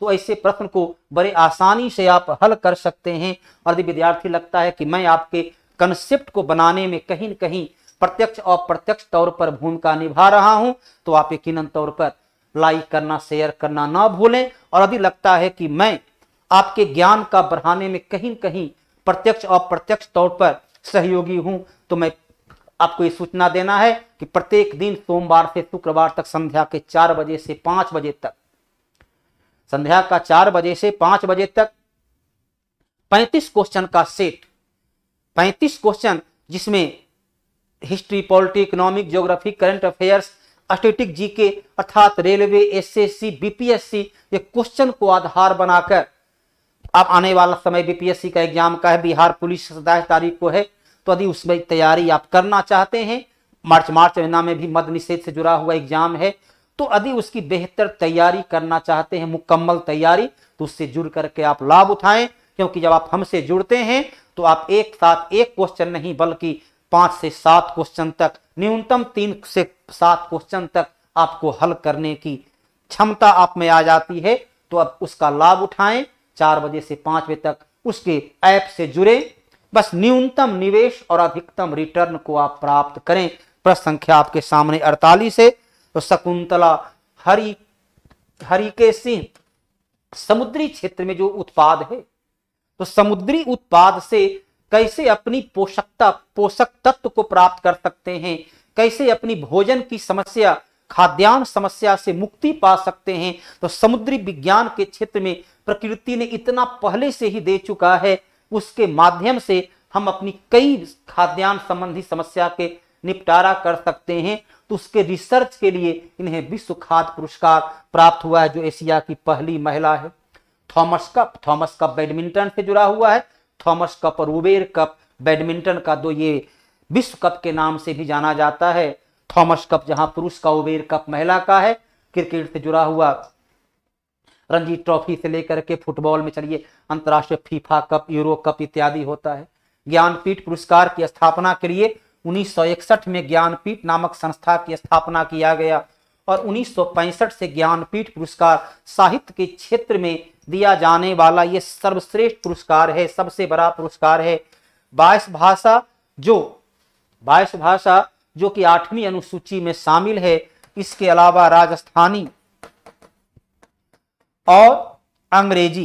तो ऐसे प्रश्न को बड़े आसानी से आप हल कर सकते हैं और यदि विद्यार्थी लगता है कि मैं आपके कंसेप्ट को बनाने में कहीं न कहीं प्रत्यक्ष और प्रत्यक्ष तौर पर भूमिका निभा रहा हूं तो आप यकीन तौर पर लाइक करना शेयर करना ना भूलें और यदि लगता है कि मैं आपके ज्ञान का बढ़ाने में कहीं कहीं प्रत्यक्ष और प्रत्यक्ष तौर पर सहयोगी हूं तो मैं आपको ये सूचना देना है कि प्रत्येक दिन सोमवार से शुक्रवार तक संध्या के चार बजे से पांच बजे तक संध्या का चार बजे से पांच बजे तक पैंतीस क्वेश्चन का सेट पैंतीस क्वेश्चन जिसमें history polity economic geography current affairs static GK अर्थात रेलवे एसएससी बीपीएससी ये क्वेश्चन को आधार बनाकर अब आने वाला समय बीपीएससी का एग्जाम का है बिहार पुलिस सत्ताईस तारीख को है तो यदि उसमें तैयारी आप करना चाहते हैं मार्च मार्च महीना में भी मद निषेध से जुड़ा हुआ एग्जाम है तो यदि उसकी बेहतर तैयारी करना चाहते हैं मुकम्मल तैयारी तो उससे जुड़ करके आप लाभ उठाएं क्योंकि जब आप हमसे जुड़ते हैं तो आप एक साथ एक क्वेश्चन नहीं बल्कि पांच से सात क्वेश्चन तक न्यूनतम तीन से सात क्वेश्चन तक आपको हल करने की क्षमता आप में आ जाती है तो अब उसका लाभ उठाएं चार बजे से पांच बजे तक उसके ऐप से जुड़े बस न्यूनतम निवेश और अधिकतम रिटर्न को आप प्राप्त करें प्रश्न संख्या आपके सामने 48 है तो शकुंतला हरी के सिंह समुद्री क्षेत्र में जो उत्पाद है तो समुद्री उत्पाद से कैसे अपनी पोषकता पोषक तत्व को प्राप्त कर सकते हैं कैसे अपनी भोजन की समस्या खाद्यान्न समस्या से मुक्ति पा सकते हैं तो समुद्री विज्ञान के क्षेत्र में प्रकृति ने इतना पहले से ही दे चुका है उसके माध्यम से हम अपनी कई खाद्यान्न संबंधी समस्या के निपटारा कर सकते हैं तो उसके रिसर्च के लिए इन्हें विश्व खाद्य पुरस्कार प्राप्त हुआ है जो एशिया की पहली महिला है Thomas Cup Thomas Cup badminton से जुड़ा हुआ है थॉमस कप और उबेर कप बैडमिंटन का दो ये विश्व कप के नाम से भी जाना जाता है थॉमस कप जहां पुरुष का उबेर कप महिला का है क्रिकेट से जुड़ा हुआ रणजी ट्रॉफी से लेकर के फुटबॉल में चलिए अंतर्राष्ट्रीय फीफा कप यूरो कप इत्यादि होता है ज्ञानपीठ पुरस्कार की स्थापना के लिए उन्नीस में ज्ञानपीठ नामक संस्था की स्थापना किया गया और उन्नीस से ज्ञानपीठ पुरस्कार साहित्य के क्षेत्र में दिया जाने वाला ये सर्वश्रेष्ठ पुरस्कार है सबसे बड़ा पुरस्कार है बाईस भाषा जो बाईस भाषा जो कि आठवीं अनुसूची में शामिल है इसके अलावा राजस्थानी और अंग्रेजी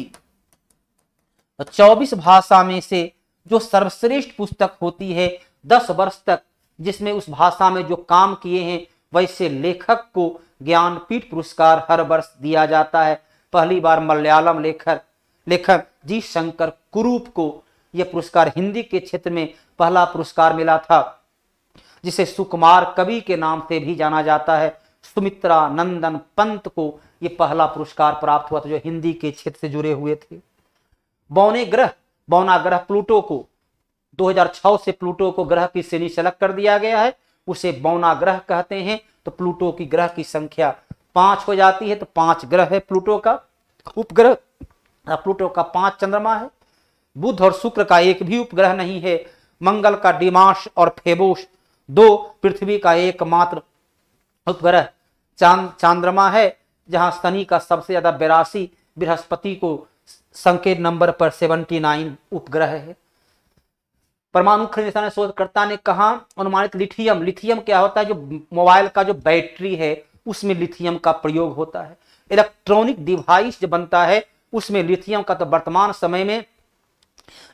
तो चौबीस भाषा में से जो सर्वश्रेष्ठ पुस्तक होती है दस वर्ष तक जिसमें उस भाषा में जो काम किए हैं वैसे लेखक को ज्ञानपीठ पुरस्कार हर वर्ष दिया जाता है पहली बार मलयालम लेखक लेखक जी शंकर कुरूप को यह पुरस्कार हिंदी के क्षेत्र में पहला पुरस्कार मिला था जिसे सुकुमार कवि के नाम से भी जाना जाता है सुमित्रा नंदन पंत को ये पहला पुरस्कार प्राप्त हुआ था जो हिंदी के क्षेत्र से जुड़े हुए थे बौने ग्रह बौना ग्रह प्लूटो को 2006 से प्लूटो को ग्रह की श्रेणी से अलग कर दिया गया है उसे बौना ग्रह कहते हैं तो प्लूटो की ग्रह की संख्या पांच हो जाती है तो पांच ग्रह है प्लूटो का उपग्रह हाँ, प्लूटो का पांच चंद्रमा है बुध और शुक्र का एक भी उपग्रह नहीं है मंगल का डिमाश और फेबोश दो पृथ्वी का एकमात्र उपग्रह चांद चांद्रमा है जहां शनि का सबसे ज़्यादा बेरासी बृहस्पति को संकेत नंबर पर 79 उपग्रह है परमाणु खनिज शोधकर्ता ने कहा अनुमानित लिथियम लिथियम क्या होता है जो मोबाइल का जो बैटरी है उसमें लिथियम का प्रयोग होता है इलेक्ट्रॉनिक डिवाइस जो बनता है उसमें लिथियम का तो वर्तमान समय में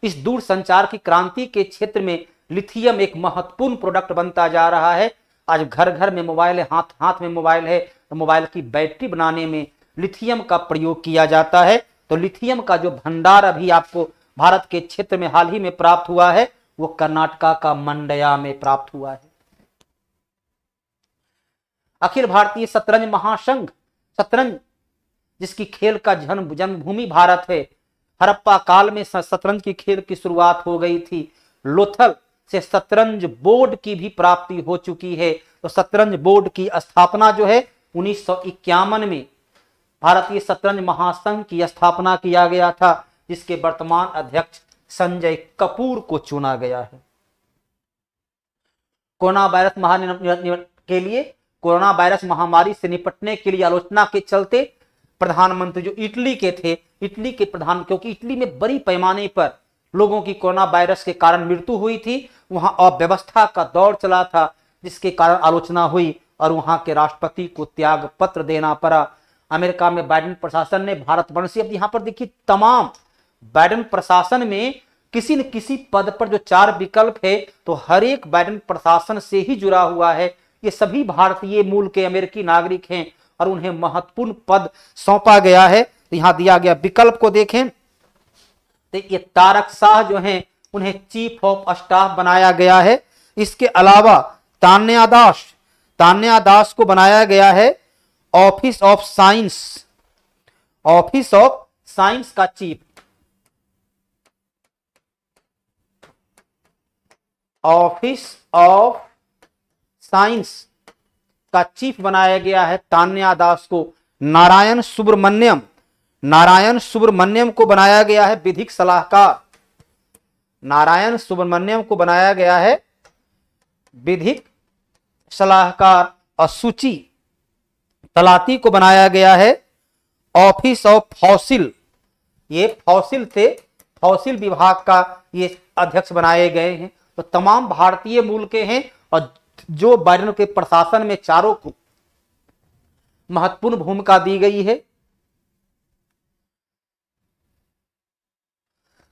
इस दूर संचार की क्रांति के क्षेत्र में लिथियम एक महत्वपूर्ण प्रोडक्ट बनता जा रहा है आज घर घर में मोबाइल है हाथ हाथ में मोबाइल है तो मोबाइल की बैटरी बनाने में लिथियम का प्रयोग किया जाता है तो लिथियम का जो भंडार अभी आपको भारत के क्षेत्र में हाल ही में प्राप्त हुआ है वो कर्नाटका का मंडया में प्राप्त हुआ है अखिल भारतीय शतरंज महासंघ शतरंज जिसकी खेल का जन्म जन्मभूमि भारत है हरप्पा काल में शतरंज की खेल की शुरुआत हो गई थी लोथल से शतरंज बोर्ड की भी प्राप्ति हो चुकी है तो शतरंज बोर्ड की स्थापना जो है उन्नीस में भारतीय शतरंज महासंघ की स्थापना किया गया था जिसके वर्तमान अध्यक्ष संजय कपूर को चुना गया है कोरोना वायरस के लिए कोरोना वायरस महामारी से निपटने के लिए आलोचना के चलते प्रधानमंत्री जो इटली के थे इटली के प्रधान क्योंकि इटली में बड़ी पैमाने पर लोगों की कोरोना वायरस के कारण मृत्यु हुई थी वहां अव्यवस्था का दौर चला था जिसके कारण आलोचना हुई और वहां के राष्ट्रपति को त्याग पत्र देना पड़ा अमेरिका में बाइडन प्रशासन ने भारत वंशी अब यहां पर देखिए तमाम बाइडन प्रशासन में किसी न किसी पद पर जो चार विकल्प है तो हर एक बाइडन प्रशासन से ही जुड़ा हुआ है ये सभी भारतीय मूल के अमेरिकी नागरिक हैं और उन्हें महत्वपूर्ण पद सौंपा गया है तो यहां दिया गया विकल्प को देखें तो ये तारक शाह जो हैं उन्हें चीफ ऑफ स्टाफ बनाया गया है इसके अलावा तान्या दास तान्या दास को बनाया गया है office of science office of science का चीफ ऑफिस ऑफ साइंस का चीफ बनाया गया है तान्या दास को नारायण सुब्रमण्यम नारायण सुब्रमण्यम को बनाया गया है विधिक सलाहकार नारायण सुब्रमण्यम को बनाया गया है विधिक सलाहकार और सूची तलाती को बनाया गया है ऑफिस ऑफ फौसिल ये फौसिल थे फौसिल विभाग का ये अध्यक्ष बनाए गए हैं तो तमाम भारतीय मूल के हैं और जो बाइडन के प्रशासन में चारों को महत्वपूर्ण भूमिका दी गई है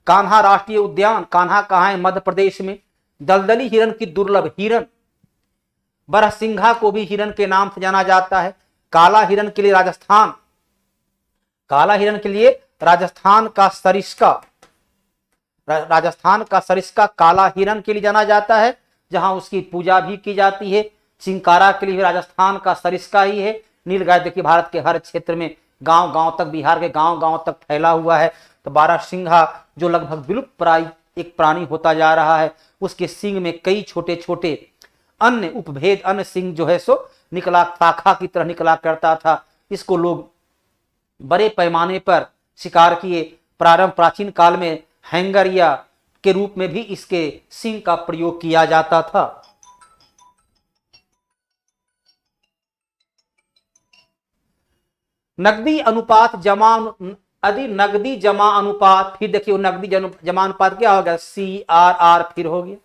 कान्हा राष्ट्रीय उद्यान कान्हा कहा है मध्य प्रदेश में दलदली हिरण की दुर्लभ हिरण सिंघा को भी हिरण के नाम से जाना जाता है काला हिरण के लिए राजस्थान काला हिरण के लिए राजस्थान का सरिस्का राजस्थान का सरिस्का काला हिरण के लिए जाना जाता है जहां उसकी पूजा भी की जाती है चिंकारा के लिए राजस्थान का सरिस्का ही है नीलगाय देखिए भारत के हर क्षेत्र में गांव गांव तक बिहार के गांव गांव तक फैला हुआ है तो बारह सिंघा जो लगभग विलुप्त प्राय एक प्राणी होता जा रहा है उसके सिंग में कई छोटे छोटे अन्य उपभेद अन्य सिंह जो है सो निकला पाखा की तरह निकला करता था इसको लोग बड़े पैमाने पर शिकार किए प्रारंभ प्राचीन काल में हैंगर या के रूप में भी इसके सिंह का प्रयोग किया जाता था नगदी अनुपात जमा यदि नगदी जमा अनुपात फिर देखिए नगदी जमा अनुपात क्या हो गया सी आर आर फिर हो गया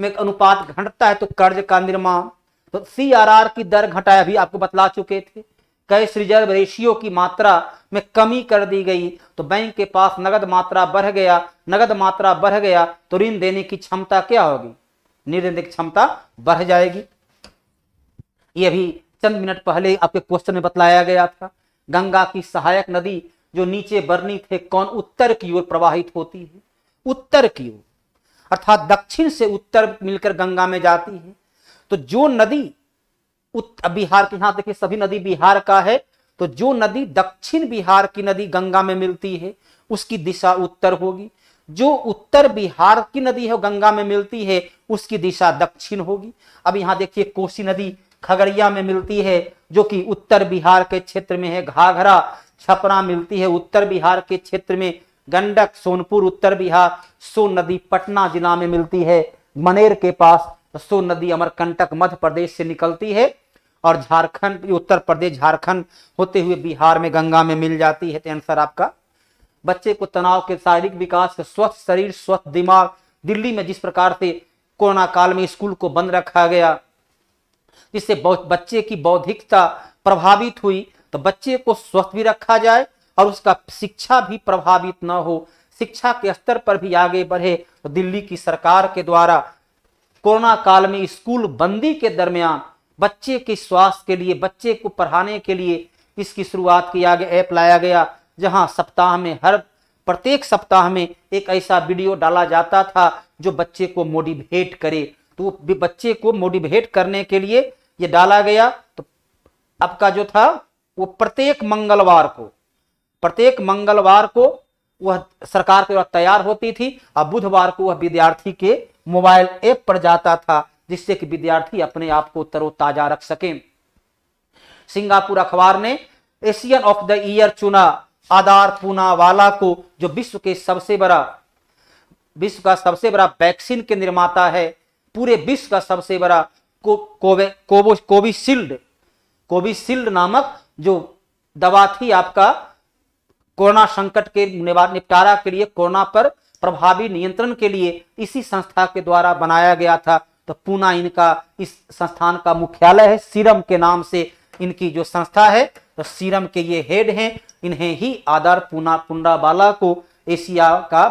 में अनुपात घटता है तो कर्ज का निर्माण तो सीआरआर की दर घटाया अभी आपको बतला चुके थे कैश रिजर्व रेशियो की मात्रा में कमी कर दी गई तो बैंक के पास नगद मात्रा बढ़ गया नगद मात्रा बढ़ गया तो ऋण देने की क्षमता क्या होगी ऋण की क्षमता बढ़ जाएगी ये भी चंद मिनट पहले आपके क्वेश्चन में बतलाया गया था गंगा की सहायक नदी जो नीचे बरनी थे कौन उत्तर की ओर प्रवाहित होती है उत्तर की ओर अर्थात दक्षिण से उत्तर मिलकर गंगा में जाती है तो जो नदी बिहार के यहाँ देखिए सभी नदी बिहार का है तो जो नदी दक्षिण बिहार की नदी गंगा में मिलती है उसकी दिशा उत्तर होगी जो उत्तर बिहार की नदी है गंगा में मिलती है उसकी दिशा दक्षिण होगी अब यहाँ देखिए कोसी नदी खगड़िया में मिलती है जो कि उत्तर बिहार के क्षेत्र में है घाघरा छपरा मिलती है उत्तर बिहार के क्षेत्र में गंडक सोनपुर उत्तर बिहार सोन नदी पटना जिला में मिलती है मनेर के पास सोन नदी अमरकंटक मध्य प्रदेश से निकलती है और झारखंड उत्तर प्रदेश झारखंड होते हुए बिहार में गंगा में मिल जाती है तो आंसर आपका बच्चे को तनाव के शारीरिक विकास स्वस्थ शरीर स्वस्थ दिमाग दिल्ली में जिस प्रकार से कोरोना काल में स्कूल को बंद रखा गया जिससे बच्चे की बौद्धिकता प्रभावित हुई तो बच्चे को स्वस्थ भी रखा जाए और उसका शिक्षा भी प्रभावित न हो शिक्षा के स्तर पर भी आगे बढ़े तो दिल्ली की सरकार के द्वारा कोरोना काल में स्कूल बंदी के दरमियान बच्चे के स्वास्थ्य के लिए बच्चे को पढ़ाने के लिए इसकी शुरुआत किया गया ऐप लाया गया जहां सप्ताह में हर प्रत्येक सप्ताह में एक ऐसा वीडियो डाला जाता था जो बच्चे को मोटिवेट करे तो बच्चे को मोटिवेट करने के लिए ये डाला गया तो आपका जो था वो प्रत्येक मंगलवार को प्रत्येक मंगलवार को वह सरकार के द्वारा तैयार होती थी और बुधवार को वह विद्यार्थी के मोबाइल ऐप पर जाता था जिससे कि विद्यार्थी अपने आप को तरोताजा रख सके सिंगापुर अखबार ने एशियन ऑफ द ईयर चुना आदार पूनावाला को जो विश्व के सबसे बड़ा विश्व का सबसे बड़ा वैक्सीन के निर्माता है पूरे विश्व का सबसे बड़ा को, कोवे कोविशील्ड कोविशील्ड नामक जो दवा थी आपका कोरोना संकट के निपटारा के लिए कोरोना पर प्रभावी नियंत्रण के लिए इसी संस्था के द्वारा बनाया गया था तो पूना इनका इस संस्थान का मुख्यालय है सीरम के नाम से इनकी जो संस्था है तो सीरम के ये हेड हैं इन्हें ही आदर पूना पुंडाबाला को एशिया का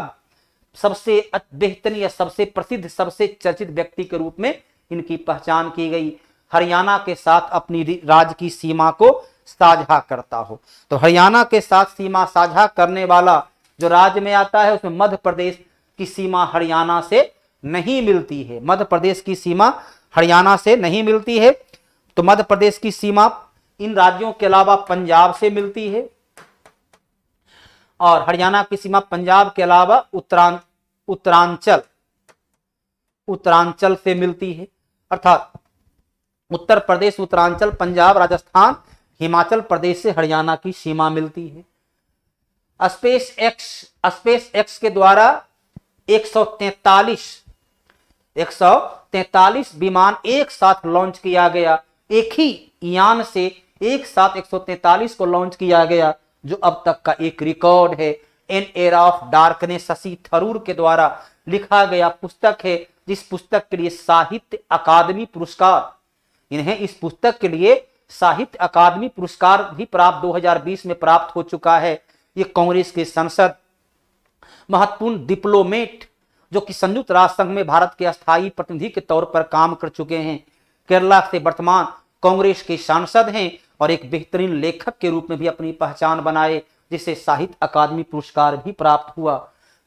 सबसे बेहतरीन या सबसे प्रसिद्ध सबसे चर्चित व्यक्ति के रूप में इनकी पहचान की गई हरियाणा के साथ अपनी राज्य की सीमा को साझा करता हो तो हरियाणा के साथ सीमा साझा करने वाला जो राज्य में आता है उसमें मध्य प्रदेश की सीमा हरियाणा से नहीं मिलती है मध्य प्रदेश की सीमा हरियाणा से नहीं मिलती है तो मध्य प्रदेश की सीमा इन राज्यों के अलावा पंजाब से मिलती है और हरियाणा की सीमा पंजाब के अलावा उत्तरां उत्तरांचल उत्तरांचल से मिलती है अर्थात उत्तर प्रदेश उत्तरांचल पंजाब राजस्थान हिमाचल प्रदेश से हरियाणा की सीमा मिलती है स्पेस एक्स स्पेस एक्स के द्वारा 143 143 विमान एक साथ लॉन्च किया गया एक ही यान से एक साथ 143 को लॉन्च किया गया जो अब तक का एक रिकॉर्ड है an era of darkness Shashi Tharoor के द्वारा लिखा गया पुस्तक है जिस पुस्तक के लिए साहित्य अकादमी पुरस्कार इन्हें इस पुस्तक के लिए साहित्य अकादमी पुरस्कार भी प्राप्त 2020 में प्राप्त हो चुका है ये कांग्रेस के संसद महत्वपूर्ण डिप्लोमेट जो कि संयुक्त राष्ट्र संघ में भारत के अस्थायी प्रतिनिधि के तौर पर काम कर चुके हैं केरला से वर्तमान कांग्रेस के सांसद हैं और एक बेहतरीन लेखक के रूप में भी अपनी पहचान बनाए जिसे साहित्य अकादमी पुरस्कार भी प्राप्त हुआ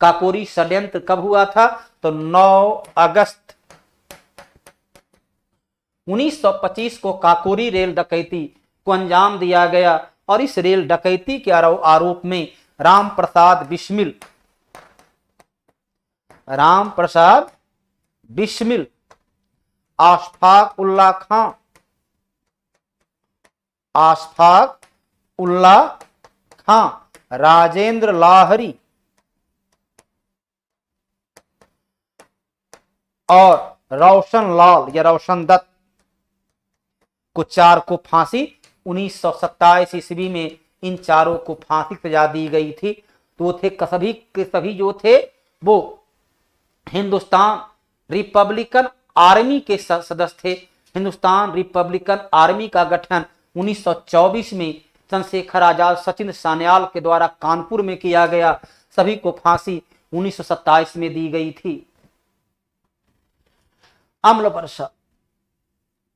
काकोरी षड्यंत्र कब हुआ था तो 9 अगस्त 1925 को काकोरी रेल डकैती को अंजाम दिया गया और इस रेल डकैती के आरोप में राम प्रसाद बिस्मिल राम प्रसाद बिस्मिल आशफाक उल्ला खां आशफाक उल्ला खां राजेंद्र लाहरी और रोशन लाल या रोशन दत्त को चार को फांसी उन्नीस ईस्वी में इन चारों को फांसी सजा दी गई थी तो थे सभी सभी जो थे वो हिंदुस्तान रिपब्लिकन आर्मी के सदस्य थे हिंदुस्तान रिपब्लिकन आर्मी का गठन 1924 में चंद्रशेखर आजाद सचिन सान्याल के द्वारा कानपुर में किया गया सभी को फांसी उन्नीस में दी गई थी अम्ल वर्षा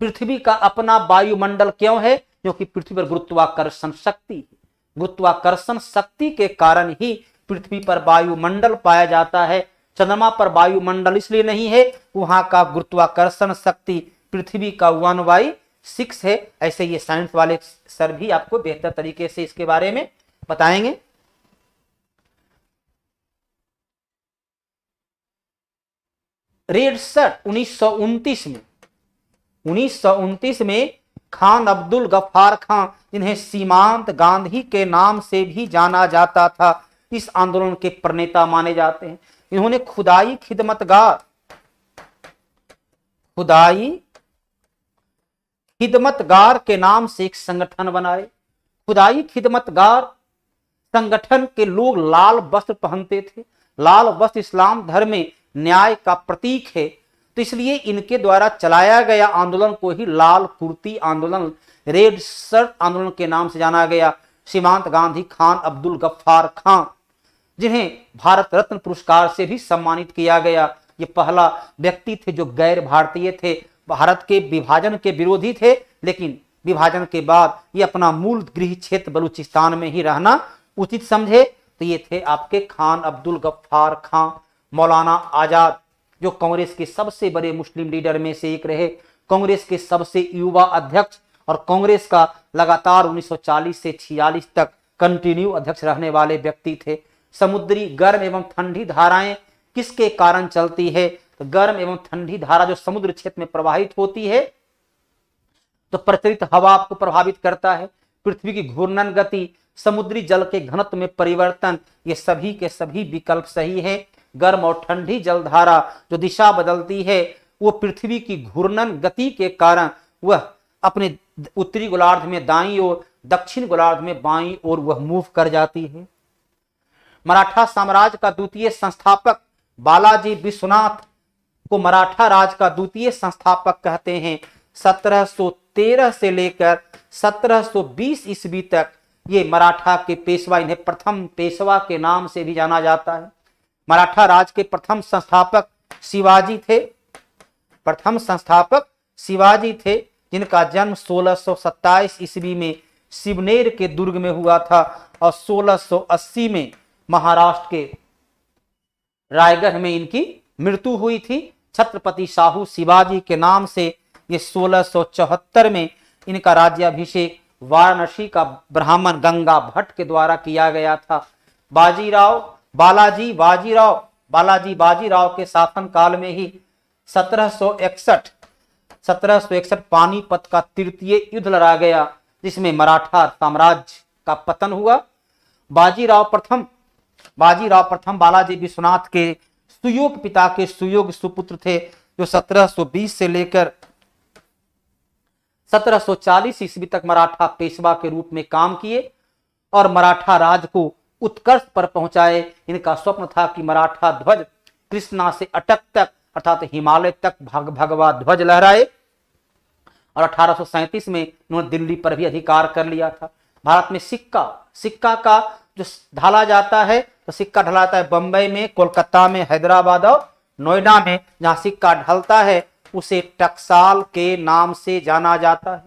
पृथ्वी का अपना वायुमंडल क्यों है क्योंकि पृथ्वी पर गुरुत्वाकर्षण शक्ति है गुरुत्वाकर्षण शक्ति के कारण ही पृथ्वी पर वायुमंडल पाया जाता है चंद्रमा पर वायुमंडल इसलिए नहीं है वहां का गुरुत्वाकर्षण शक्ति पृथ्वी का वन वाई सिक्स है ऐसे ये साइंस वाले सर भी आपको बेहतर तरीके से इसके बारे में बताएंगे रेड शर्ट उन्नीस में 1929 में खान अब्दुल गफ्फार खान जिन्हें सीमांत गांधी के नाम से भी जाना जाता था इस आंदोलन के प्रणेता माने जाते हैं इन्होंने खुदाई खिदमतगार खुदाई खिदमतगार के नाम से एक संगठन बनाए खुदाई खिदमतगार संगठन के लोग लाल वस्त्र पहनते थे लाल वस्त्र इस्लाम धर्म में न्याय का प्रतीक है तो इसलिए इनके द्वारा चलाया गया आंदोलन को ही लाल कुर्ती आंदोलन रेड शर्ट आंदोलन के नाम से जाना गया सीमांत गांधी खान अब्दुल गफ्फार खान जिन्हें भारत रत्न पुरस्कार से भी सम्मानित किया गया ये पहला व्यक्ति थे जो गैर भारतीय थे भारत के विभाजन के विरोधी थे लेकिन विभाजन के बाद ये अपना मूल गृह क्षेत्र बलूचिस्तान में ही रहना उचित समझे तो ये थे आपके खान अब्दुल गफ्फार खान मौलाना आजाद जो कांग्रेस के सबसे बड़े मुस्लिम लीडर में से एक रहे कांग्रेस के सबसे युवा अध्यक्ष और कांग्रेस का लगातार 1940 से 46 तक कंटिन्यू अध्यक्ष रहने वाले व्यक्ति थे समुद्री गर्म एवं ठंडी धाराएं किसके कारण चलती है तो गर्म एवं ठंडी धारा जो समुद्र क्षेत्र में प्रवाहित होती है तो प्रचलित हवा आपको प्रभावित करता है पृथ्वी की घूर्णन गति समुद्री जल के घनत्व में परिवर्तन ये सभी के सभी विकल्प सही है गर्म और ठंडी जलधारा जो दिशा बदलती है वो पृथ्वी की घूर्णन गति के कारण वह अपने उत्तरी गोलार्ध में दाई और दक्षिण गोलार्ध में बाई और वह मूव कर जाती है मराठा साम्राज्य का द्वितीय संस्थापक बालाजी विश्वनाथ को मराठा राज का द्वितीय संस्थापक कहते हैं 1713 से लेकर 1720 ईस्वी तक ये मराठा के पेशवा इन्हें प्रथम पेशवा के नाम से भी जाना जाता है मराठा राज के प्रथम संस्थापक शिवाजी थे प्रथम संस्थापक शिवाजी थे जिनका जन्म सत्ताईस ईस्वी में शिवनेर के दुर्ग में हुआ था और 1680 में महाराष्ट्र के रायगढ़ में इनकी मृत्यु हुई थी छत्रपति साहू शिवाजी के नाम से ये 1674 में इनका राज्याभिषेक वाराणसी का ब्राह्मण गंगा भट्ट के द्वारा किया गया था बाजीराव बालाजी बाजीराव बालाजी बाजीराव के शासनकाल में ही 1761 1761 पानीपत का तृतीय युद्ध लड़ा गया जिसमें मराठा साम्राज्य का पतन हुआ बाजीराव प्रथम बाजीराव प्रथम बालाजी विश्वनाथ के सुयोग पिता के सुयोग सुपुत्र थे जो 1720 से लेकर 1740 ईस्वी तक मराठा पेशवा के रूप में काम किए और मराठा राज को उत्कर्ष पर पहुंचाए इनका स्वप्न था कि मराठा ध्वज कृष्णा से अटक तक अर्थात हिमालय तक भग, भगवा ध्वज लहराए और अठारह में उन्होंने दिल्ली पर भी अधिकार कर लिया था भारत में सिक्का सिक्का का जो ढाला जाता है तो सिक्का ढलाता है बम्बई में कोलकाता में हैदराबाद और नोएडा में जहां सिक्का ढलता है उसे टकसाल के नाम से जाना जाता है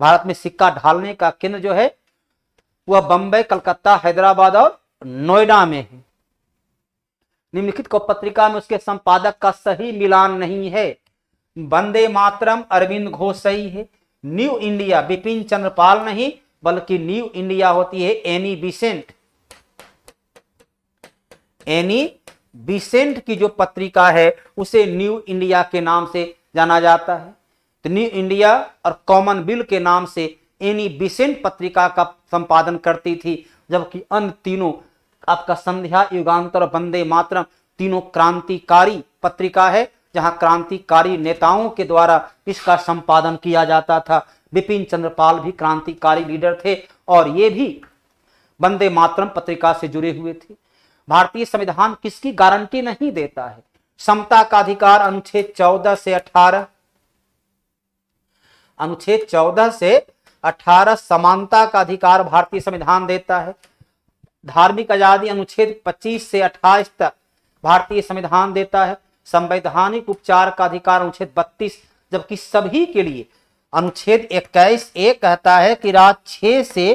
भारत में सिक्का ढालने का केंद्र जो है वह बंबई कलकत्ता हैदराबाद और नोएडा में है निम्नलिखित को पत्रिका में उसके संपादक का सही मिलान नहीं है वंदे मातरम अरविंद घोष सही है न्यू इंडिया बिपिन चंद्रपाल नहीं बल्कि न्यू इंडिया होती है एनी बिसेंट एनी बिसेंट की जो पत्रिका है उसे न्यू इंडिया के नाम से जाना जाता है तो न्यू इंडिया और कॉमन बिल के नाम से एनी बिसेंट पत्रिका का संपादन करती थी जबकि अन्य तीनों आपका संध्या युगांतर और वंदे मातरम तीनों क्रांतिकारी पत्रिका है जहां क्रांतिकारी नेताओं के द्वारा इसका संपादन किया जाता था बिपिन चंद्रपाल भी क्रांतिकारी लीडर थे और ये भी वंदे मातरम पत्रिका से जुड़े हुए थे भारतीय संविधान किसकी गारंटी नहीं देता है समता का अधिकार अनुच्छेद 14 से 18 अनुच्छेद 14 से अठारह समानता का अधिकार भारतीय संविधान देता है धार्मिक आजादी अनुच्छेद 25 से 28 तक भारतीय संविधान देता है संवैधानिक उपचार का अधिकार अनुच्छेद 32 जबकि सभी के लिए अनुच्छेद 21 ए कहता है कि रात 6 से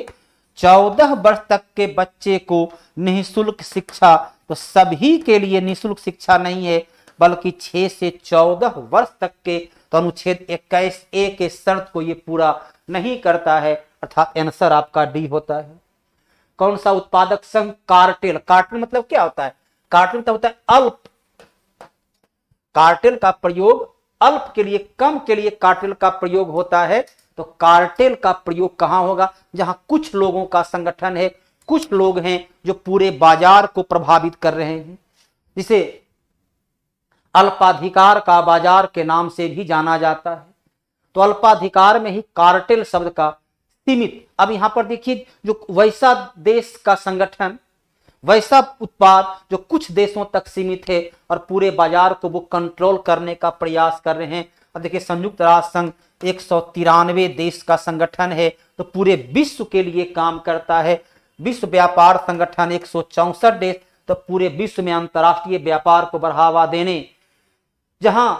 14 वर्ष तक के बच्चे को निःशुल्क शिक्षा तो सभी के लिए निःशुल्क शिक्षा नहीं है बल्कि 6 से 14 वर्ष तक के तो अनुच्छेद इक्कीस ए के शर्त को ये पूरा नहीं करता है अर्थात आंसर आपका डी होता है कौन सा उत्पादक संघ कार्टेल कार्टेल मतलब क्या होता है कार्टेल तो मतलब होता है अल्प कार्टेल का प्रयोग अल्प के लिए कम के लिए कार्टेल का प्रयोग होता है तो कार्टेल का प्रयोग कहां होगा जहां कुछ लोगों का संगठन है कुछ लोग हैं जो पूरे बाजार को प्रभावित कर रहे हैं जिसे अल्पाधिकार का बाजार के नाम से भी जाना जाता है तो अल्पाधिकार में ही कार्टेल शब्द का सीमित अब यहां पर देखिए जो वैसा देश का संगठन वैसा उत्पाद जो कुछ देशों तक सीमित है और पूरे बाजार को वो कंट्रोल करने का प्रयास कर रहे हैं अब देखिए संयुक्त राष्ट्र संघ एक सौ तिरानवे देश का संगठन है तो पूरे विश्व के लिए काम करता है विश्व व्यापार संगठन एक सौ चौसठ देश तो पूरे विश्व में अंतर्राष्ट्रीय व्यापार को बढ़ावा देने जहां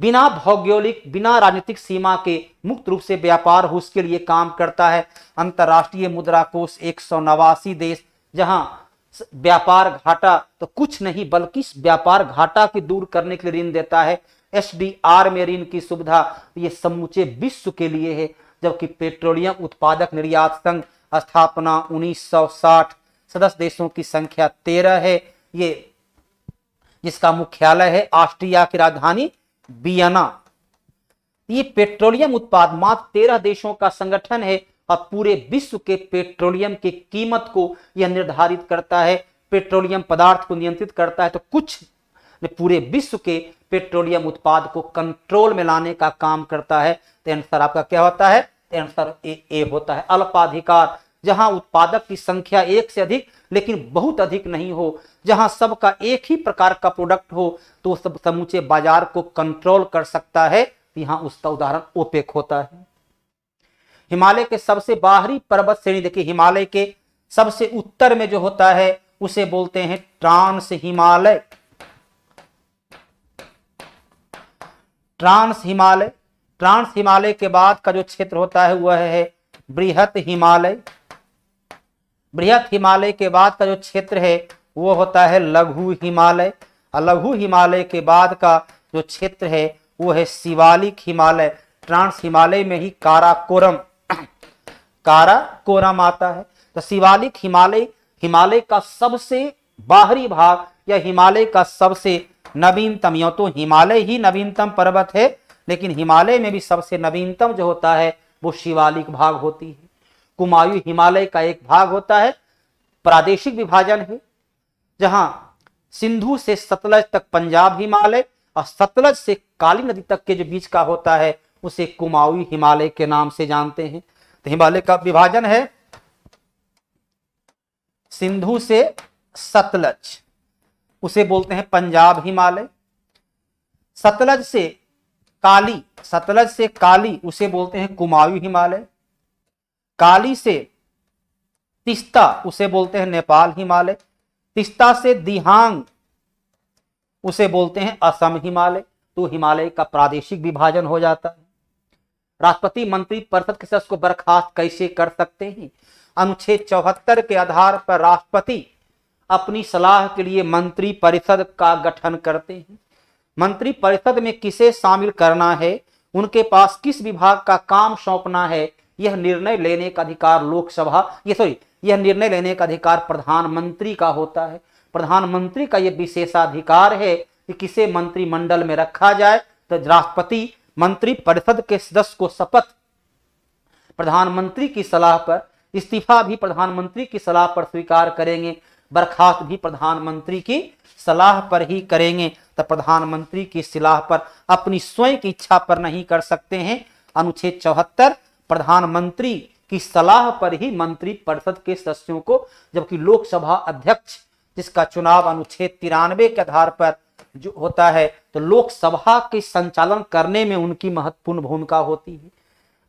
बिना भौगोलिक बिना राजनीतिक सीमा के मुक्त रूप से व्यापार हो उसके लिए काम करता है अंतर्राष्ट्रीय मुद्रा कोष एक सौ नवासी देश जहां व्यापार घाटा तो कुछ नहीं बल्कि व्यापार घाटा को दूर करने के लिए ऋण देता है आर में ऋण की सुविधा ये समूचे विश्व के लिए है जबकि पेट्रोलियम उत्पादक निर्यात संघ स्थापना 1960 सदस्य देशों की संख्या तेरह है ये जिसका मुख्यालय है ऑस्ट्रिया की राजधानी बियना ये पेट्रोलियम उत्पाद मात्र तेरह देशों का संगठन है और पूरे विश्व के पेट्रोलियम की कीमत को यह निर्धारित करता है पेट्रोलियम पदार्थ को नियंत्रित करता है तो कुछ पूरे विश्व के पेट्रोलियम उत्पाद को कंट्रोल में लाने का काम करता है तो आंसर आपका क्या होता है आंसर ए, ए होता है अल्पाधिकार जहां उत्पादक की संख्या एक से अधिक लेकिन बहुत अधिक नहीं हो जहां सबका एक ही प्रकार का प्रोडक्ट हो तो सब समूचे बाजार को कंट्रोल कर सकता है यहां उसका उदाहरण ओपेक होता है हिमालय के सबसे बाहरी पर्वत श्रेणी देखिए हिमालय के सबसे उत्तर में जो होता है उसे बोलते हैं trans Himalaya trans Himalaya trans Himalaya के बाद का जो क्षेत्र होता है वह है बृहत हिमालय बृहत हिमालय के बाद का जो क्षेत्र है वो होता है लघु हिमालय और लघु हिमालय के बाद का जो क्षेत्र है वो है शिवालिक हिमालय ट्रांस हिमालय में ही काराकोरम काराकोरम आता है तो शिवालिक हिमालय हिमालय का सबसे बाहरी भाग या हिमालय का सबसे नवीनतम यो तो हिमालय ही नवीनतम पर्वत है लेकिन हिमालय में भी सबसे नवीनतम जो होता है वो शिवालिक भाग होती है कुमायु हिमालय का एक भाग होता है प्रादेशिक विभाजन है जहां सिंधु से सतलज तक पंजाब हिमालय और सतलज से काली नदी तक के जो बीच का होता है उसे कुमाऊ हिमालय के नाम से जानते हैं तो हिमालय का विभाजन है सिंधु से सतलज उसे बोलते हैं पंजाब हिमालय सतलज से काली सतलज से काली उसे बोलते हैं कुमाऊ हिमालय काली से तिस्ता उसे बोलते हैं नेपाल हिमालय तिस्ता से दिहांग उसे बोलते हैं असम हिमालय तो हिमालय का प्रादेशिक विभाजन हो जाता है राष्ट्रपति मंत्री परिषद के सदस्य को बर्खास्त कैसे कर सकते हैं अनुच्छेद चौहत्तर के आधार पर राष्ट्रपति अपनी सलाह के लिए मंत्री परिषद का गठन करते हैं मंत्री परिषद में किसे शामिल करना है उनके पास किस विभाग का काम सौंपना है यह निर्णय लेने का अधिकार लोकसभा ये सॉरी यह निर्णय लेने का अधिकार प्रधानमंत्री का होता है प्रधानमंत्री का यह विशेषाधिकार है कि किसे मंत्रिमंडल में रखा जाए तो राष्ट्रपति मंत्री परिषद के सदस्य को शपथ प्रधानमंत्री की सलाह पर इस्तीफा भी प्रधानमंत्री की सलाह पर स्वीकार करेंगे बर्खास्त भी प्रधानमंत्री की सलाह पर ही करेंगे तो प्रधानमंत्री की सलाह पर अपनी स्वयं की इच्छा पर नहीं कर सकते हैं अनुच्छेद चौहत्तर प्रधानमंत्री की सलाह पर ही मंत्री परिषद के सदस्यों को जबकि लोकसभा अध्यक्ष जिसका चुनाव अनुच्छेद तिरानवे के आधार पर जो होता है तो लोकसभा के संचालन करने में उनकी महत्वपूर्ण भूमिका होती है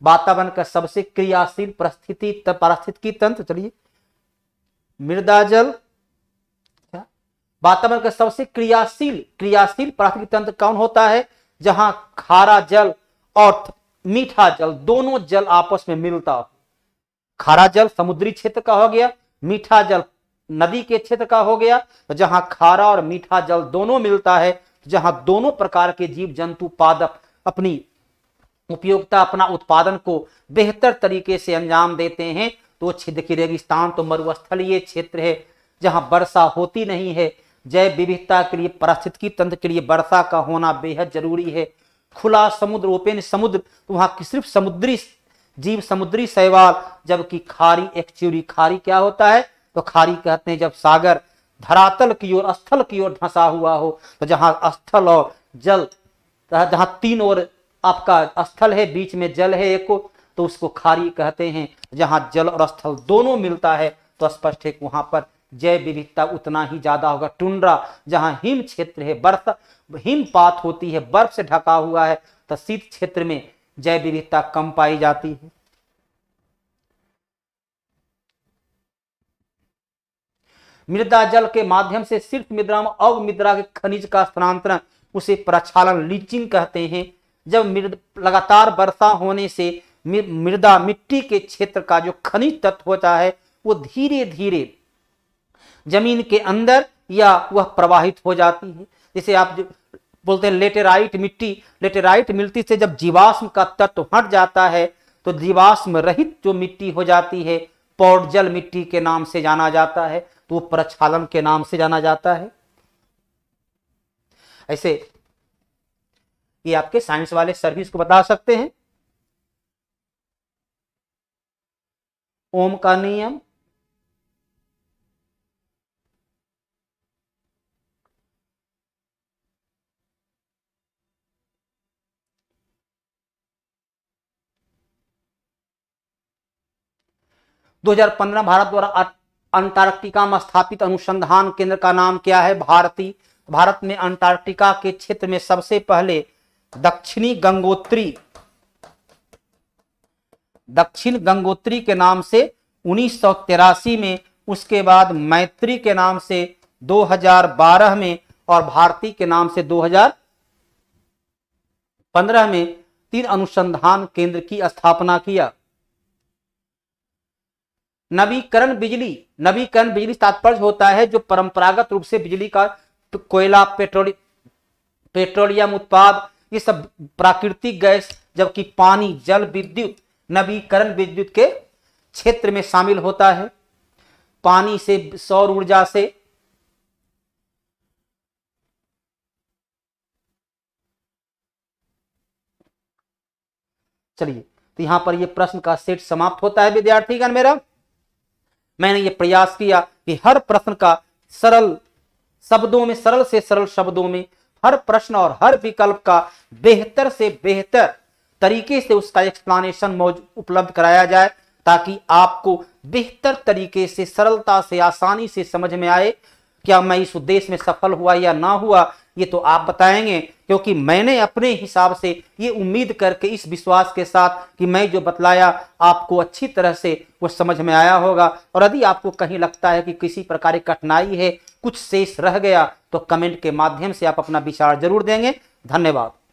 वातावरण का सबसे क्रियाशील परिस्थिति पारिस्थितिकी तंत्र चलिए मृदा जल वातावरण का सबसे क्रियाशील क्रियाशील प्राथमिक तंत्र कौन होता है जहां खारा जल और मीठा जल दोनों जल आपस में मिलता हो खारा जल समुद्री क्षेत्र का हो गया मीठा जल नदी के क्षेत्र का हो गया तो जहां खारा और मीठा जल दोनों मिलता है जहां दोनों प्रकार के जीव जंतु पादप अपनी उपयोगिता अपना उत्पादन को बेहतर तरीके से अंजाम देते हैं तो क्षेत्र की रेगिस्तान तो मरुस्थलीय क्षेत्र है जहां वर्षा होती नहीं है जैव विविधता के लिए परिस्थिति तंत्र के लिए वर्षा का होना बेहद जरूरी है खुला समुद्र ओपेन समुद्र तो वहाँ सिर्फ समुद्री जीव समुद्री शैवाल जबकि खारी एक्चुअली खारी क्या होता है तो खारी कहते हैं जब सागर धरातल की ओर स्थल की ओर धंसा हुआ हो तो जहां स्थल और जल जहां तीन ओर आपका स्थल है बीच में जल है एक तो उसको खारी कहते हैं जहां जल और स्थल दोनों मिलता है तो स्पष्ट है वहां पर जैव विविधता उतना ही ज्यादा होगा टुंड्रा जहां हिम क्षेत्र है बर्फ हिमपात होती है बर्फ से ढका हुआ है तो शीत क्षेत्र में जैव विविधता कम पाई जाती है मृदा जल के माध्यम से सिर्फ मृदा में अवमृदा के खनिज का स्थानांतरण उसे प्रक्षालन लीचिंग कहते हैं जब मृद लगातार वर्षा होने से मृदा मिट्टी के क्षेत्र का जो खनिज तत्व होता है वो धीरे धीरे जमीन के अंदर या वह प्रवाहित हो जाती है जिसे आप बोलते हैं लेटेराइट मिट्टी लेटेराइट मिट्टी से जब जीवाश्म का तत्व हट जाता है तो जीवाश्म रहित जो मिट्टी हो जाती है पौडजल मिट्टी के नाम से जाना जाता है तो वो प्रक्षालन के नाम से जाना जाता है ऐसे ये आपके साइंस वाले सर्विस को बता सकते हैं ओम का नियम 2015 भारत द्वारा अं-, अंटार्कटिका में स्थापित अनुसंधान केंद्र का नाम क्या है भारती भारत में अंटार्कटिका के क्षेत्र में सबसे पहले दक्षिणी गंगोत्री दक्षिण गंगोत्री के नाम से उन्नीस में उसके बाद मैत्री के नाम से 2012 में और भारती के नाम से 2015 में तीन अनुसंधान केंद्र की स्थापना किया नवीकरण बिजली नवीकरण बिजली तात्पर्य होता है जो परंपरागत रूप से बिजली का कोयला पेट्रोल पेट्रोलियम उत्पाद ये सब प्राकृतिक गैस जबकि पानी जल विद्युत नवीकरण विद्युत के क्षेत्र में शामिल होता है पानी से सौर ऊर्जा से चलिए तो यहां पर यह प्रश्न का सेट समाप्त होता है विद्यार्थीगण मेरा मैंने ये प्रयास किया कि हर प्रश्न का सरल शब्दों में सरल से सरल शब्दों में हर प्रश्न और हर विकल्प का बेहतर से बेहतर तरीके से उसका एक्सप्लानेशन उपलब्ध कराया जाए ताकि आपको बेहतर तरीके से सरलता से आसानी से समझ में आए क्या मैं इस उद्देश्य में सफल हुआ या ना हुआ ये तो आप बताएंगे क्योंकि मैंने अपने हिसाब से ये उम्मीद करके इस विश्वास के साथ कि मैं जो बतलाया आपको अच्छी तरह से वो समझ में आया होगा और यदि आपको कहीं लगता है कि किसी प्रकार की कठिनाई है कुछ शेष रह गया तो कमेंट के माध्यम से आप अपना विचार जरूर देंगे धन्यवाद